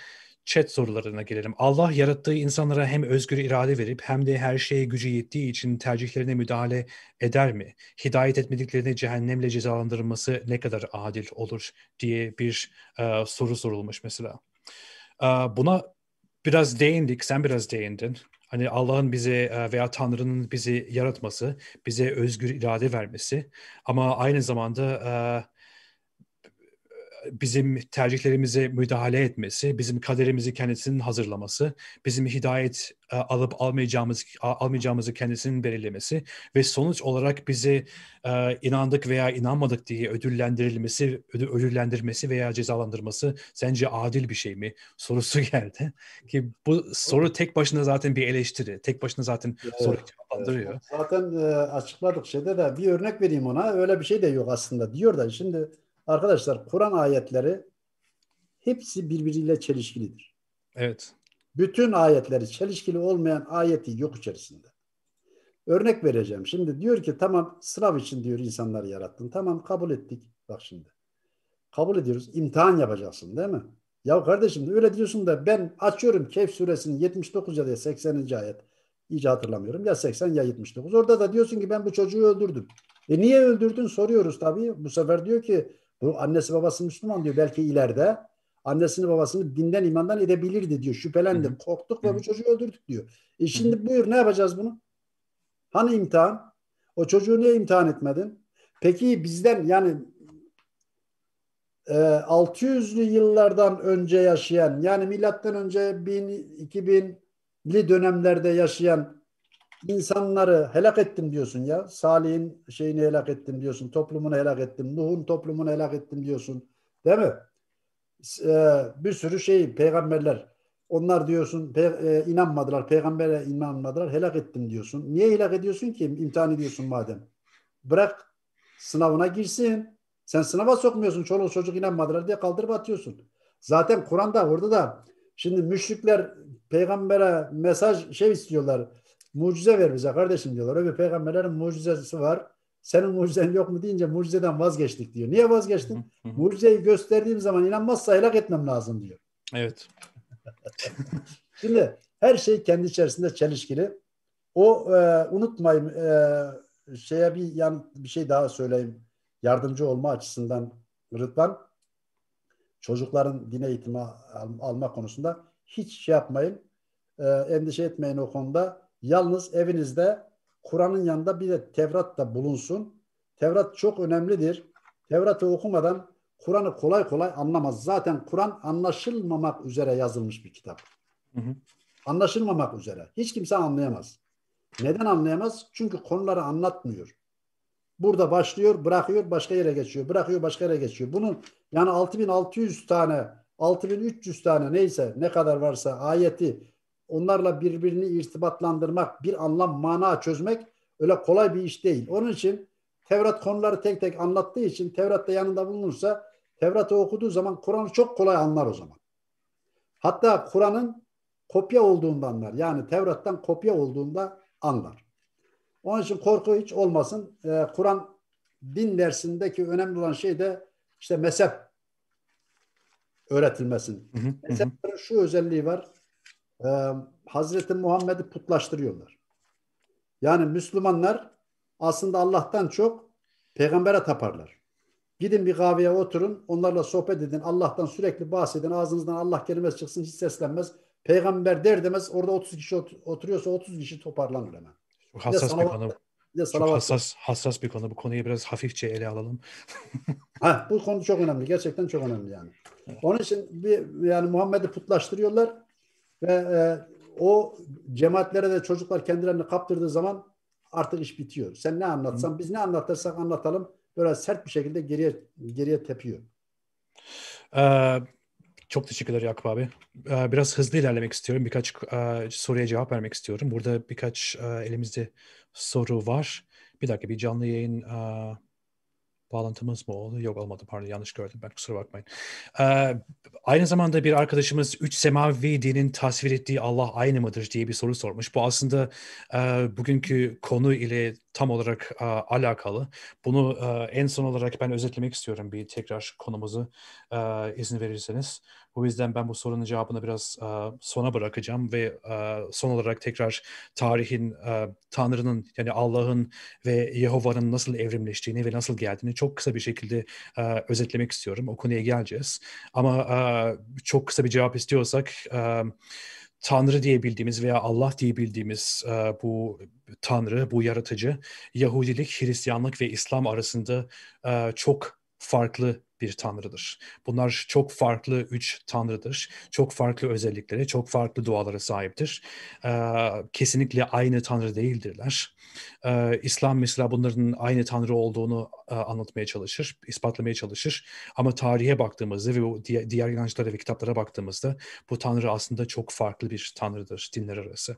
Chat sorularına gelelim. Allah yarattığı insanlara hem özgür irade verip hem de her şeye gücü yettiği için tercihlerine müdahale eder mi? Hidayet etmediklerine cehennemle cezalandırılması ne kadar adil olur diye bir e, soru sorulmuş mesela. E, buna biraz değindik, sen biraz değindin. Hani Allah'ın bize e, veya Tanrı'nın bizi yaratması, bize özgür irade vermesi ama aynı zamanda e, bizim tercihlerimize müdahale etmesi, bizim kaderimizi kendisinin hazırlaması, bizim hidayet e, alıp almayacağımız almayacağımızı kendisinin belirlemesi ve sonuç olarak bizi e, inandık veya inanmadık diye ödüllendirilmesi, ödüllendirmesi veya cezalandırması sence adil bir şey mi sorusu geldi. Ki bu soru tek başına zaten bir eleştiri, tek başına zaten evet. soru cevaplandırıyor. Zaten e, açıkladık şeyde de bir örnek vereyim ona. Öyle bir şey de yok aslında diyor da şimdi Arkadaşlar Kur'an ayetleri hepsi birbiriyle çelişkilidir. Evet. Bütün ayetleri çelişkili olmayan ayeti yok içerisinde. Örnek vereceğim. Şimdi diyor ki tamam sınav için diyor insanları yarattın. Tamam kabul ettik. Bak şimdi. Kabul ediyoruz. İmtihan yapacaksın değil mi? Ya kardeşim öyle diyorsun da ben açıyorum Kehf suresinin 79 ya da 80. ayet. İyice hatırlamıyorum. Ya 80 ya 79. Orada da diyorsun ki ben bu çocuğu öldürdüm. E niye öldürdün soruyoruz tabii. Bu sefer diyor ki bu annesi babası Müslüman diyor. Belki ileride annesini babasını dinden imandan edebilirdi diyor. Şüphelendim. Hı-hı. Korktuk ve bu çocuğu öldürdük diyor. E şimdi Hı-hı. buyur ne yapacağız bunu? Hani imtihan? O çocuğu niye imtihan etmedin? Peki bizden yani 600'lü e, yıllardan önce yaşayan yani milattan önce 1000 2000'li dönemlerde yaşayan insanları helak ettim diyorsun ya. Salih'in şeyini helak ettim diyorsun. Toplumunu helak ettim. Nuh'un toplumunu helak ettim diyorsun. Değil mi? Ee, bir sürü şey peygamberler. Onlar diyorsun pe e, inanmadılar. Peygambere inanmadılar. Helak ettim diyorsun. Niye helak ediyorsun ki? İmtihan ediyorsun madem. Bırak sınavına girsin. Sen sınava sokmuyorsun. Çoluk çocuk inanmadılar diye kaldırıp atıyorsun. Zaten Kur'an'da burada da şimdi müşrikler peygambere mesaj şey istiyorlar Mucize ver bize kardeşim diyorlar. Öbür peygamberlerin mucizesi var. Senin mucizen yok mu deyince mucizeden vazgeçtik diyor. Niye vazgeçtin? Mucizeyi gösterdiğim zaman inanmazsa helak etmem lazım diyor. Evet. Şimdi her şey kendi içerisinde çelişkili. O e, unutmayın e, şeye bir yan bir şey daha söyleyeyim. Yardımcı olma açısından Rıdvan çocukların din eğitimi alma konusunda hiç şey yapmayın. E, endişe etmeyin o konuda. Yalnız evinizde Kur'an'ın yanında bir de Tevrat da bulunsun. Tevrat çok önemlidir. Tevrat'ı okumadan Kur'an'ı kolay kolay anlamaz. Zaten Kur'an anlaşılmamak üzere yazılmış bir kitap. Hı hı. Anlaşılmamak üzere. Hiç kimse anlayamaz. Neden anlayamaz? Çünkü konuları anlatmıyor. Burada başlıyor, bırakıyor, başka yere geçiyor. Bırakıyor, başka yere geçiyor. Bunun yani 6600 tane, 6300 tane neyse ne kadar varsa ayeti onlarla birbirini irtibatlandırmak, bir anlam, mana çözmek öyle kolay bir iş değil. Onun için Tevrat konuları tek tek anlattığı için Tevrat da yanında bulunursa Tevrat'ı okuduğu zaman Kur'an'ı çok kolay anlar o zaman. Hatta Kur'an'ın kopya olduğunda anlar. Yani Tevrat'tan kopya olduğunda anlar. Onun için korku hiç olmasın. Ee, Kur'an din dersindeki önemli olan şey de işte mezhep öğretilmesin. Mezheplerin şu özelliği var e, Hazreti Muhammed'i putlaştırıyorlar. Yani Müslümanlar aslında Allah'tan çok peygambere taparlar. Gidin bir kahveye oturun, onlarla sohbet edin, Allah'tan sürekli bahsedin, ağzınızdan Allah kelimesi çıksın hiç seslenmez. Peygamber der demez orada 30 kişi oturuyorsa 30 kişi toparlanır hemen. Çok hassas bir konu. Bir çok hassas, hassas bir konu. Bu konuyu biraz hafifçe ele alalım. ha, bu konu çok önemli. Gerçekten çok önemli yani. Onun için bir, yani Muhammed'i putlaştırıyorlar. Ve e, o cemaatlere de çocuklar kendilerini kaptırdığı zaman artık iş bitiyor. Sen ne anlatsan, biz ne anlatırsak anlatalım böyle sert bir şekilde geriye geriye tepiyor. Ee, çok teşekkürler Yakup abi. Ee, biraz hızlı ilerlemek istiyorum. Birkaç e, soruya cevap vermek istiyorum. Burada birkaç e, elimizde soru var. Bir dakika bir canlı yayın e, bağlantımız mı oldu? Yok olmadı pardon yanlış gördüm ben kusura bakmayın. Ee, aynı zamanda bir arkadaşımız üç semavi dinin tasvir ettiği Allah aynı mıdır diye bir soru sormuş. Bu aslında e, bugünkü konu ile tam olarak e, alakalı. Bunu e, en son olarak ben özetlemek istiyorum bir tekrar konumuzu e, izin verirseniz. O yüzden ben bu sorunun cevabını biraz uh, sona bırakacağım ve uh, son olarak tekrar tarihin, uh, Tanrı'nın yani Allah'ın ve Yehova'nın nasıl evrimleştiğini ve nasıl geldiğini çok kısa bir şekilde uh, özetlemek istiyorum. O konuya geleceğiz. Ama uh, çok kısa bir cevap istiyorsak... Uh, Tanrı diye bildiğimiz veya Allah diye bildiğimiz uh, bu Tanrı, bu yaratıcı Yahudilik, Hristiyanlık ve İslam arasında uh, çok farklı bir tanrıdır. Bunlar çok farklı üç tanrıdır. Çok farklı özellikleri, çok farklı dualara sahiptir. Ee, kesinlikle aynı tanrı değildirler. Ee, İslam mesela bunların aynı tanrı olduğunu e, anlatmaya çalışır, ispatlamaya çalışır. Ama tarihe baktığımızda ve diğer, diğer inançlara ve kitaplara baktığımızda bu tanrı aslında çok farklı bir tanrıdır dinler arası.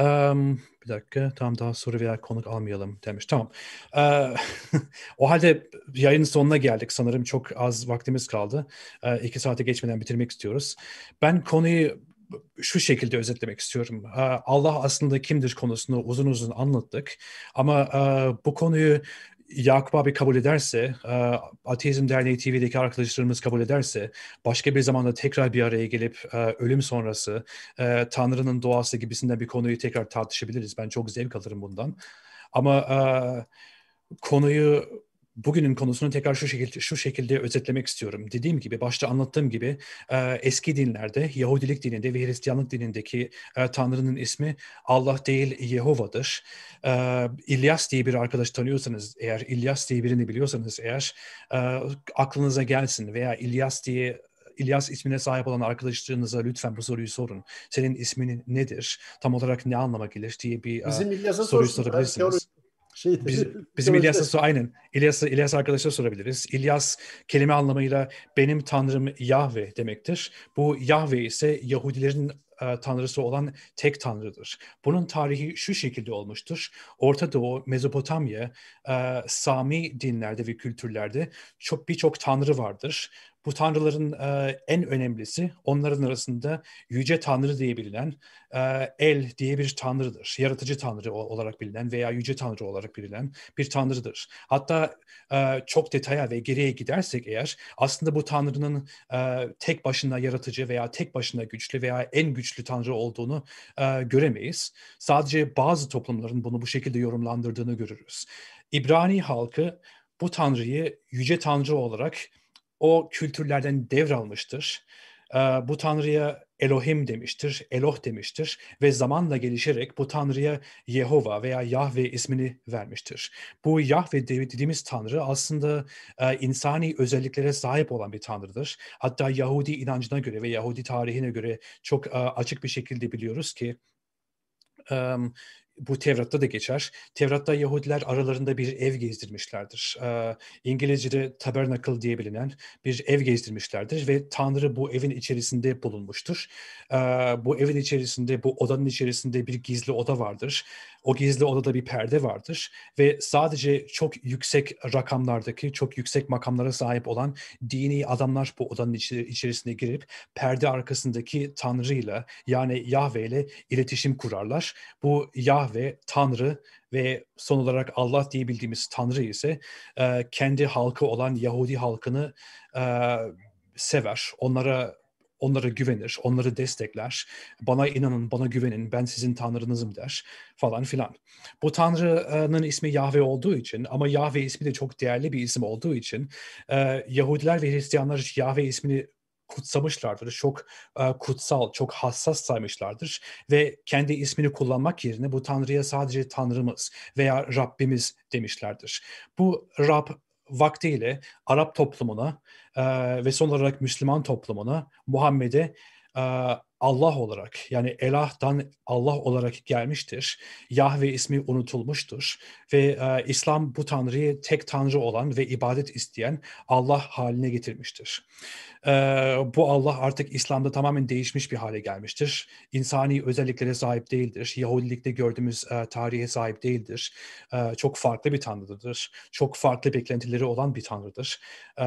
Um, bir dakika tam daha soru veya konuk almayalım demiş. Tamam. Ee, o halde yayın sonuna geldik. Sanırım çok az vaktimiz kaldı. Ee, iki saate geçmeden bitirmek istiyoruz. Ben konuyu şu şekilde özetlemek istiyorum. Ee, Allah aslında kimdir konusunu uzun uzun anlattık. Ama e, bu konuyu Yakup abi kabul ederse, e, Ateizm Derneği TV'deki arkadaşlarımız kabul ederse, başka bir zamanda tekrar bir araya gelip e, ölüm sonrası, e, Tanrı'nın doğası gibisinden bir konuyu tekrar tartışabiliriz. Ben çok zevk alırım bundan. Ama konuyu bugünün konusunu tekrar şu şekilde şu şekilde özetlemek istiyorum. Dediğim gibi başta anlattığım gibi e, eski dinlerde Yahudilik dininde ve Hristiyanlık dinindeki e, Tanrı'nın ismi Allah değil Yehova'dır. E, İlyas diye bir arkadaş tanıyorsanız eğer İlyas diye birini biliyorsanız eğer e, aklınıza gelsin veya İlyas diye İlyas ismine sahip olan arkadaşlarınıza lütfen bu soruyu sorun. Senin ismin nedir? Tam olarak ne anlamak gelir diye bir e, Bizim uh, soruyu sorabilirsiniz şey biz, bizim İlyas'a aynen. İlyas'a İlyas arkadaşa sorabiliriz. İlyas kelime anlamıyla benim tanrım Yahve demektir. Bu Yahve ise Yahudilerin e, tanrısı olan tek tanrıdır. Bunun tarihi şu şekilde olmuştur. Orta Doğu, Mezopotamya, e, Sami dinlerde ve kültürlerde çok birçok tanrı vardır bu tanrıların e, en önemlisi onların arasında yüce tanrı diye bilinen e, El diye bir tanrıdır. Yaratıcı tanrı olarak bilinen veya yüce tanrı olarak bilinen bir tanrıdır. Hatta e, çok detaya ve geriye gidersek eğer aslında bu tanrının e, tek başına yaratıcı veya tek başına güçlü veya en güçlü tanrı olduğunu e, göremeyiz. Sadece bazı toplumların bunu bu şekilde yorumlandırdığını görürüz. İbrani halkı bu tanrıyı yüce tanrı olarak o kültürlerden devralmıştır. bu tanrıya Elohim demiştir, Eloh demiştir ve zamanla gelişerek bu tanrıya Yehova veya Yahve ismini vermiştir. Bu Yahve dediğimiz tanrı aslında insani özelliklere sahip olan bir tanrıdır. Hatta Yahudi inancına göre ve Yahudi tarihine göre çok açık bir şekilde biliyoruz ki bu Tevrat'ta da geçer. Tevrat'ta Yahudiler aralarında bir ev gezdirmişlerdir. Ee, İngilizce'de tabernacle diye bilinen bir ev gezdirmişlerdir ve Tanrı bu evin içerisinde bulunmuştur. Ee, bu evin içerisinde, bu odanın içerisinde bir gizli oda vardır. O gizli odada bir perde vardır ve sadece çok yüksek rakamlardaki, çok yüksek makamlara sahip olan dini adamlar bu odanın içerisine girip perde arkasındaki Tanrı'yla yani Yahve ile iletişim kurarlar. Bu Yahve Allah ve Tanrı ve son olarak Allah diye bildiğimiz Tanrı ise e, kendi halkı olan Yahudi halkını e, sever, onlara onlara güvenir, onları destekler. Bana inanın, bana güvenin, ben sizin tanrınızım der falan filan. Bu tanrının ismi Yahve olduğu için ama Yahve ismi de çok değerli bir isim olduğu için e, Yahudiler ve Hristiyanlar Yahve ismini kutsamışlardır. Çok e, kutsal, çok hassas saymışlardır ve kendi ismini kullanmak yerine bu Tanrı'ya sadece Tanrımız veya Rabbimiz demişlerdir. Bu Rab vaktiyle Arap toplumuna e, ve son olarak Müslüman toplumuna Muhammed'e e, Allah olarak yani Elah'tan Allah olarak gelmiştir. Yahve ismi unutulmuştur ve e, İslam bu tanrıyı tek tanrı olan ve ibadet isteyen Allah haline getirmiştir. E, bu Allah artık İslam'da tamamen değişmiş bir hale gelmiştir. İnsani özelliklere sahip değildir. Yahudilikte gördüğümüz e, tarihe sahip değildir. E, çok farklı bir tanrıdır. Çok farklı beklentileri olan bir tanrıdır. E,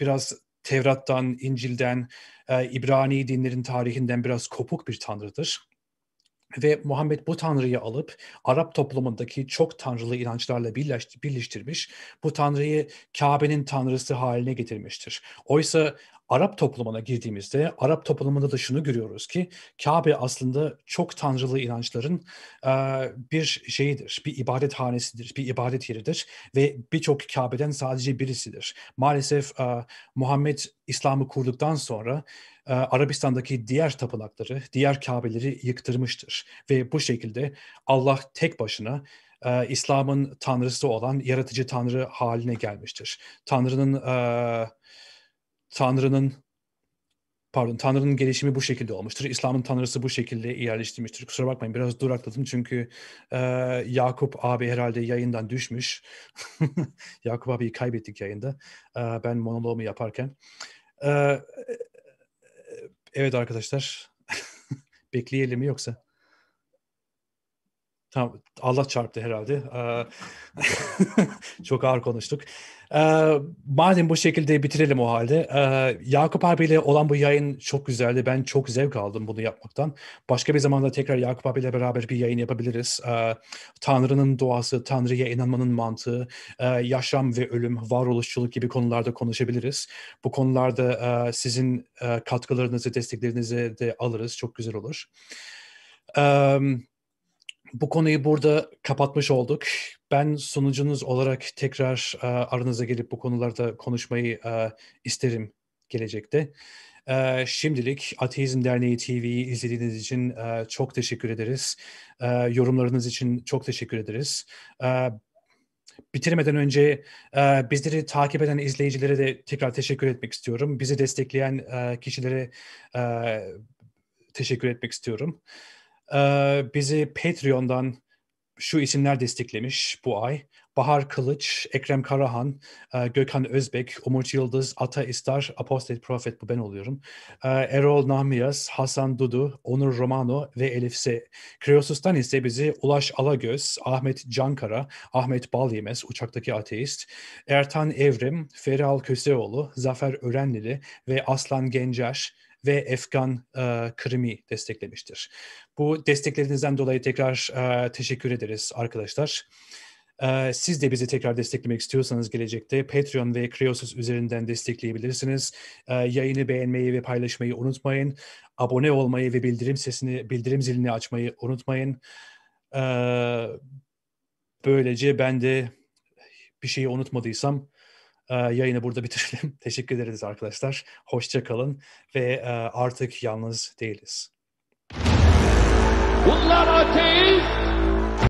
biraz Tevrat'tan, İncil'den, e, İbrani dinlerin tarihinden biraz kopuk bir tanrıdır. Ve Muhammed bu tanrıyı alıp Arap toplumundaki çok tanrılı inançlarla birleştirmiş, bu tanrıyı Kabe'nin tanrısı haline getirmiştir. Oysa Arap toplumuna girdiğimizde Arap toplumunda da şunu görüyoruz ki Kabe aslında çok tanrılı inançların e, bir şeyidir, bir ibadet hanesidir, bir ibadet yeridir ve birçok Kabe'den sadece birisidir. Maalesef e, Muhammed İslam'ı kurduktan sonra e, Arabistan'daki diğer tapınakları, diğer Kabe'leri yıktırmıştır ve bu şekilde Allah tek başına e, İslam'ın tanrısı olan yaratıcı tanrı haline gelmiştir. Tanrı'nın e, Tanrı'nın pardon Tanrı'nın gelişimi bu şekilde olmuştur. İslam'ın Tanrısı bu şekilde yerleştirmiştir. Kusura bakmayın biraz durakladım çünkü e, Yakup abi herhalde yayından düşmüş. Yakup abiyi kaybettik yayında. E, ben monoloğumu yaparken. E, evet arkadaşlar bekleyelim mi yoksa? Tamam Allah çarptı herhalde. Çok ağır konuştuk. Ee, madem bu şekilde bitirelim o halde. Ee, Yakup abiyle olan bu yayın çok güzeldi. Ben çok zevk aldım bunu yapmaktan. Başka bir zamanda tekrar Yakup abiyle beraber bir yayın yapabiliriz. Ee, Tanrı'nın doğası, Tanrı'ya inanmanın mantığı, e, yaşam ve ölüm, varoluşçuluk gibi konularda konuşabiliriz. Bu konularda e, sizin e, katkılarınızı, desteklerinizi de alırız. Çok güzel olur. Um, bu konuyu burada kapatmış olduk. Ben sunucunuz olarak tekrar e, aranıza gelip bu konularda konuşmayı e, isterim gelecekte. E, şimdilik Ateizm Derneği TV'yi izlediğiniz için e, çok teşekkür ederiz. E, yorumlarınız için çok teşekkür ederiz. E, bitirmeden önce e, bizleri takip eden izleyicilere de tekrar teşekkür etmek istiyorum. Bizi destekleyen e, kişilere e, teşekkür etmek istiyorum. Ee, bizi Patreon'dan şu isimler desteklemiş bu ay. Bahar Kılıç, Ekrem Karahan, e, Gökhan Özbek, Umut Yıldız, Ata İstar, Apostate Prophet bu ben oluyorum. Ee, Erol Nahmiyaz, Hasan Dudu, Onur Romano ve Elif S. Kreosus'tan ise bizi Ulaş Alagöz, Ahmet Cankara, Ahmet Balyemez, Uçaktaki Ateist, Ertan Evrim, Feral Köseoğlu, Zafer Örenlili ve Aslan Gencer ve Efkan e, Krimi desteklemiştir. Bu desteklerinizden dolayı tekrar e, teşekkür ederiz arkadaşlar. E, siz de bizi tekrar desteklemek istiyorsanız gelecekte Patreon ve Kriosus üzerinden destekleyebilirsiniz. E, yayını beğenmeyi ve paylaşmayı unutmayın. Abone olmayı ve bildirim sesini, bildirim zilini açmayı unutmayın. E, böylece ben de bir şeyi unutmadıysam ee, yayını burada bitirelim. Teşekkür ederiz arkadaşlar. Hoşça kalın ve e, artık yalnız değiliz. Bunlar ateist,